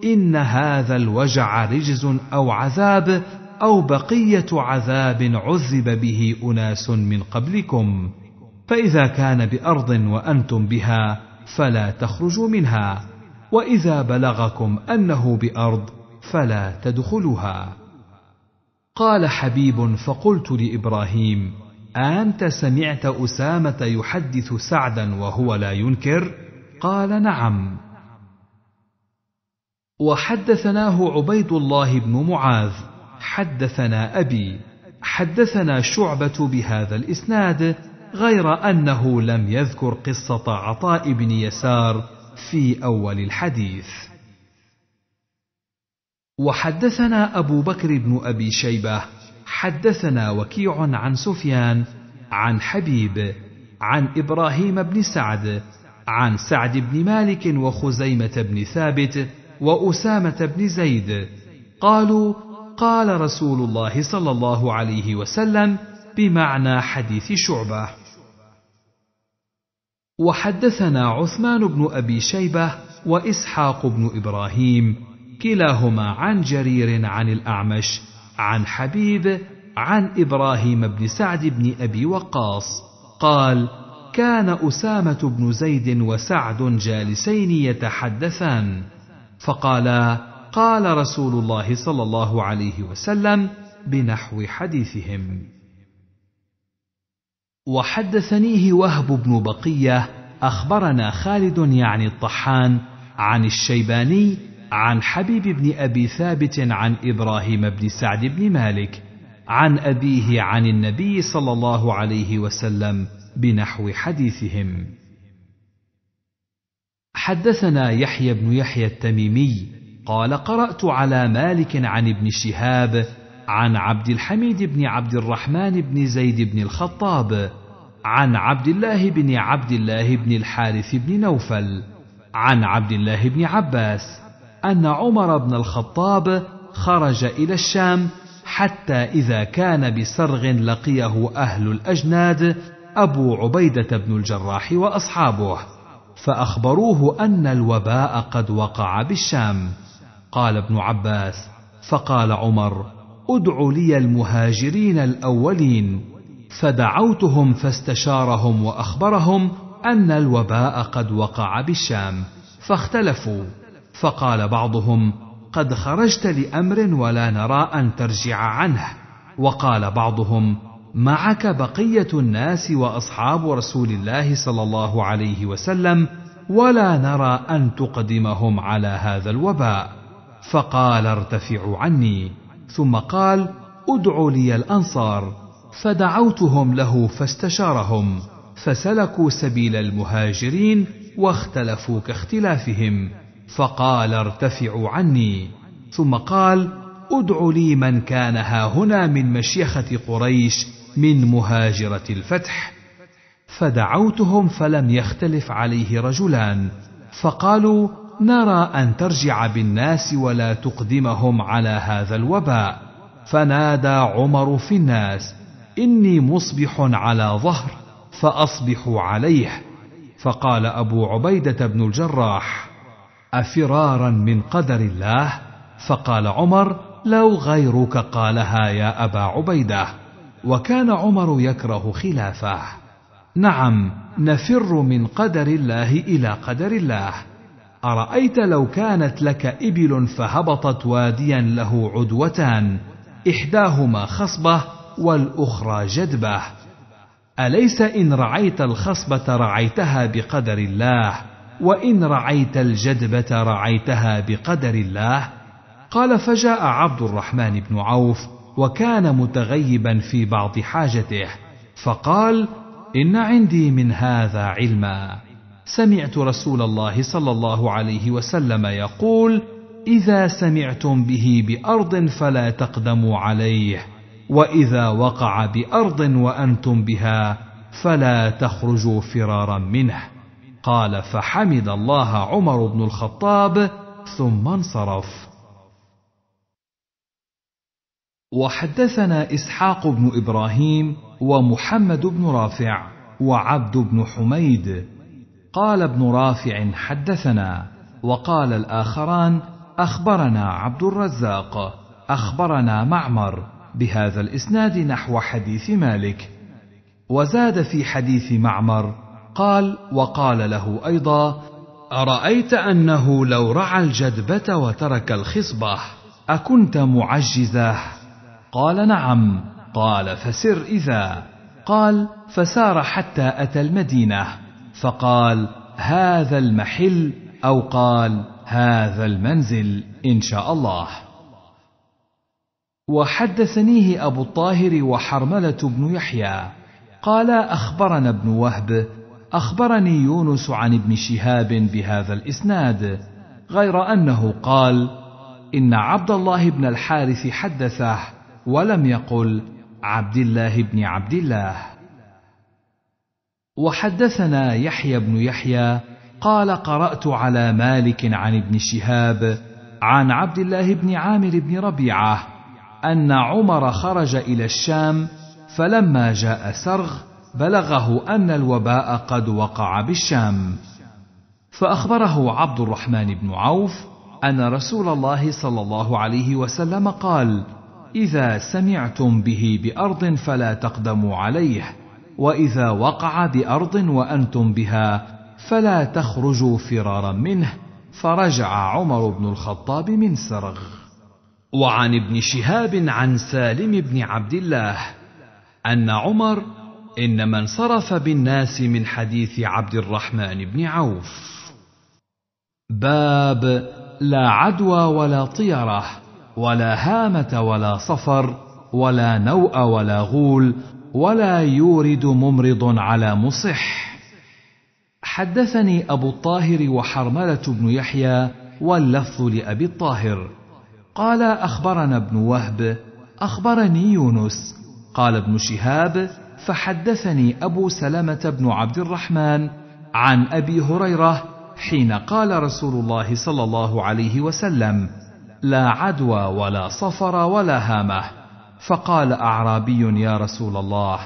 ان هذا الوجع رجز او عذاب او بقيه عذاب عذب به اناس من قبلكم فاذا كان بارض وانتم بها فلا تخرجوا منها واذا بلغكم انه بارض فلا تدخلوها قال حبيب فقلت لابراهيم أنت سمعت أسامة يحدث سعدا وهو لا ينكر؟ قال نعم. وحدثناه عبيد الله بن معاذ، حدثنا أبي، حدثنا شعبة بهذا الإسناد، غير أنه لم يذكر قصة عطاء بن يسار في أول الحديث. وحدثنا أبو بكر بن أبي شيبة حدثنا وكيع عن سفيان عن حبيب عن ابراهيم بن سعد عن سعد بن مالك وخزيمه بن ثابت واسامه بن زيد قالوا قال رسول الله صلى الله عليه وسلم بمعنى حديث شعبه وحدثنا عثمان بن ابي شيبه واسحاق بن ابراهيم كلاهما عن جرير عن الاعمش عن حبيب عن ابراهيم بن سعد بن ابي وقاص قال كان اسامه بن زيد وسعد جالسين يتحدثان فقالا قال رسول الله صلى الله عليه وسلم بنحو حديثهم وحدثنيه وهب بن بقيه اخبرنا خالد يعني الطحان عن الشيباني عن حبيب بن أبي ثابت عن إبراهيم بن سعد بن مالك عن أبيه عن النبي صلى الله عليه وسلم بنحو حديثهم حدثنا يحيى بن يحيى التميمي قال قرأت على مالك عن ابن شهاب عن عبد الحميد بن عبد الرحمن بن زيد بن الخطاب عن عبد الله بن عبد الله بن الحارث بن نوفل عن عبد الله بن عباس ان عمر بن الخطاب خرج الى الشام حتى اذا كان بسرغ لقيه اهل الاجناد ابو عبيده بن الجراح واصحابه فاخبروه ان الوباء قد وقع بالشام قال ابن عباس فقال عمر ادع لي المهاجرين الاولين فدعوتهم فاستشارهم واخبرهم ان الوباء قد وقع بالشام فاختلفوا فقال بعضهم قد خرجت لامر ولا نرى ان ترجع عنه وقال بعضهم معك بقيه الناس واصحاب رسول الله صلى الله عليه وسلم ولا نرى ان تقدمهم على هذا الوباء فقال ارتفعوا عني ثم قال ادعوا لي الانصار فدعوتهم له فاستشارهم فسلكوا سبيل المهاجرين واختلفوا كاختلافهم فقال ارتفعوا عني ثم قال ادع لي من كان ها هنا من مشيخه قريش من مهاجره الفتح فدعوتهم فلم يختلف عليه رجلان فقالوا نرى ان ترجع بالناس ولا تقدمهم على هذا الوباء فنادى عمر في الناس اني مصبح على ظهر فاصبحوا عليه فقال ابو عبيده بن الجراح افرارا من قدر الله فقال عمر لو غيرك قالها يا ابا عبيده وكان عمر يكره خلافه نعم نفر من قدر الله الى قدر الله ارايت لو كانت لك ابل فهبطت واديا له عدوتان احداهما خصبه والاخرى جدبه اليس ان رعيت الخصبه رعيتها بقدر الله وان رعيت الجدبه رعيتها بقدر الله قال فجاء عبد الرحمن بن عوف وكان متغيبا في بعض حاجته فقال ان عندي من هذا علما سمعت رسول الله صلى الله عليه وسلم يقول اذا سمعتم به بارض فلا تقدموا عليه واذا وقع بارض وانتم بها فلا تخرجوا فرارا منه قال فحمد الله عمر بن الخطاب ثم انصرف وحدثنا اسحاق بن ابراهيم ومحمد بن رافع وعبد بن حميد قال ابن رافع حدثنا وقال الاخران اخبرنا عبد الرزاق اخبرنا معمر بهذا الاسناد نحو حديث مالك وزاد في حديث معمر قال وقال له ايضا ارايت انه لو رعى الجدبه وترك الخصبه اكنت معجزه قال نعم قال فسر اذا قال فسار حتى اتى المدينه فقال هذا المحل او قال هذا المنزل ان شاء الله وحدثنيه ابو الطاهر وحرمله بن يحيى قال اخبرنا ابن وهب اخبرني يونس عن ابن شهاب بهذا الاسناد غير انه قال ان عبد الله بن الحارث حدثه ولم يقل عبد الله بن عبد الله وحدثنا يحيى بن يحيى قال قرات على مالك عن ابن شهاب عن عبد الله بن عامر بن ربيعه ان عمر خرج الى الشام فلما جاء سرغ بلغه ان الوباء قد وقع بالشام فاخبره عبد الرحمن بن عوف ان رسول الله صلى الله عليه وسلم قال اذا سمعتم به بارض فلا تقدموا عليه واذا وقع بارض وانتم بها فلا تخرجوا فرارا منه فرجع عمر بن الخطاب من سرغ وعن ابن شهاب عن سالم بن عبد الله ان عمر انما انصرف بالناس من حديث عبد الرحمن بن عوف باب لا عدوى ولا طيره ولا هامه ولا صفر ولا نوء ولا غول ولا يورد ممرض على مصح حدثني ابو الطاهر وحرمله بن يحيى واللفظ لابي الطاهر قال اخبرنا ابن وهب اخبرني يونس قال ابن شهاب فحدثني أبو سلمة بن عبد الرحمن عن أبي هريرة حين قال رسول الله صلى الله عليه وسلم: لا عدوى ولا صفر ولا هامة. فقال أعرابي يا رسول الله: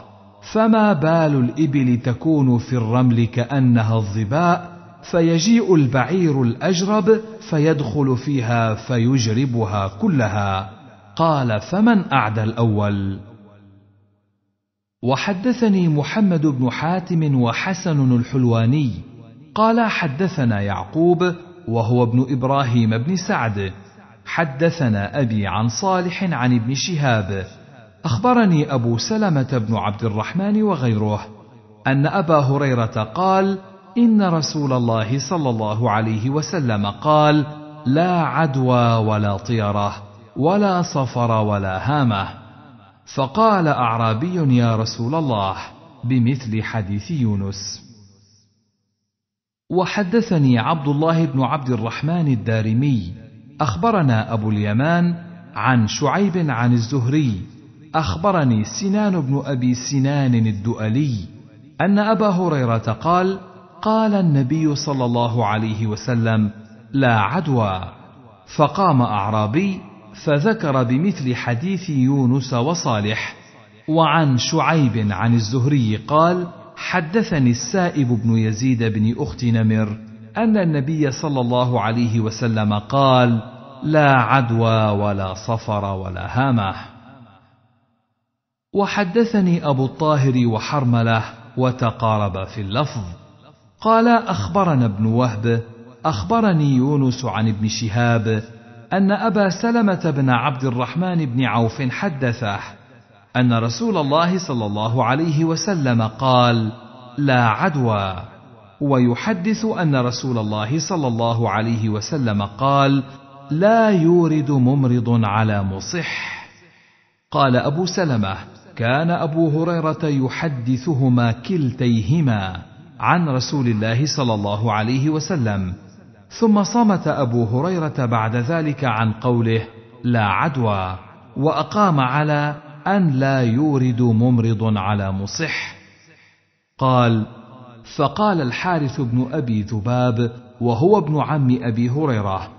فما بال الإبل تكون في الرمل كأنها الظباء، فيجيء البعير الأجرب فيدخل فيها فيجربها كلها. قال: فمن أعدى الأول؟ وحدثني محمد بن حاتم وحسن الحلواني قال حدثنا يعقوب وهو ابن ابراهيم بن سعد حدثنا ابي عن صالح عن ابن شهاب اخبرني ابو سلمه بن عبد الرحمن وغيره ان ابا هريره قال ان رسول الله صلى الله عليه وسلم قال لا عدوى ولا طيره ولا صفر ولا هامه فقال اعرابي يا رسول الله بمثل حديث يونس وحدثني عبد الله بن عبد الرحمن الدارمي اخبرنا ابو اليمان عن شعيب عن الزهري اخبرني سنان بن ابي سنان الدؤلي ان ابا هريره قال قال النبي صلى الله عليه وسلم لا عدوى فقام اعرابي فذكر بمثل حديث يونس وصالح وعن شعيب عن الزهري قال حدثني السائب بن يزيد بن اخت نمر ان النبي صلى الله عليه وسلم قال لا عدوى ولا صفر ولا هامه وحدثني ابو الطاهر وحرمله وتقارب في اللفظ قال اخبرنا ابن وهب اخبرني يونس عن ابن شهاب أن أبا سلمة بن عبد الرحمن بن عوف حدثه أن رسول الله صلى الله عليه وسلم قال: لا عدوى، ويحدث أن رسول الله صلى الله عليه وسلم قال: لا يورد ممرض على مصح. قال أبو سلمة: كان أبو هريرة يحدثهما كلتيهما عن رسول الله صلى الله عليه وسلم، ثم صمت ابو هريره بعد ذلك عن قوله لا عدوى واقام على ان لا يورد ممرض على مصح قال فقال الحارث بن ابي ذباب وهو ابن عم ابي هريره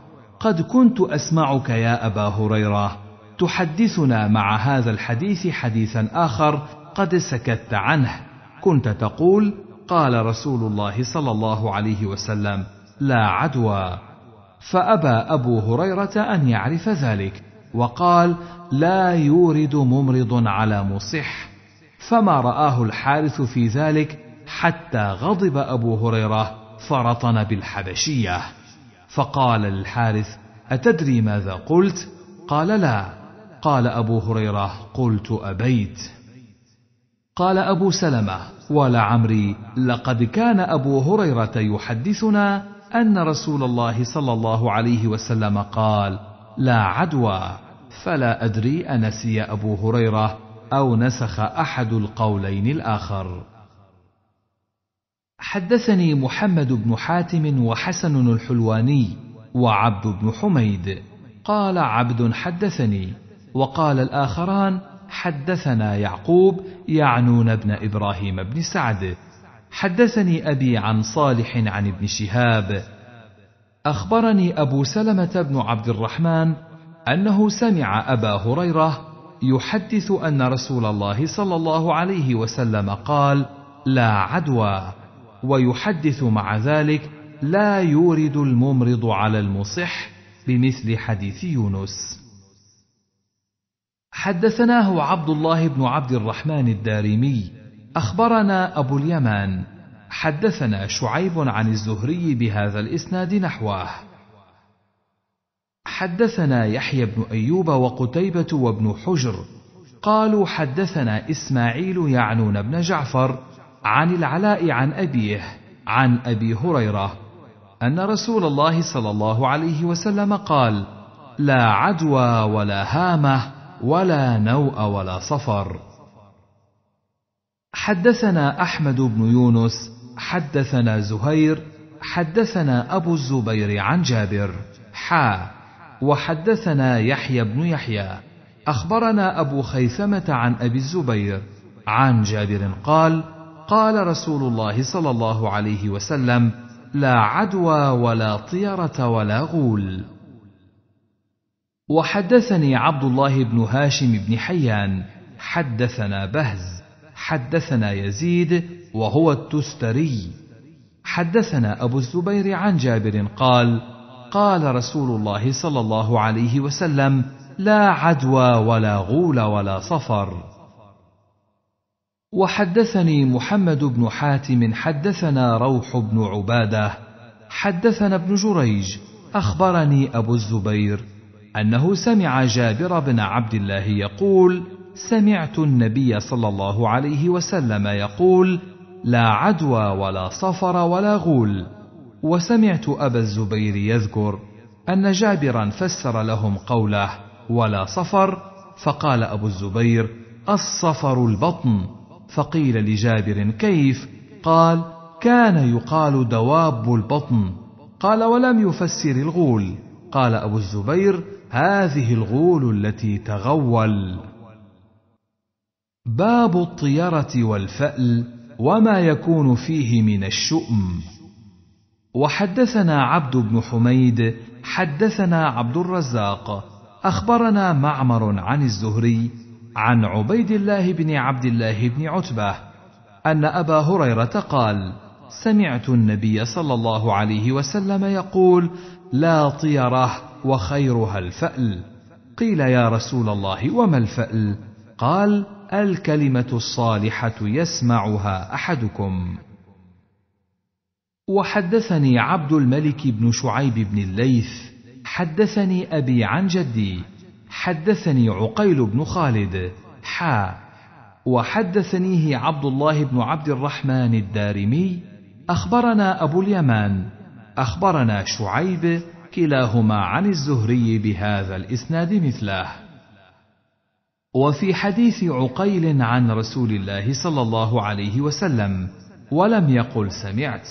قد كنت اسمعك يا ابا هريره تحدثنا مع هذا الحديث حديثا اخر قد سكت عنه كنت تقول قال رسول الله صلى الله عليه وسلم لا عدوى فابى ابو هريره ان يعرف ذلك وقال لا يورد ممرض على مصح فما راه الحارث في ذلك حتى غضب ابو هريره فرطن بالحبشيه فقال للحارث اتدري ماذا قلت قال لا قال ابو هريره قلت ابيت قال ابو سلمه ولعمري لقد كان ابو هريره يحدثنا ان رسول الله صلى الله عليه وسلم قال لا عدوى فلا ادري انسي ابو هريره او نسخ احد القولين الاخر حدثني محمد بن حاتم وحسن الحلواني وعبد بن حميد قال عبد حدثني وقال الاخران حدثنا يعقوب يعنون ابن ابراهيم بن سعد حدثني ابي عن صالح عن ابن شهاب اخبرني ابو سلمه بن عبد الرحمن انه سمع ابا هريره يحدث ان رسول الله صلى الله عليه وسلم قال لا عدوى ويحدث مع ذلك لا يورد الممرض على المصح بمثل حديث يونس حدثناه عبد الله بن عبد الرحمن الدارمي اخبرنا ابو اليمان حدثنا شعيب عن الزهري بهذا الاسناد نحوه حدثنا يحيى بن ايوب وقتيبه وابن حجر قالوا حدثنا اسماعيل يعنون بن جعفر عن العلاء عن ابيه عن ابي هريره ان رسول الله صلى الله عليه وسلم قال لا عدوى ولا هامه ولا نوء ولا صفر حدثنا احمد بن يونس حدثنا زهير حدثنا ابو الزبير عن جابر حا وحدثنا يحيى بن يحيى اخبرنا ابو خيثمه عن ابي الزبير عن جابر قال قال رسول الله صلى الله عليه وسلم لا عدوى ولا طيره ولا غول وحدثني عبد الله بن هاشم بن حيان حدثنا بهز حدثنا يزيد وهو التستري حدثنا ابو الزبير عن جابر قال قال رسول الله صلى الله عليه وسلم لا عدوى ولا غول ولا صفر وحدثني محمد بن حاتم حدثنا روح بن عباده حدثنا ابن جريج اخبرني ابو الزبير انه سمع جابر بن عبد الله يقول سمعت النبي صلى الله عليه وسلم يقول لا عدوى ولا صفر ولا غول وسمعت ابا الزبير يذكر ان جابرا فسر لهم قوله ولا صفر فقال ابو الزبير الصفر البطن فقيل لجابر كيف قال كان يقال دواب البطن قال ولم يفسر الغول قال ابو الزبير هذه الغول التي تغول باب الطيرة والفأل وما يكون فيه من الشؤم وحدثنا عبد بن حميد حدثنا عبد الرزاق أخبرنا معمر عن الزهري عن عبيد الله بن عبد الله بن عتبة أن أبا هريرة قال: سمعت النبي صلى الله عليه وسلم يقول: لا طيره وخيرها الفأل. قيل يا رسول الله وما الفأل؟ قال: الكلمه الصالحه يسمعها احدكم وحدثني عبد الملك بن شعيب بن الليث حدثني ابي عن جدي حدثني عقيل بن خالد حا وحدثنيه عبد الله بن عبد الرحمن الدارمي اخبرنا ابو اليمان اخبرنا شعيب كلاهما عن الزهري بهذا الاسناد مثله وفي حديث عقيل عن رسول الله صلى الله عليه وسلم ولم يقل سمعت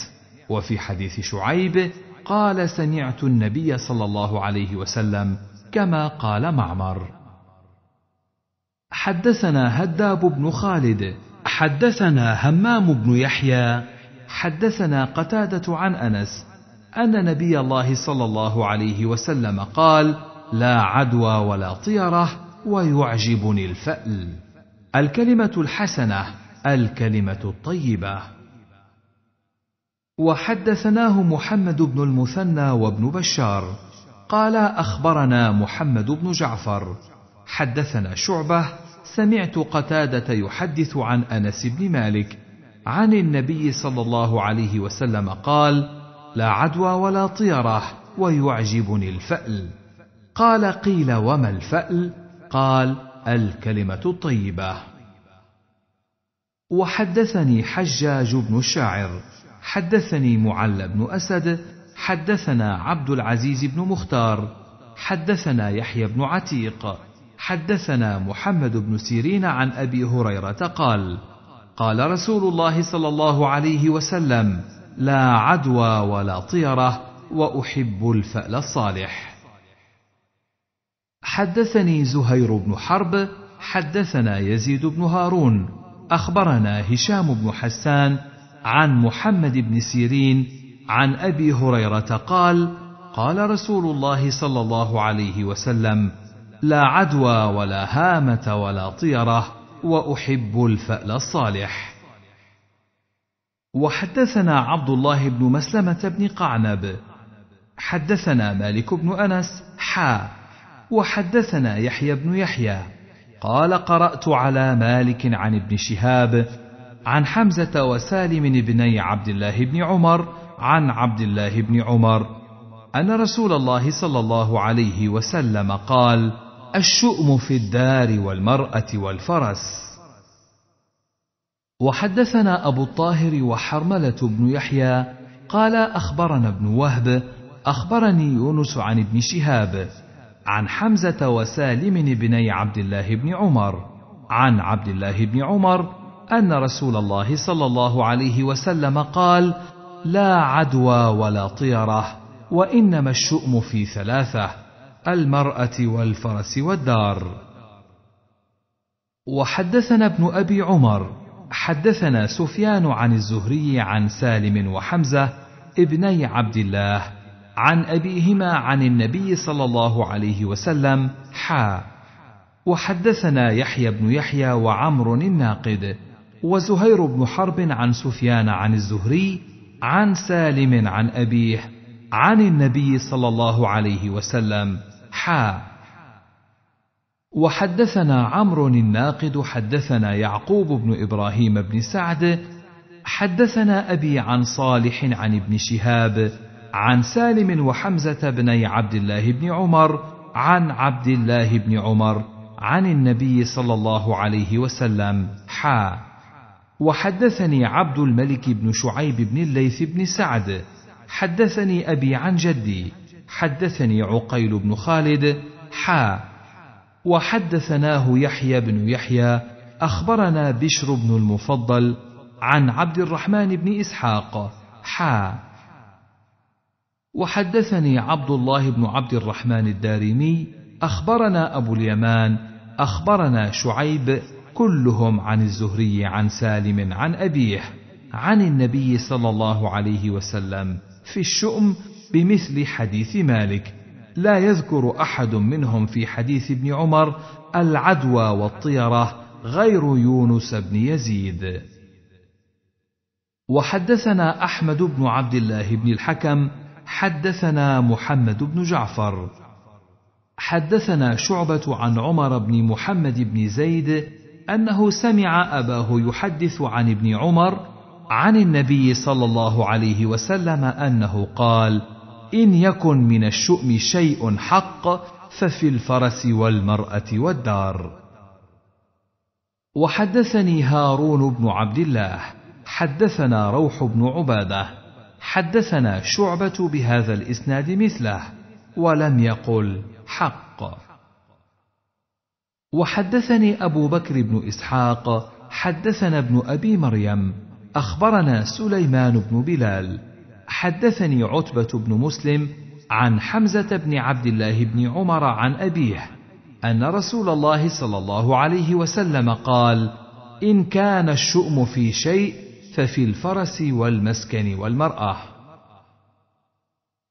وفي حديث شعيب قال سمعت النبي صلى الله عليه وسلم كما قال معمر حدثنا هداب بن خالد حدثنا همام بن يحيى حدثنا قتاده عن انس ان نبي الله صلى الله عليه وسلم قال لا عدوى ولا طيره ويعجبني الفأل الكلمة الحسنة الكلمة الطيبة وحدثناه محمد بن المثنى وابن بشار قال أخبرنا محمد بن جعفر حدثنا شعبة سمعت قتادة يحدث عن أنس بن مالك عن النبي صلى الله عليه وسلم قال لا عدوى ولا طيره ويعجبني الفأل قال قيل وما الفأل قال الكلمه الطيبه وحدثني حجاج بن الشاعر حدثني معل بن اسد حدثنا عبد العزيز بن مختار حدثنا يحيى بن عتيق حدثنا محمد بن سيرين عن ابي هريره قال قال رسول الله صلى الله عليه وسلم لا عدوى ولا طيره واحب الفال الصالح حدثني زهير بن حرب حدثنا يزيد بن هارون اخبرنا هشام بن حسان عن محمد بن سيرين عن ابي هريره قال قال رسول الله صلى الله عليه وسلم لا عدوى ولا هامه ولا طيره واحب الفال الصالح وحدثنا عبد الله بن مسلمه بن قعنب حدثنا مالك بن انس حا وحدثنا يحيى بن يحيى قال قرات على مالك عن ابن شهاب عن حمزه وسالم بني عبد الله بن عمر عن عبد الله بن عمر ان رسول الله صلى الله عليه وسلم قال الشؤم في الدار والمراه والفرس وحدثنا ابو الطاهر وحرمله بن يحيى قال اخبرنا ابن وهب اخبرني يونس عن ابن شهاب عن حمزة وسالم بن عبد الله بن عمر عن عبد الله بن عمر أن رسول الله صلى الله عليه وسلم قال: لا عدوى ولا طيرة، وإنما الشؤم في ثلاثة: المرأة والفرس والدار. وحدثنا ابن أبي عمر، حدثنا سفيان عن الزهري عن سالم وحمزة ابني عبد الله عن أبيهما عن النبي صلى الله عليه وسلم حا وحدثنا يحيى بن يحيى وعمر الناقد وزهير بن حرب عن سفيان عن الزهري عن سالم عن أبيه عن النبي صلى الله عليه وسلم حا وحدثنا عمرو الناقد حدثنا يعقوب بن إبراهيم بن سعد حدثنا أبي عن صالح عن ابن شهاب عن سالم وحمزة بني عبد الله بن عمر عن عبد الله بن عمر عن النبي صلى الله عليه وسلم حا وحدثني عبد الملك بن شعيب بن الليث بن سعد حدثني أبي عن جدي حدثني عقيل بن خالد حا وحدثناه يحيى بن يحيى أخبرنا بشر بن المفضل عن عبد الرحمن بن إسحاق حا وحدثني عبد الله بن عبد الرحمن الدارمي اخبرنا ابو اليمان اخبرنا شعيب كلهم عن الزهري عن سالم عن ابيه عن النبي صلى الله عليه وسلم في الشؤم بمثل حديث مالك لا يذكر احد منهم في حديث ابن عمر العدوى والطيره غير يونس بن يزيد وحدثنا احمد بن عبد الله بن الحكم حدثنا محمد بن جعفر حدثنا شعبة عن عمر بن محمد بن زيد أنه سمع أباه يحدث عن ابن عمر عن النبي صلى الله عليه وسلم أنه قال: إن يكن من الشؤم شيء حق ففي الفرس والمرأة والدار. وحدثني هارون بن عبد الله، حدثنا روح بن عباده حدثنا شعبة بهذا الإسناد مثله ولم يقل حق وحدثني أبو بكر بن إسحاق حدثنا ابن أبي مريم أخبرنا سليمان بن بلال حدثني عتبة بن مسلم عن حمزة بن عبد الله بن عمر عن أبيه أن رسول الله صلى الله عليه وسلم قال: إن كان الشؤم في شيء ففي الفرس والمسكن والمراه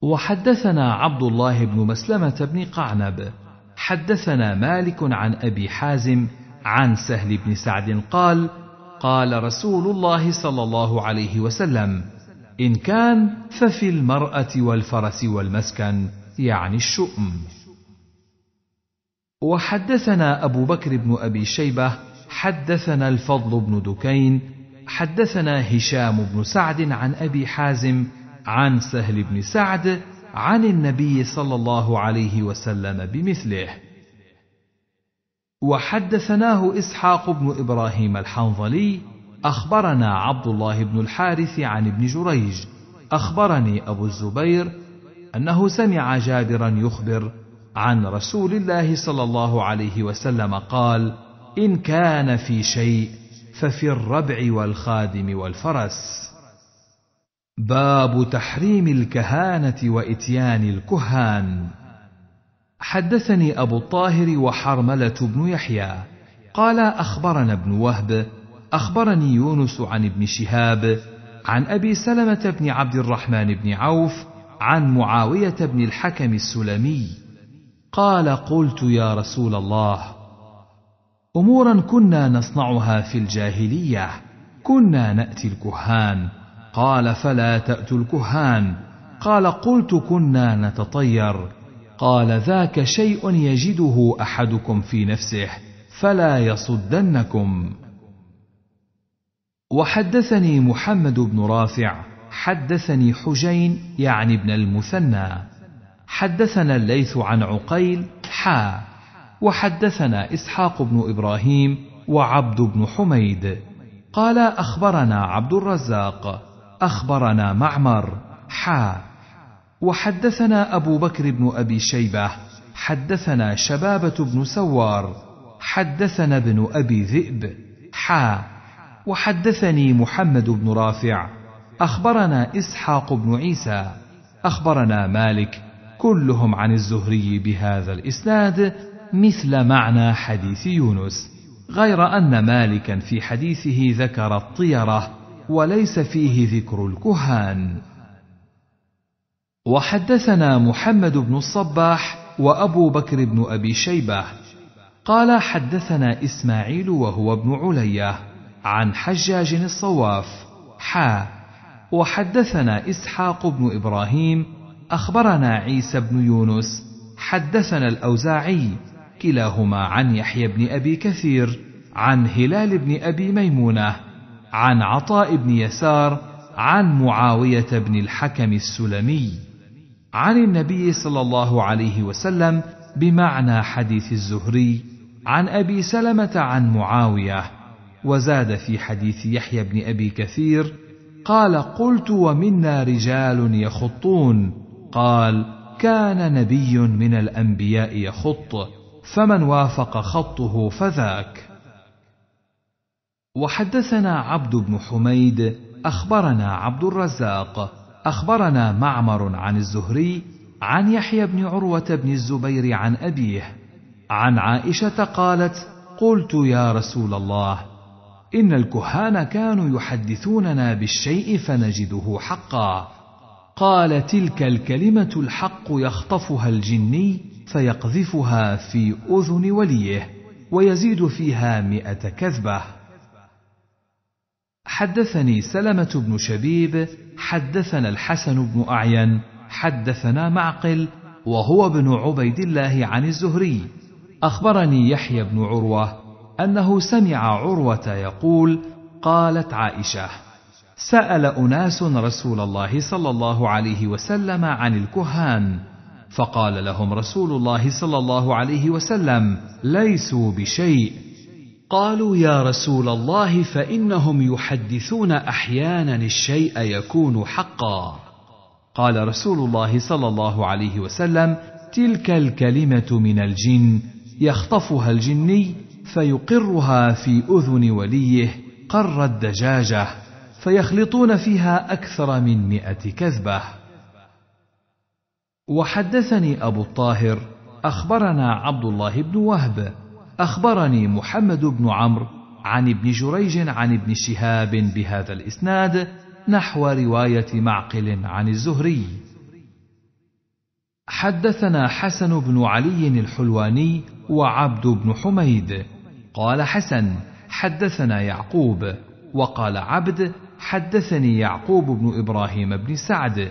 وحدثنا عبد الله بن مسلمه بن قعنب حدثنا مالك عن ابي حازم عن سهل بن سعد قال قال رسول الله صلى الله عليه وسلم ان كان ففي المراه والفرس والمسكن يعني الشؤم وحدثنا ابو بكر بن ابي شيبه حدثنا الفضل بن دكين حدثنا هشام بن سعد عن ابي حازم عن سهل بن سعد عن النبي صلى الله عليه وسلم بمثله وحدثناه اسحاق بن ابراهيم الحنظلي اخبرنا عبد الله بن الحارث عن ابن جريج اخبرني ابو الزبير انه سمع جابرا يخبر عن رسول الله صلى الله عليه وسلم قال ان كان في شيء ففي الربع والخادم والفرس باب تحريم الكهانه واتيان الكهان حدثني ابو الطاهر وحرمله بن يحيى قال اخبرنا ابن وهب اخبرني يونس عن ابن شهاب عن ابي سلمه بن عبد الرحمن بن عوف عن معاويه بن الحكم السلمي قال قلت يا رسول الله امورا كنا نصنعها في الجاهليه كنا ناتي الكهان قال فلا تاتوا الكهان قال قلت كنا نتطير قال ذاك شيء يجده احدكم في نفسه فلا يصدنكم وحدثني محمد بن رافع حدثني حجين يعني ابن المثنى حدثنا الليث عن عقيل حا وحدثنا اسحاق بن ابراهيم وعبد بن حميد قال اخبرنا عبد الرزاق اخبرنا معمر حا وحدثنا ابو بكر بن ابي شيبه حدثنا شبابه بن سوار حدثنا ابن ابي ذئب حا وحدثني محمد بن رافع اخبرنا اسحاق بن عيسى اخبرنا مالك كلهم عن الزهري بهذا الاسناد مثل معنى حديث يونس غير ان مالكا في حديثه ذكر الطيره وليس فيه ذكر الكهان وحدثنا محمد بن الصباح وابو بكر بن ابي شيبه قال حدثنا اسماعيل وهو ابن عليه عن حجاج الصواف حا وحدثنا اسحاق بن ابراهيم اخبرنا عيسى بن يونس حدثنا الاوزاعي كلاهما عن يحيى بن أبي كثير عن هلال بن أبي ميمونة عن عطاء بن يسار عن معاوية بن الحكم السلمي عن النبي صلى الله عليه وسلم بمعنى حديث الزهري عن أبي سلمة عن معاوية وزاد في حديث يحيى بن أبي كثير قال قلت ومنا رجال يخطون قال كان نبي من الأنبياء يخط فمن وافق خطه فذاك وحدثنا عبد بن حميد اخبرنا عبد الرزاق اخبرنا معمر عن الزهري عن يحيى بن عروه بن الزبير عن ابيه عن عائشه قالت قلت يا رسول الله ان الكهان كانوا يحدثوننا بالشيء فنجده حقا قال تلك الكلمه الحق يخطفها الجني فيقذفها في أذن وليه ويزيد فيها مئة كذبة حدثني سلمة بن شبيب حدثنا الحسن بن أعين حدثنا معقل وهو ابن عبيد الله عن الزهري أخبرني يحيى بن عروة أنه سمع عروة يقول قالت عائشة سأل أناس رسول الله صلى الله عليه وسلم عن الكهان فقال لهم رسول الله صلى الله عليه وسلم ليسوا بشيء قالوا يا رسول الله فانهم يحدثون احيانا الشيء يكون حقا قال رسول الله صلى الله عليه وسلم تلك الكلمه من الجن يخطفها الجني فيقرها في اذن وليه قر الدجاجه فيخلطون فيها اكثر من مائه كذبه وحدثني ابو الطاهر اخبرنا عبد الله بن وهب اخبرني محمد بن عمرو عن ابن جريج عن ابن شهاب بهذا الاسناد نحو روايه معقل عن الزهري حدثنا حسن بن علي الحلواني وعبد بن حميد قال حسن حدثنا يعقوب وقال عبد حدثني يعقوب بن ابراهيم بن سعد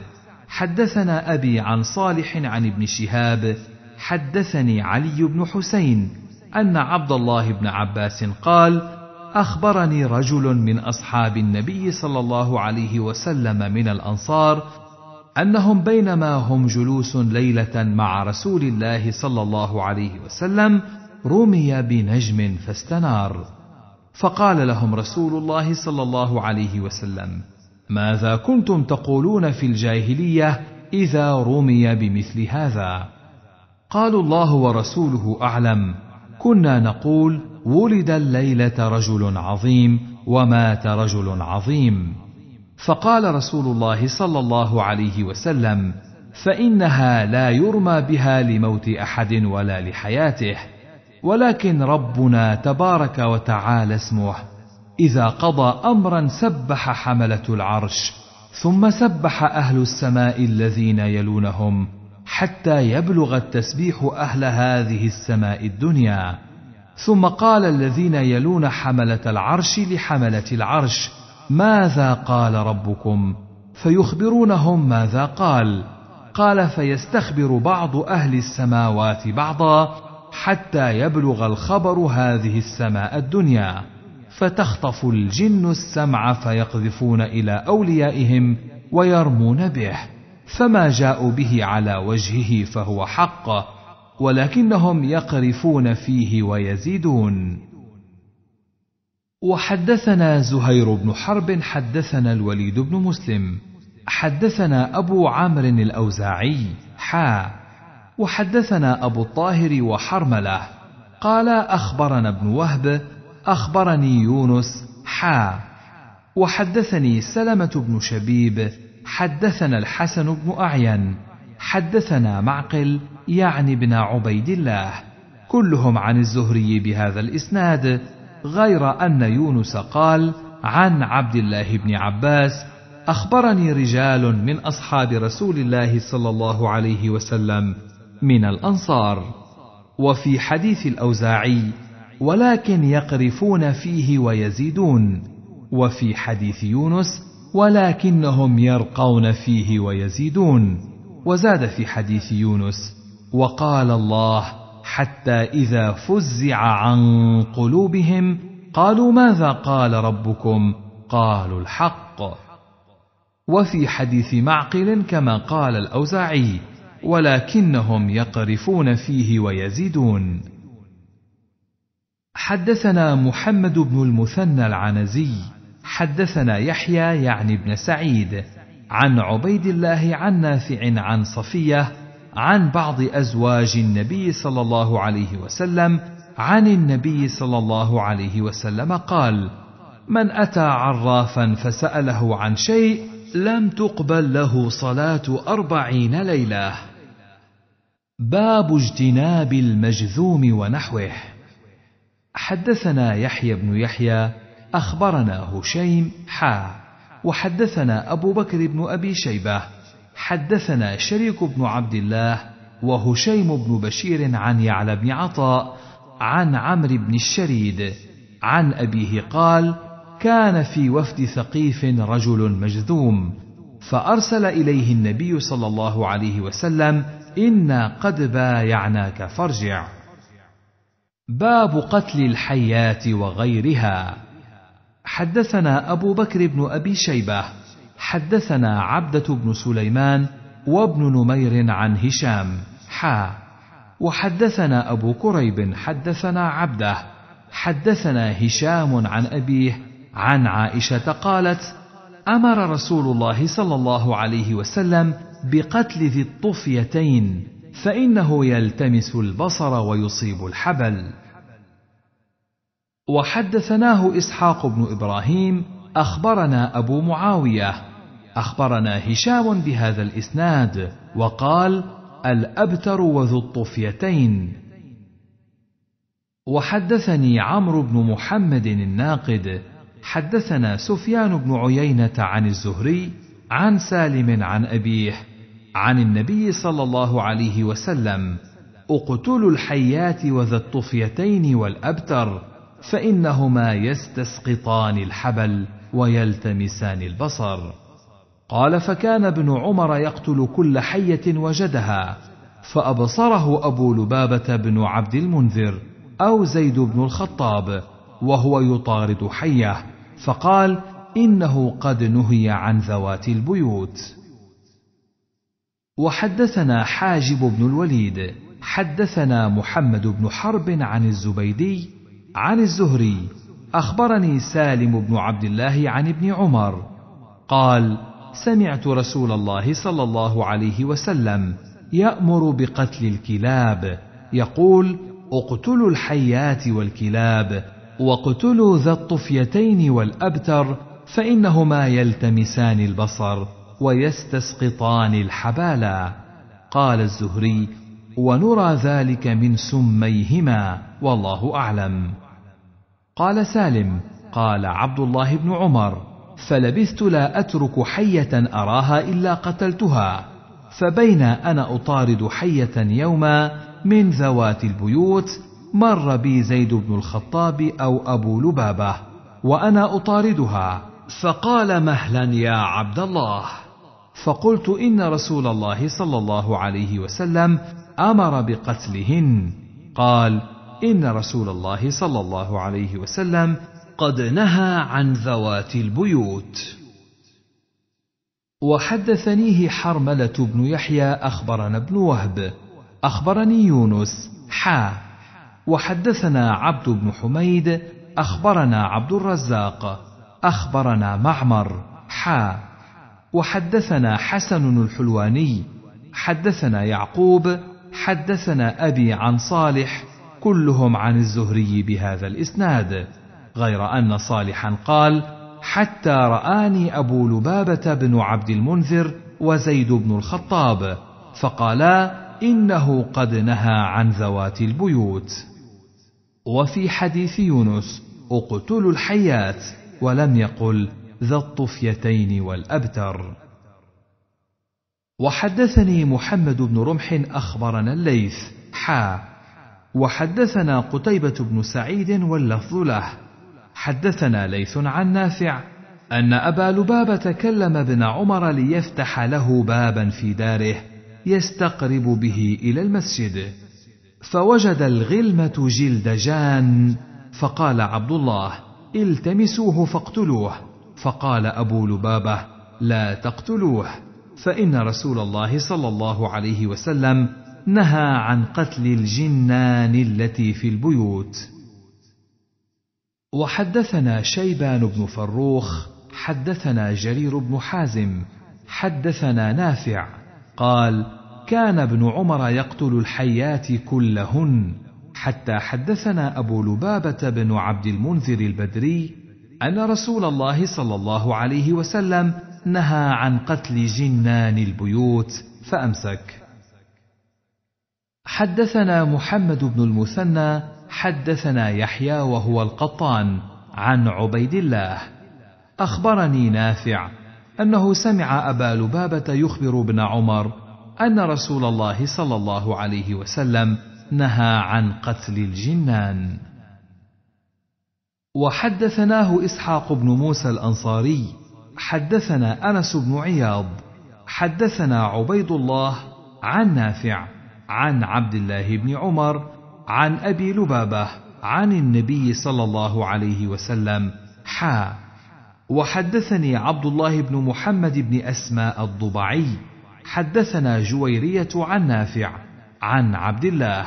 حدثنا ابي عن صالح عن ابن شهاب حدثني علي بن حسين ان عبد الله بن عباس قال اخبرني رجل من اصحاب النبي صلى الله عليه وسلم من الانصار انهم بينما هم جلوس ليله مع رسول الله صلى الله عليه وسلم رمي بنجم فاستنار فقال لهم رسول الله صلى الله عليه وسلم ماذا كنتم تقولون في الجاهليه اذا رمي بمثل هذا قالوا الله ورسوله اعلم كنا نقول ولد الليله رجل عظيم ومات رجل عظيم فقال رسول الله صلى الله عليه وسلم فانها لا يرمى بها لموت احد ولا لحياته ولكن ربنا تبارك وتعالى اسمه إذا قضى أمرا سبح حملة العرش ثم سبح أهل السماء الذين يلونهم حتى يبلغ التسبيح أهل هذه السماء الدنيا ثم قال الذين يلون حملة العرش لحملة العرش ماذا قال ربكم فيخبرونهم ماذا قال قال فيستخبر بعض أهل السماوات بعضا حتى يبلغ الخبر هذه السماء الدنيا فتخطف الجن السمع فيقذفون الى اوليائهم ويرمون به فما جاءوا به على وجهه فهو حق ولكنهم يقرفون فيه ويزيدون وحدثنا زهير بن حرب حدثنا الوليد بن مسلم حدثنا ابو عمرو الاوزاعي حا وحدثنا ابو الطاهر وحرمله قال اخبرنا ابن وهب أخبرني يونس حا وحدثني سلمة بن شبيب حدثنا الحسن بن أعين حدثنا معقل يعني بن عبيد الله كلهم عن الزهري بهذا الإسناد غير أن يونس قال عن عبد الله بن عباس أخبرني رجال من أصحاب رسول الله صلى الله عليه وسلم من الأنصار وفي حديث الأوزاعي ولكن يقرفون فيه ويزيدون وفي حديث يونس ولكنهم يرقون فيه ويزيدون وزاد في حديث يونس وقال الله حتى اذا فزع عن قلوبهم قالوا ماذا قال ربكم قالوا الحق وفي حديث معقل كما قال الاوزاعي ولكنهم يقرفون فيه ويزيدون حدثنا محمد بن المثنى العنزي حدثنا يحيى يعني بن سعيد عن عبيد الله عن نافع عن صفيه عن بعض ازواج النبي صلى الله عليه وسلم عن النبي صلى الله عليه وسلم قال من اتى عرافا فساله عن شيء لم تقبل له صلاه اربعين ليله باب اجتناب المجذوم ونحوه حدثنا يحيى بن يحيى أخبرنا هشيم حا وحدثنا أبو بكر بن أبي شيبة حدثنا شريك بن عبد الله وهشيم بن بشير عن يعلى بن عطاء عن عمرو بن الشريد عن أبيه قال كان في وفد ثقيف رجل مجذوم فأرسل إليه النبي صلى الله عليه وسلم إنا قد بايعناك فارجع باب قتل الحيات وغيرها حدثنا ابو بكر بن ابي شيبه حدثنا عبده بن سليمان وابن نمير عن هشام حا وحدثنا ابو كريب حدثنا عبده حدثنا هشام عن ابيه عن عائشه قالت امر رسول الله صلى الله عليه وسلم بقتل ذي الطفيتين فانه يلتمس البصر ويصيب الحبل وحدثناه اسحاق بن ابراهيم اخبرنا ابو معاويه اخبرنا هشام بهذا الاسناد وقال الابتر وذو الطفيتين وحدثني عمرو بن محمد الناقد حدثنا سفيان بن عيينه عن الزهري عن سالم عن ابيه عن النبي صلى الله عليه وسلم اقتلوا الحيات وذا الطفيتين والابتر فانهما يستسقطان الحبل ويلتمسان البصر قال فكان ابن عمر يقتل كل حيه وجدها فابصره ابو لبابه بن عبد المنذر او زيد بن الخطاب وهو يطارد حيه فقال انه قد نهي عن ذوات البيوت وحدثنا حاجب بن الوليد حدثنا محمد بن حرب عن الزبيدي عن الزهري اخبرني سالم بن عبد الله عن ابن عمر قال سمعت رسول الله صلى الله عليه وسلم يامر بقتل الكلاب يقول اقتلوا الحيات والكلاب واقتلوا ذا الطفيتين والابتر فانهما يلتمسان البصر ويستسقطان الحبالا قال الزهري ونرى ذلك من سميهما والله اعلم قال سالم قال عبد الله بن عمر فلبثت لا اترك حيه اراها الا قتلتها فبين انا اطارد حيه يوما من ذوات البيوت مر بي زيد بن الخطاب او ابو لبابه وانا اطاردها فقال مهلا يا عبد الله فقلت ان رسول الله صلى الله عليه وسلم امر بقتلهن قال ان رسول الله صلى الله عليه وسلم قد نهى عن ذوات البيوت وحدثنيه حرمله بن يحيى اخبرنا ابن وهب اخبرني يونس حا وحدثنا عبد بن حميد اخبرنا عبد الرزاق اخبرنا معمر حا وحدثنا حسن الحلواني حدثنا يعقوب حدثنا ابي عن صالح كلهم عن الزهري بهذا الاسناد غير ان صالحا قال حتى راني ابو لبابه بن عبد المنذر وزيد بن الخطاب فقالا انه قد نهى عن ذوات البيوت وفي حديث يونس اقتلوا الحيات ولم يقل ذا الطفيتين والأبتر وحدثني محمد بن رمح أخبرنا الليث حا وحدثنا قتيبة بن سعيد واللفظ له حدثنا ليث عن نافع أن أبا لبابة كلم ابن عمر ليفتح له بابا في داره يستقرب به إلى المسجد فوجد الغلمة جلد جان فقال عبد الله التمسوه فاقتلوه فقال ابو لبابه لا تقتلوه فان رسول الله صلى الله عليه وسلم نهى عن قتل الجنان التي في البيوت وحدثنا شيبان بن فروخ حدثنا جرير بن حازم حدثنا نافع قال كان ابن عمر يقتل الحيات كلهن حتى حدثنا ابو لبابه بن عبد المنذر البدري أن رسول الله صلى الله عليه وسلم نهى عن قتل جنان البيوت فأمسك. حدثنا محمد بن المثنى حدثنا يحيى وهو القطان عن عبيد الله أخبرني نافع أنه سمع أبا لبابة يخبر ابن عمر أن رسول الله صلى الله عليه وسلم نهى عن قتل الجنان. وحدثناه اسحاق بن موسى الانصاري حدثنا انس بن عياض حدثنا عبيد الله عن نافع عن عبد الله بن عمر عن ابي لبابه عن النبي صلى الله عليه وسلم حا وحدثني عبد الله بن محمد بن اسماء الضبعي حدثنا جويريه عن نافع عن عبد الله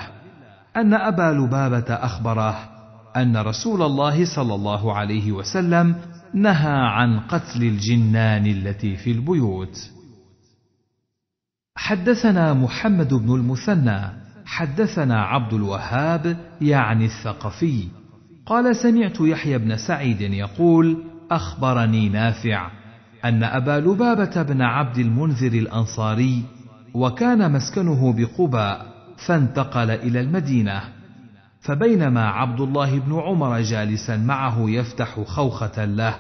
ان ابا لبابه اخبره ان رسول الله صلى الله عليه وسلم نهى عن قتل الجنان التي في البيوت حدثنا محمد بن المثنى حدثنا عبد الوهاب يعني الثقفي قال سمعت يحيى بن سعيد يقول اخبرني نافع ان ابا لبابه بن عبد المنذر الانصاري وكان مسكنه بقباء فانتقل الى المدينه فبينما عبد الله بن عمر جالسا معه يفتح خوخة له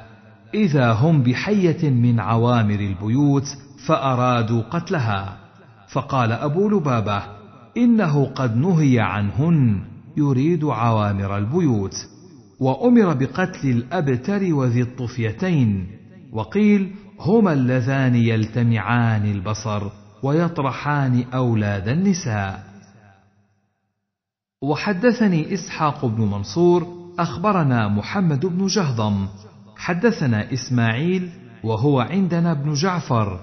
إذا هم بحية من عوامر البيوت فأرادوا قتلها فقال أبو لبابة إنه قد نهي عنهن يريد عوامر البيوت وأمر بقتل الأبتر وذي الطفيتين وقيل هما اللذان يلتمعان البصر ويطرحان أولاد النساء وحدثني اسحاق بن منصور اخبرنا محمد بن جهضم حدثنا اسماعيل وهو عندنا ابن جعفر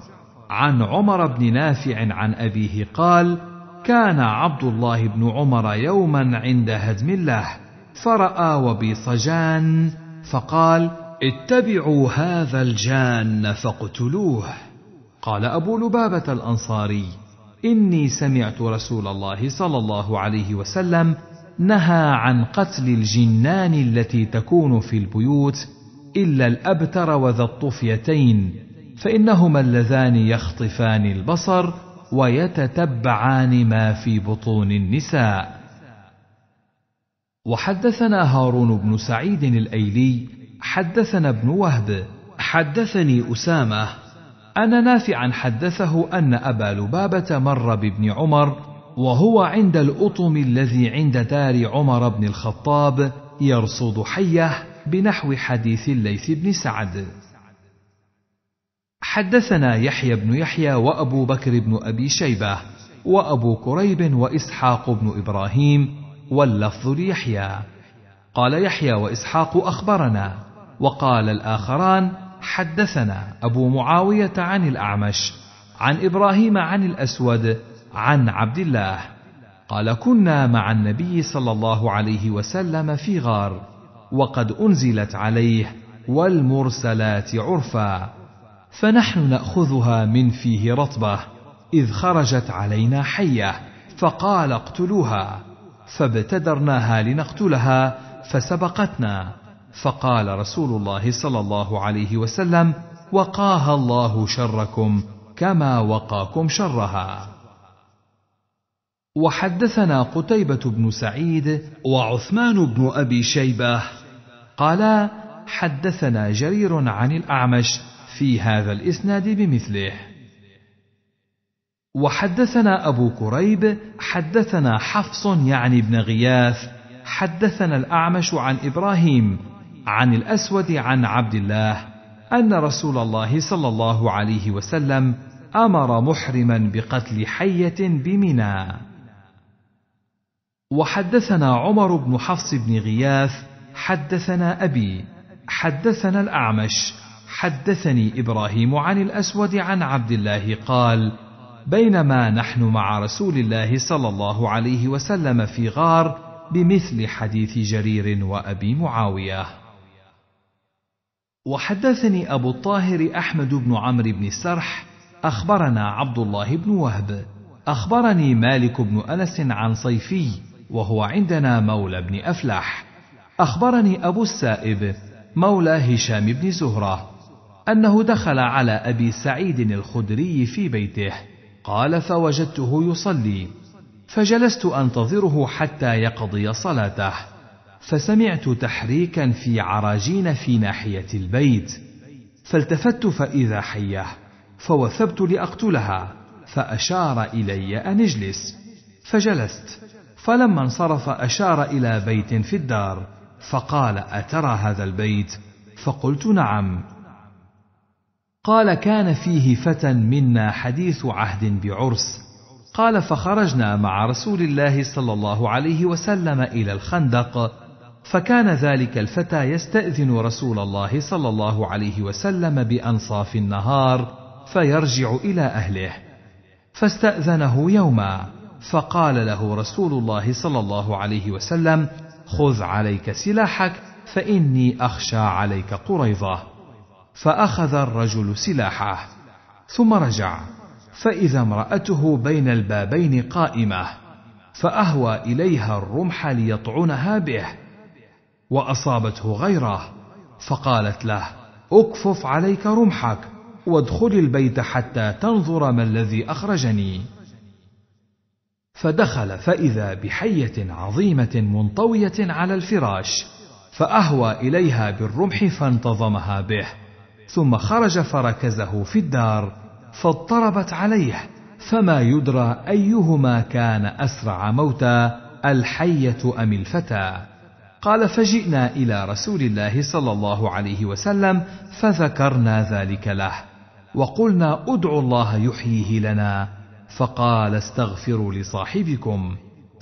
عن عمر بن نافع عن ابيه قال كان عبد الله بن عمر يوما عند هدم الله فراى وبيص جان فقال اتبعوا هذا الجان فاقتلوه قال ابو لبابه الانصاري إني سمعت رسول الله صلى الله عليه وسلم نهى عن قتل الجنان التي تكون في البيوت إلا الأبتر وذا الطفيتين فإنهما اللذان يخطفان البصر ويتتبعان ما في بطون النساء وحدثنا هارون بن سعيد الايلي حدثنا ابن وهب حدثني اسامه أن نافعا حدثه أن أبا لبابة مر بابن عمر وهو عند الأطم الذي عند دار عمر بن الخطاب يرصد حية بنحو حديث الليث بن سعد حدثنا يحيى بن يحيى وأبو بكر بن أبي شيبة وأبو كريب وإسحاق بن إبراهيم واللفظ ليحيى قال يحيى وإسحاق أخبرنا وقال الآخران حدثنا أبو معاوية عن الأعمش عن إبراهيم عن الأسود عن عبد الله قال كنا مع النبي صلى الله عليه وسلم في غار وقد أنزلت عليه والمرسلات عرفا فنحن نأخذها من فيه رطبة إذ خرجت علينا حية فقال اقتلوها فابتدرناها لنقتلها فسبقتنا فقال رسول الله صلى الله عليه وسلم وقاها الله شركم كما وقاكم شرها وحدثنا قتيبة بن سعيد وعثمان بن أبي شيبة قالا حدثنا جرير عن الأعمش في هذا الإسناد بمثله وحدثنا أبو كريب حدثنا حفص يعني بن غياث حدثنا الأعمش عن إبراهيم عن الأسود عن عبد الله أن رسول الله صلى الله عليه وسلم أمر محرما بقتل حية بمنى. وحدثنا عمر بن حفص بن غياث حدثنا أبي حدثنا الأعمش حدثني إبراهيم عن الأسود عن عبد الله قال: بينما نحن مع رسول الله صلى الله عليه وسلم في غار بمثل حديث جرير وأبي معاوية. وحدثني أبو الطاهر أحمد بن عمرو بن السرح أخبرنا عبد الله بن وهب أخبرني مالك بن أنس عن صيفي وهو عندنا مولى بن أفلح أخبرني أبو السائب مولى هشام بن زهرة أنه دخل على أبي سعيد الخدري في بيته قال فوجدته يصلي فجلست أنتظره حتى يقضي صلاته فسمعت تحريكا في عراجين في ناحيه البيت فالتفت فاذا حيه فوثبت لاقتلها فاشار الي ان اجلس فجلست فلما انصرف اشار الى بيت في الدار فقال اترى هذا البيت فقلت نعم قال كان فيه فتى منا حديث عهد بعرس قال فخرجنا مع رسول الله صلى الله عليه وسلم الى الخندق فكان ذلك الفتى يستأذن رسول الله صلى الله عليه وسلم بأنصاف النهار فيرجع إلى أهله فاستأذنه يوما فقال له رسول الله صلى الله عليه وسلم خذ عليك سلاحك فإني أخشى عليك قريظة فأخذ الرجل سلاحه ثم رجع فإذا امرأته بين البابين قائمة فأهوى إليها الرمح ليطعنها به واصابته غيره فقالت له اكفف عليك رمحك وادخل البيت حتى تنظر ما الذي اخرجني فدخل فاذا بحيه عظيمه منطويه على الفراش فاهوى اليها بالرمح فانتظمها به ثم خرج فركزه في الدار فاضطربت عليه فما يدرى ايهما كان اسرع موتا الحيه ام الفتى قال فجئنا الى رسول الله صلى الله عليه وسلم فذكرنا ذلك له وقلنا ادعوا الله يحييه لنا فقال استغفروا لصاحبكم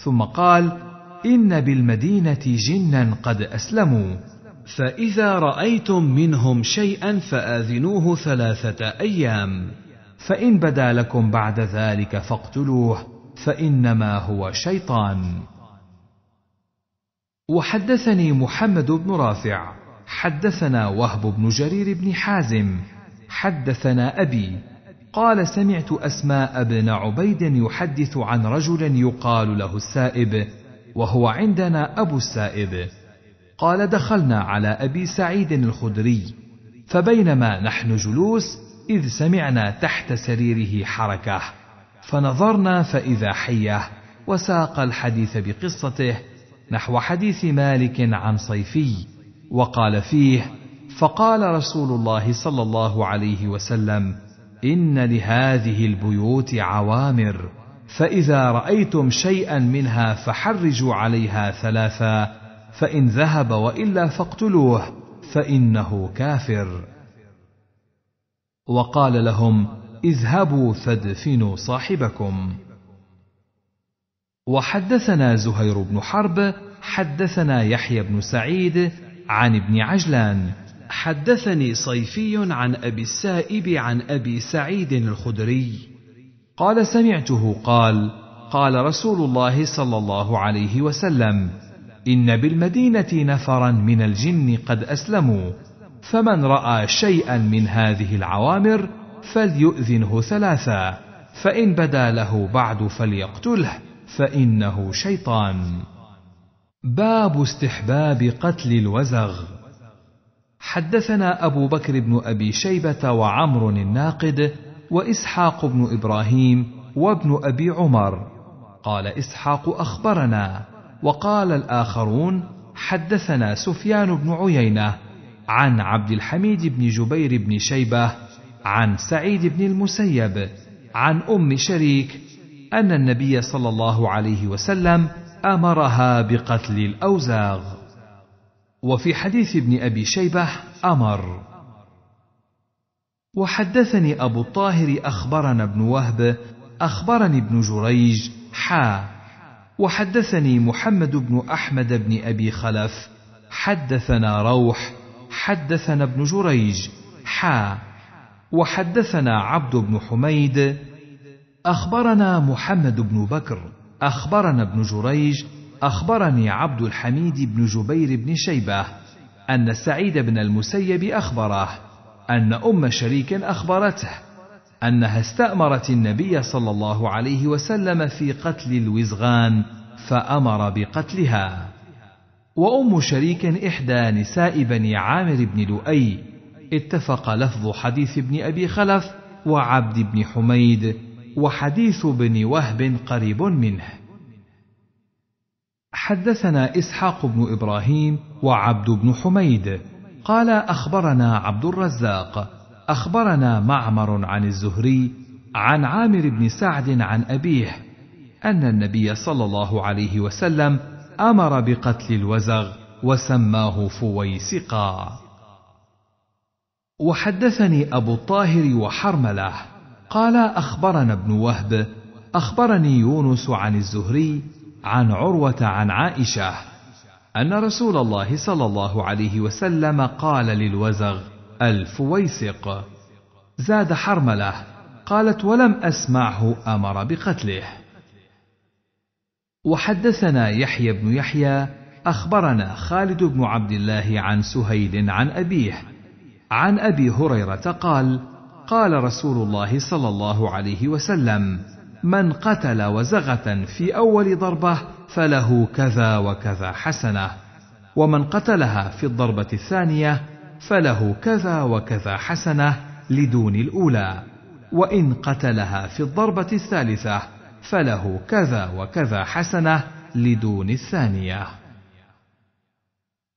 ثم قال ان بالمدينه جنا قد اسلموا فاذا رايتم منهم شيئا فاذنوه ثلاثه ايام فان بدا لكم بعد ذلك فاقتلوه فانما هو شيطان وحدثني محمد بن رافع حدثنا وهب بن جرير بن حازم حدثنا ابي قال سمعت اسماء بن عبيد يحدث عن رجل يقال له السائب وهو عندنا ابو السائب قال دخلنا على ابي سعيد الخدري فبينما نحن جلوس اذ سمعنا تحت سريره حركه فنظرنا فاذا حيه وساق الحديث بقصته نحو حديث مالك عن صيفي وقال فيه فقال رسول الله صلى الله عليه وسلم ان لهذه البيوت عوامر فاذا رايتم شيئا منها فحرجوا عليها ثلاثا فان ذهب والا فاقتلوه فانه كافر وقال لهم اذهبوا فادفنوا صاحبكم وحدثنا زهير بن حرب حدثنا يحيى بن سعيد عن ابن عجلان حدثني صيفي عن ابي السائب عن ابي سعيد الخدري قال سمعته قال قال رسول الله صلى الله عليه وسلم ان بالمدينه نفرا من الجن قد اسلموا فمن راى شيئا من هذه العوامر فليؤذنه ثلاثا فان بدا له بعد فليقتله فانه شيطان باب استحباب قتل الوزغ حدثنا ابو بكر بن ابي شيبه وعمر الناقد واسحاق بن ابراهيم وابن ابي عمر قال اسحاق اخبرنا وقال الاخرون حدثنا سفيان بن عيينه عن عبد الحميد بن جبير بن شيبه عن سعيد بن المسيب عن ام شريك أن النبي صلى الله عليه وسلم أمرها بقتل الأوزاغ. وفي حديث ابن أبي شيبة أمر. وحدثني أبو الطاهر أخبرنا ابن وهب أخبرني ابن جريج حا وحدثني محمد بن أحمد بن أبي خلف حدثنا روح حدثنا ابن جريج حا وحدثنا عبد بن حميد اخبرنا محمد بن بكر اخبرنا ابن جريج اخبرني عبد الحميد بن جبير بن شيبه ان سعيد بن المسيب اخبره ان ام شريك اخبرته انها استامرت النبي صلى الله عليه وسلم في قتل الوزغان فامر بقتلها وام شريك احدى نساء بني عامر بن لؤي اتفق لفظ حديث ابن ابي خلف وعبد بن حميد وحديث بن وهب قريب منه حدثنا اسحاق بن ابراهيم وعبد بن حميد قال اخبرنا عبد الرزاق اخبرنا معمر عن الزهري عن عامر بن سعد عن ابيه ان النبي صلى الله عليه وسلم امر بقتل الوزغ وسماه فويسقا وحدثني ابو الطاهر وحرمله قال اخبرنا ابن وهب اخبرني يونس عن الزهري عن عروه عن عائشه ان رسول الله صلى الله عليه وسلم قال للوزغ الفويسق زاد حرمله قالت ولم اسمعه امر بقتله وحدثنا يحيى بن يحيى اخبرنا خالد بن عبد الله عن سهيل عن ابيه عن ابي هريره قال قال رسول الله صلى الله عليه وسلم من قتل وزغه في اول ضربه فله كذا وكذا حسنه ومن قتلها في الضربه الثانيه فله كذا وكذا حسنه لدون الاولى وان قتلها في الضربه الثالثه فله كذا وكذا حسنه لدون الثانيه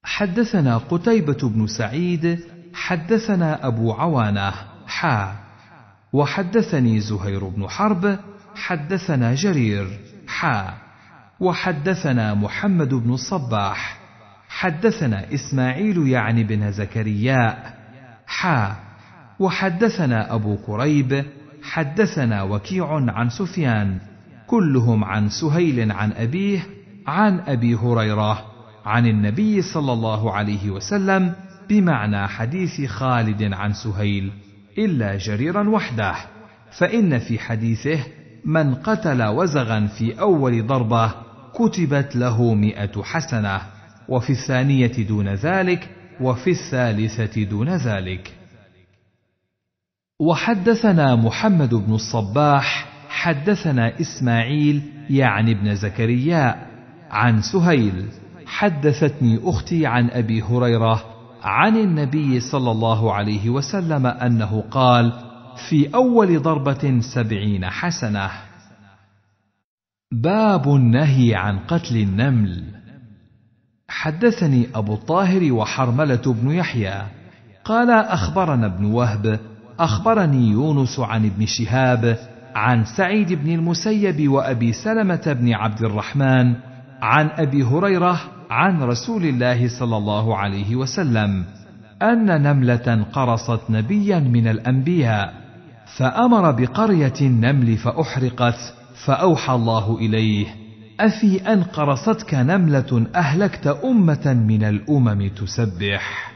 حدثنا قتيبه بن سعيد حدثنا ابو عوانه حا وحدثني زهير بن حرب حدثنا جرير حا وحدثنا محمد بن الصباح حدثنا إسماعيل يعني بن زكرياء حا وحدثنا أبو كريب حدثنا وكيع عن سفيان كلهم عن سهيل عن أبيه عن أبي هريرة عن النبي صلى الله عليه وسلم بمعنى حديث خالد عن سهيل إلا جريرا وحده فإن في حديثه من قتل وزغا في أول ضربة كتبت له مئة حسنة وفي الثانية دون ذلك وفي الثالثة دون ذلك وحدثنا محمد بن الصباح حدثنا إسماعيل يعني ابن زكريا عن سهيل حدثتني أختي عن أبي هريرة عن النبي صلى الله عليه وسلم انه قال في اول ضربه سبعين حسنه باب النهي عن قتل النمل حدثني ابو الطاهر وحرمله بن يحيى قال اخبرنا ابن وهب اخبرني يونس عن ابن شهاب عن سعيد بن المسيب وابي سلمه بن عبد الرحمن عن ابي هريره عن رسول الله صلى الله عليه وسلم ان نمله قرصت نبيا من الانبياء فامر بقريه النمل فاحرقت فاوحى الله اليه افي ان قرصتك نمله اهلكت امه من الامم تسبح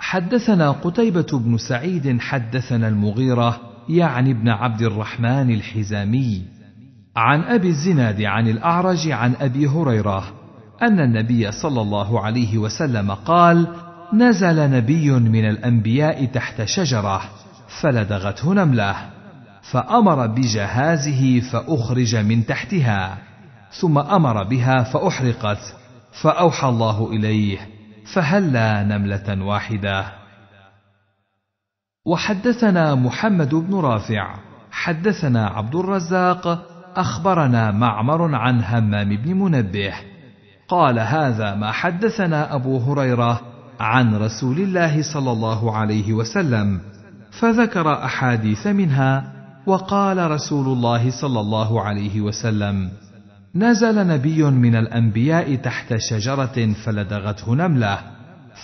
حدثنا قتيبه بن سعيد حدثنا المغيره يعني ابن عبد الرحمن الحزامي عن أبي الزناد عن الأعرج عن أبي هريرة أن النبي صلى الله عليه وسلم قال: نزل نبي من الأنبياء تحت شجرة فلدغته نملة، فأمر بجهازه فأخرج من تحتها، ثم أمر بها فأحرقت، فأوحى الله إليه: فهلا نملة واحدة. وحدثنا محمد بن رافع، حدثنا عبد الرزاق اخبرنا معمر عن همام بن منبه قال هذا ما حدثنا ابو هريره عن رسول الله صلى الله عليه وسلم فذكر احاديث منها وقال رسول الله صلى الله عليه وسلم نزل نبي من الانبياء تحت شجره فلدغته نمله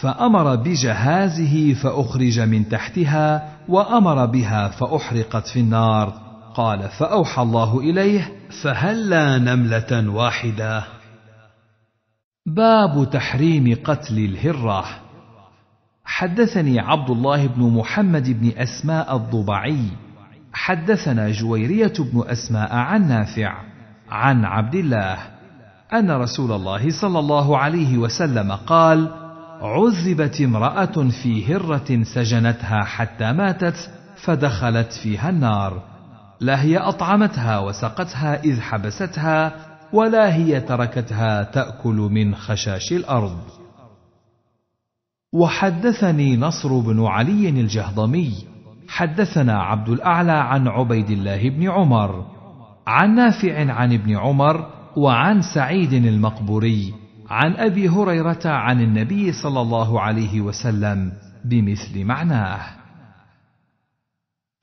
فامر بجهازه فاخرج من تحتها وامر بها فاحرقت في النار قال فأوحى الله إليه فهل لا نملة واحدة باب تحريم قتل الهرة حدثني عبد الله بن محمد بن أسماء الضبعي حدثنا جويرية بن أسماء عن نافع عن عبد الله أن رسول الله صلى الله عليه وسلم قال عذبت امرأة في هرة سجنتها حتى ماتت فدخلت فيها النار لا هي أطعمتها وسقتها إذ حبستها ولا هي تركتها تأكل من خشاش الأرض وحدثني نصر بن علي الجهضمي حدثنا عبد الأعلى عن عبيد الله بن عمر عن نافع عن ابن عمر وعن سعيد المقبوري عن أبي هريرة عن النبي صلى الله عليه وسلم بمثل معناه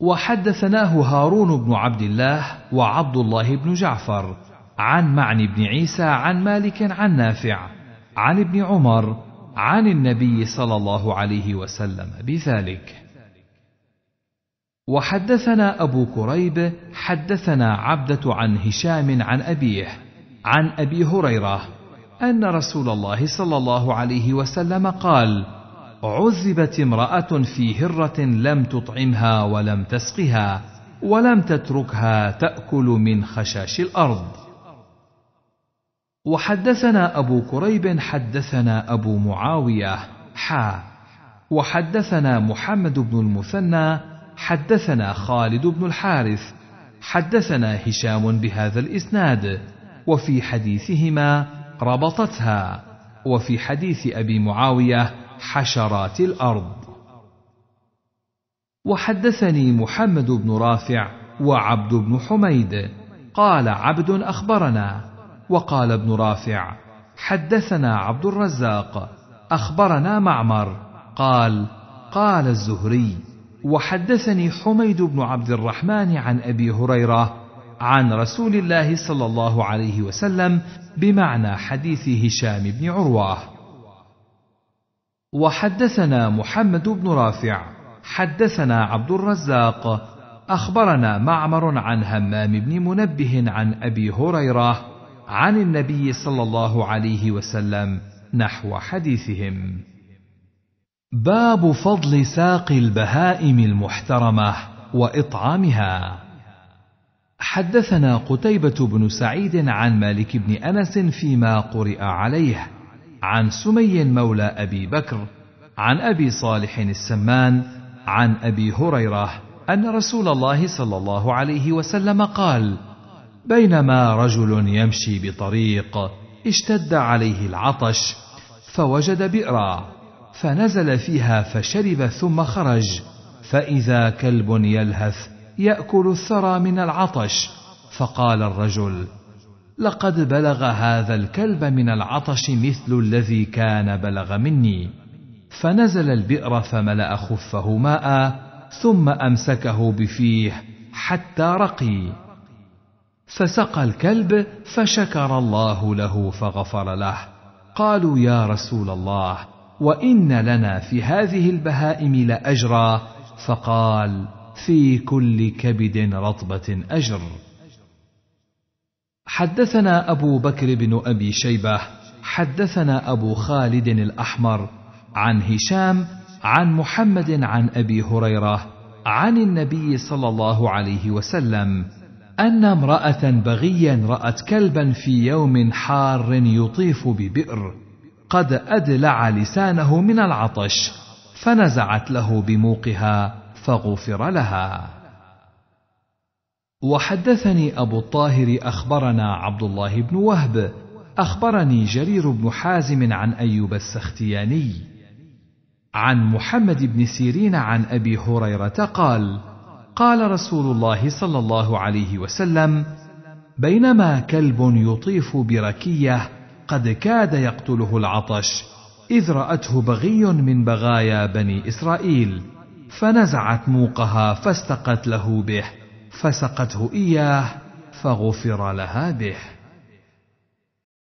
وحدثناه هارون بن عبد الله وعبد الله بن جعفر عن معن بن عيسى عن مالك عن نافع عن ابن عمر عن النبي صلى الله عليه وسلم بذلك وحدثنا ابو كريب حدثنا عبده عن هشام عن ابيه عن ابي هريره ان رسول الله صلى الله عليه وسلم قال عذبت امراه في هره لم تطعمها ولم تسقها ولم تتركها تاكل من خشاش الارض وحدثنا ابو كريب حدثنا ابو معاويه حا وحدثنا محمد بن المثنى حدثنا خالد بن الحارث حدثنا هشام بهذا الاسناد وفي حديثهما ربطتها وفي حديث ابي معاويه حشرات الارض وحدثني محمد بن رافع وعبد بن حميد قال عبد اخبرنا وقال ابن رافع حدثنا عبد الرزاق اخبرنا معمر قال قال الزهري وحدثني حميد بن عبد الرحمن عن ابي هريره عن رسول الله صلى الله عليه وسلم بمعنى حديث هشام بن عروه وحدثنا محمد بن رافع حدثنا عبد الرزاق اخبرنا معمر عن همام بن منبه عن ابي هريره عن النبي صلى الله عليه وسلم نحو حديثهم باب فضل ساق البهائم المحترمه واطعامها حدثنا قتيبه بن سعيد عن مالك بن انس فيما قرئ عليه عن سمي مولى أبي بكر عن أبي صالح السمان عن أبي هريرة أن رسول الله صلى الله عليه وسلم قال: بينما رجل يمشي بطريق اشتد عليه العطش فوجد بئرا فنزل فيها فشرب ثم خرج فإذا كلب يلهث يأكل الثرى من العطش فقال الرجل: لقد بلغ هذا الكلب من العطش مثل الذي كان بلغ مني فنزل البئر فملا خفه ماء ثم امسكه بفيه حتى رقي فسقى الكلب فشكر الله له فغفر له قالوا يا رسول الله وان لنا في هذه البهائم لاجرا فقال في كل كبد رطبه اجر حدثنا أبو بكر بن أبي شيبة حدثنا أبو خالد الأحمر عن هشام عن محمد عن أبي هريرة عن النبي صلى الله عليه وسلم أن امرأة بغيا رأت كلبا في يوم حار يطيف ببئر قد أدلع لسانه من العطش فنزعت له بموقها فغفر لها وحدثني أبو الطاهر أخبرنا عبد الله بن وهب أخبرني جرير بن حازم عن أيوب السختياني عن محمد بن سيرين عن أبي هريرة قال قال رسول الله صلى الله عليه وسلم بينما كلب يطيف بركيه قد كاد يقتله العطش اذ راته بغي من بغايا بني اسرائيل فنزعت موقها فاستقت له به فسقته اياه فغفر لها به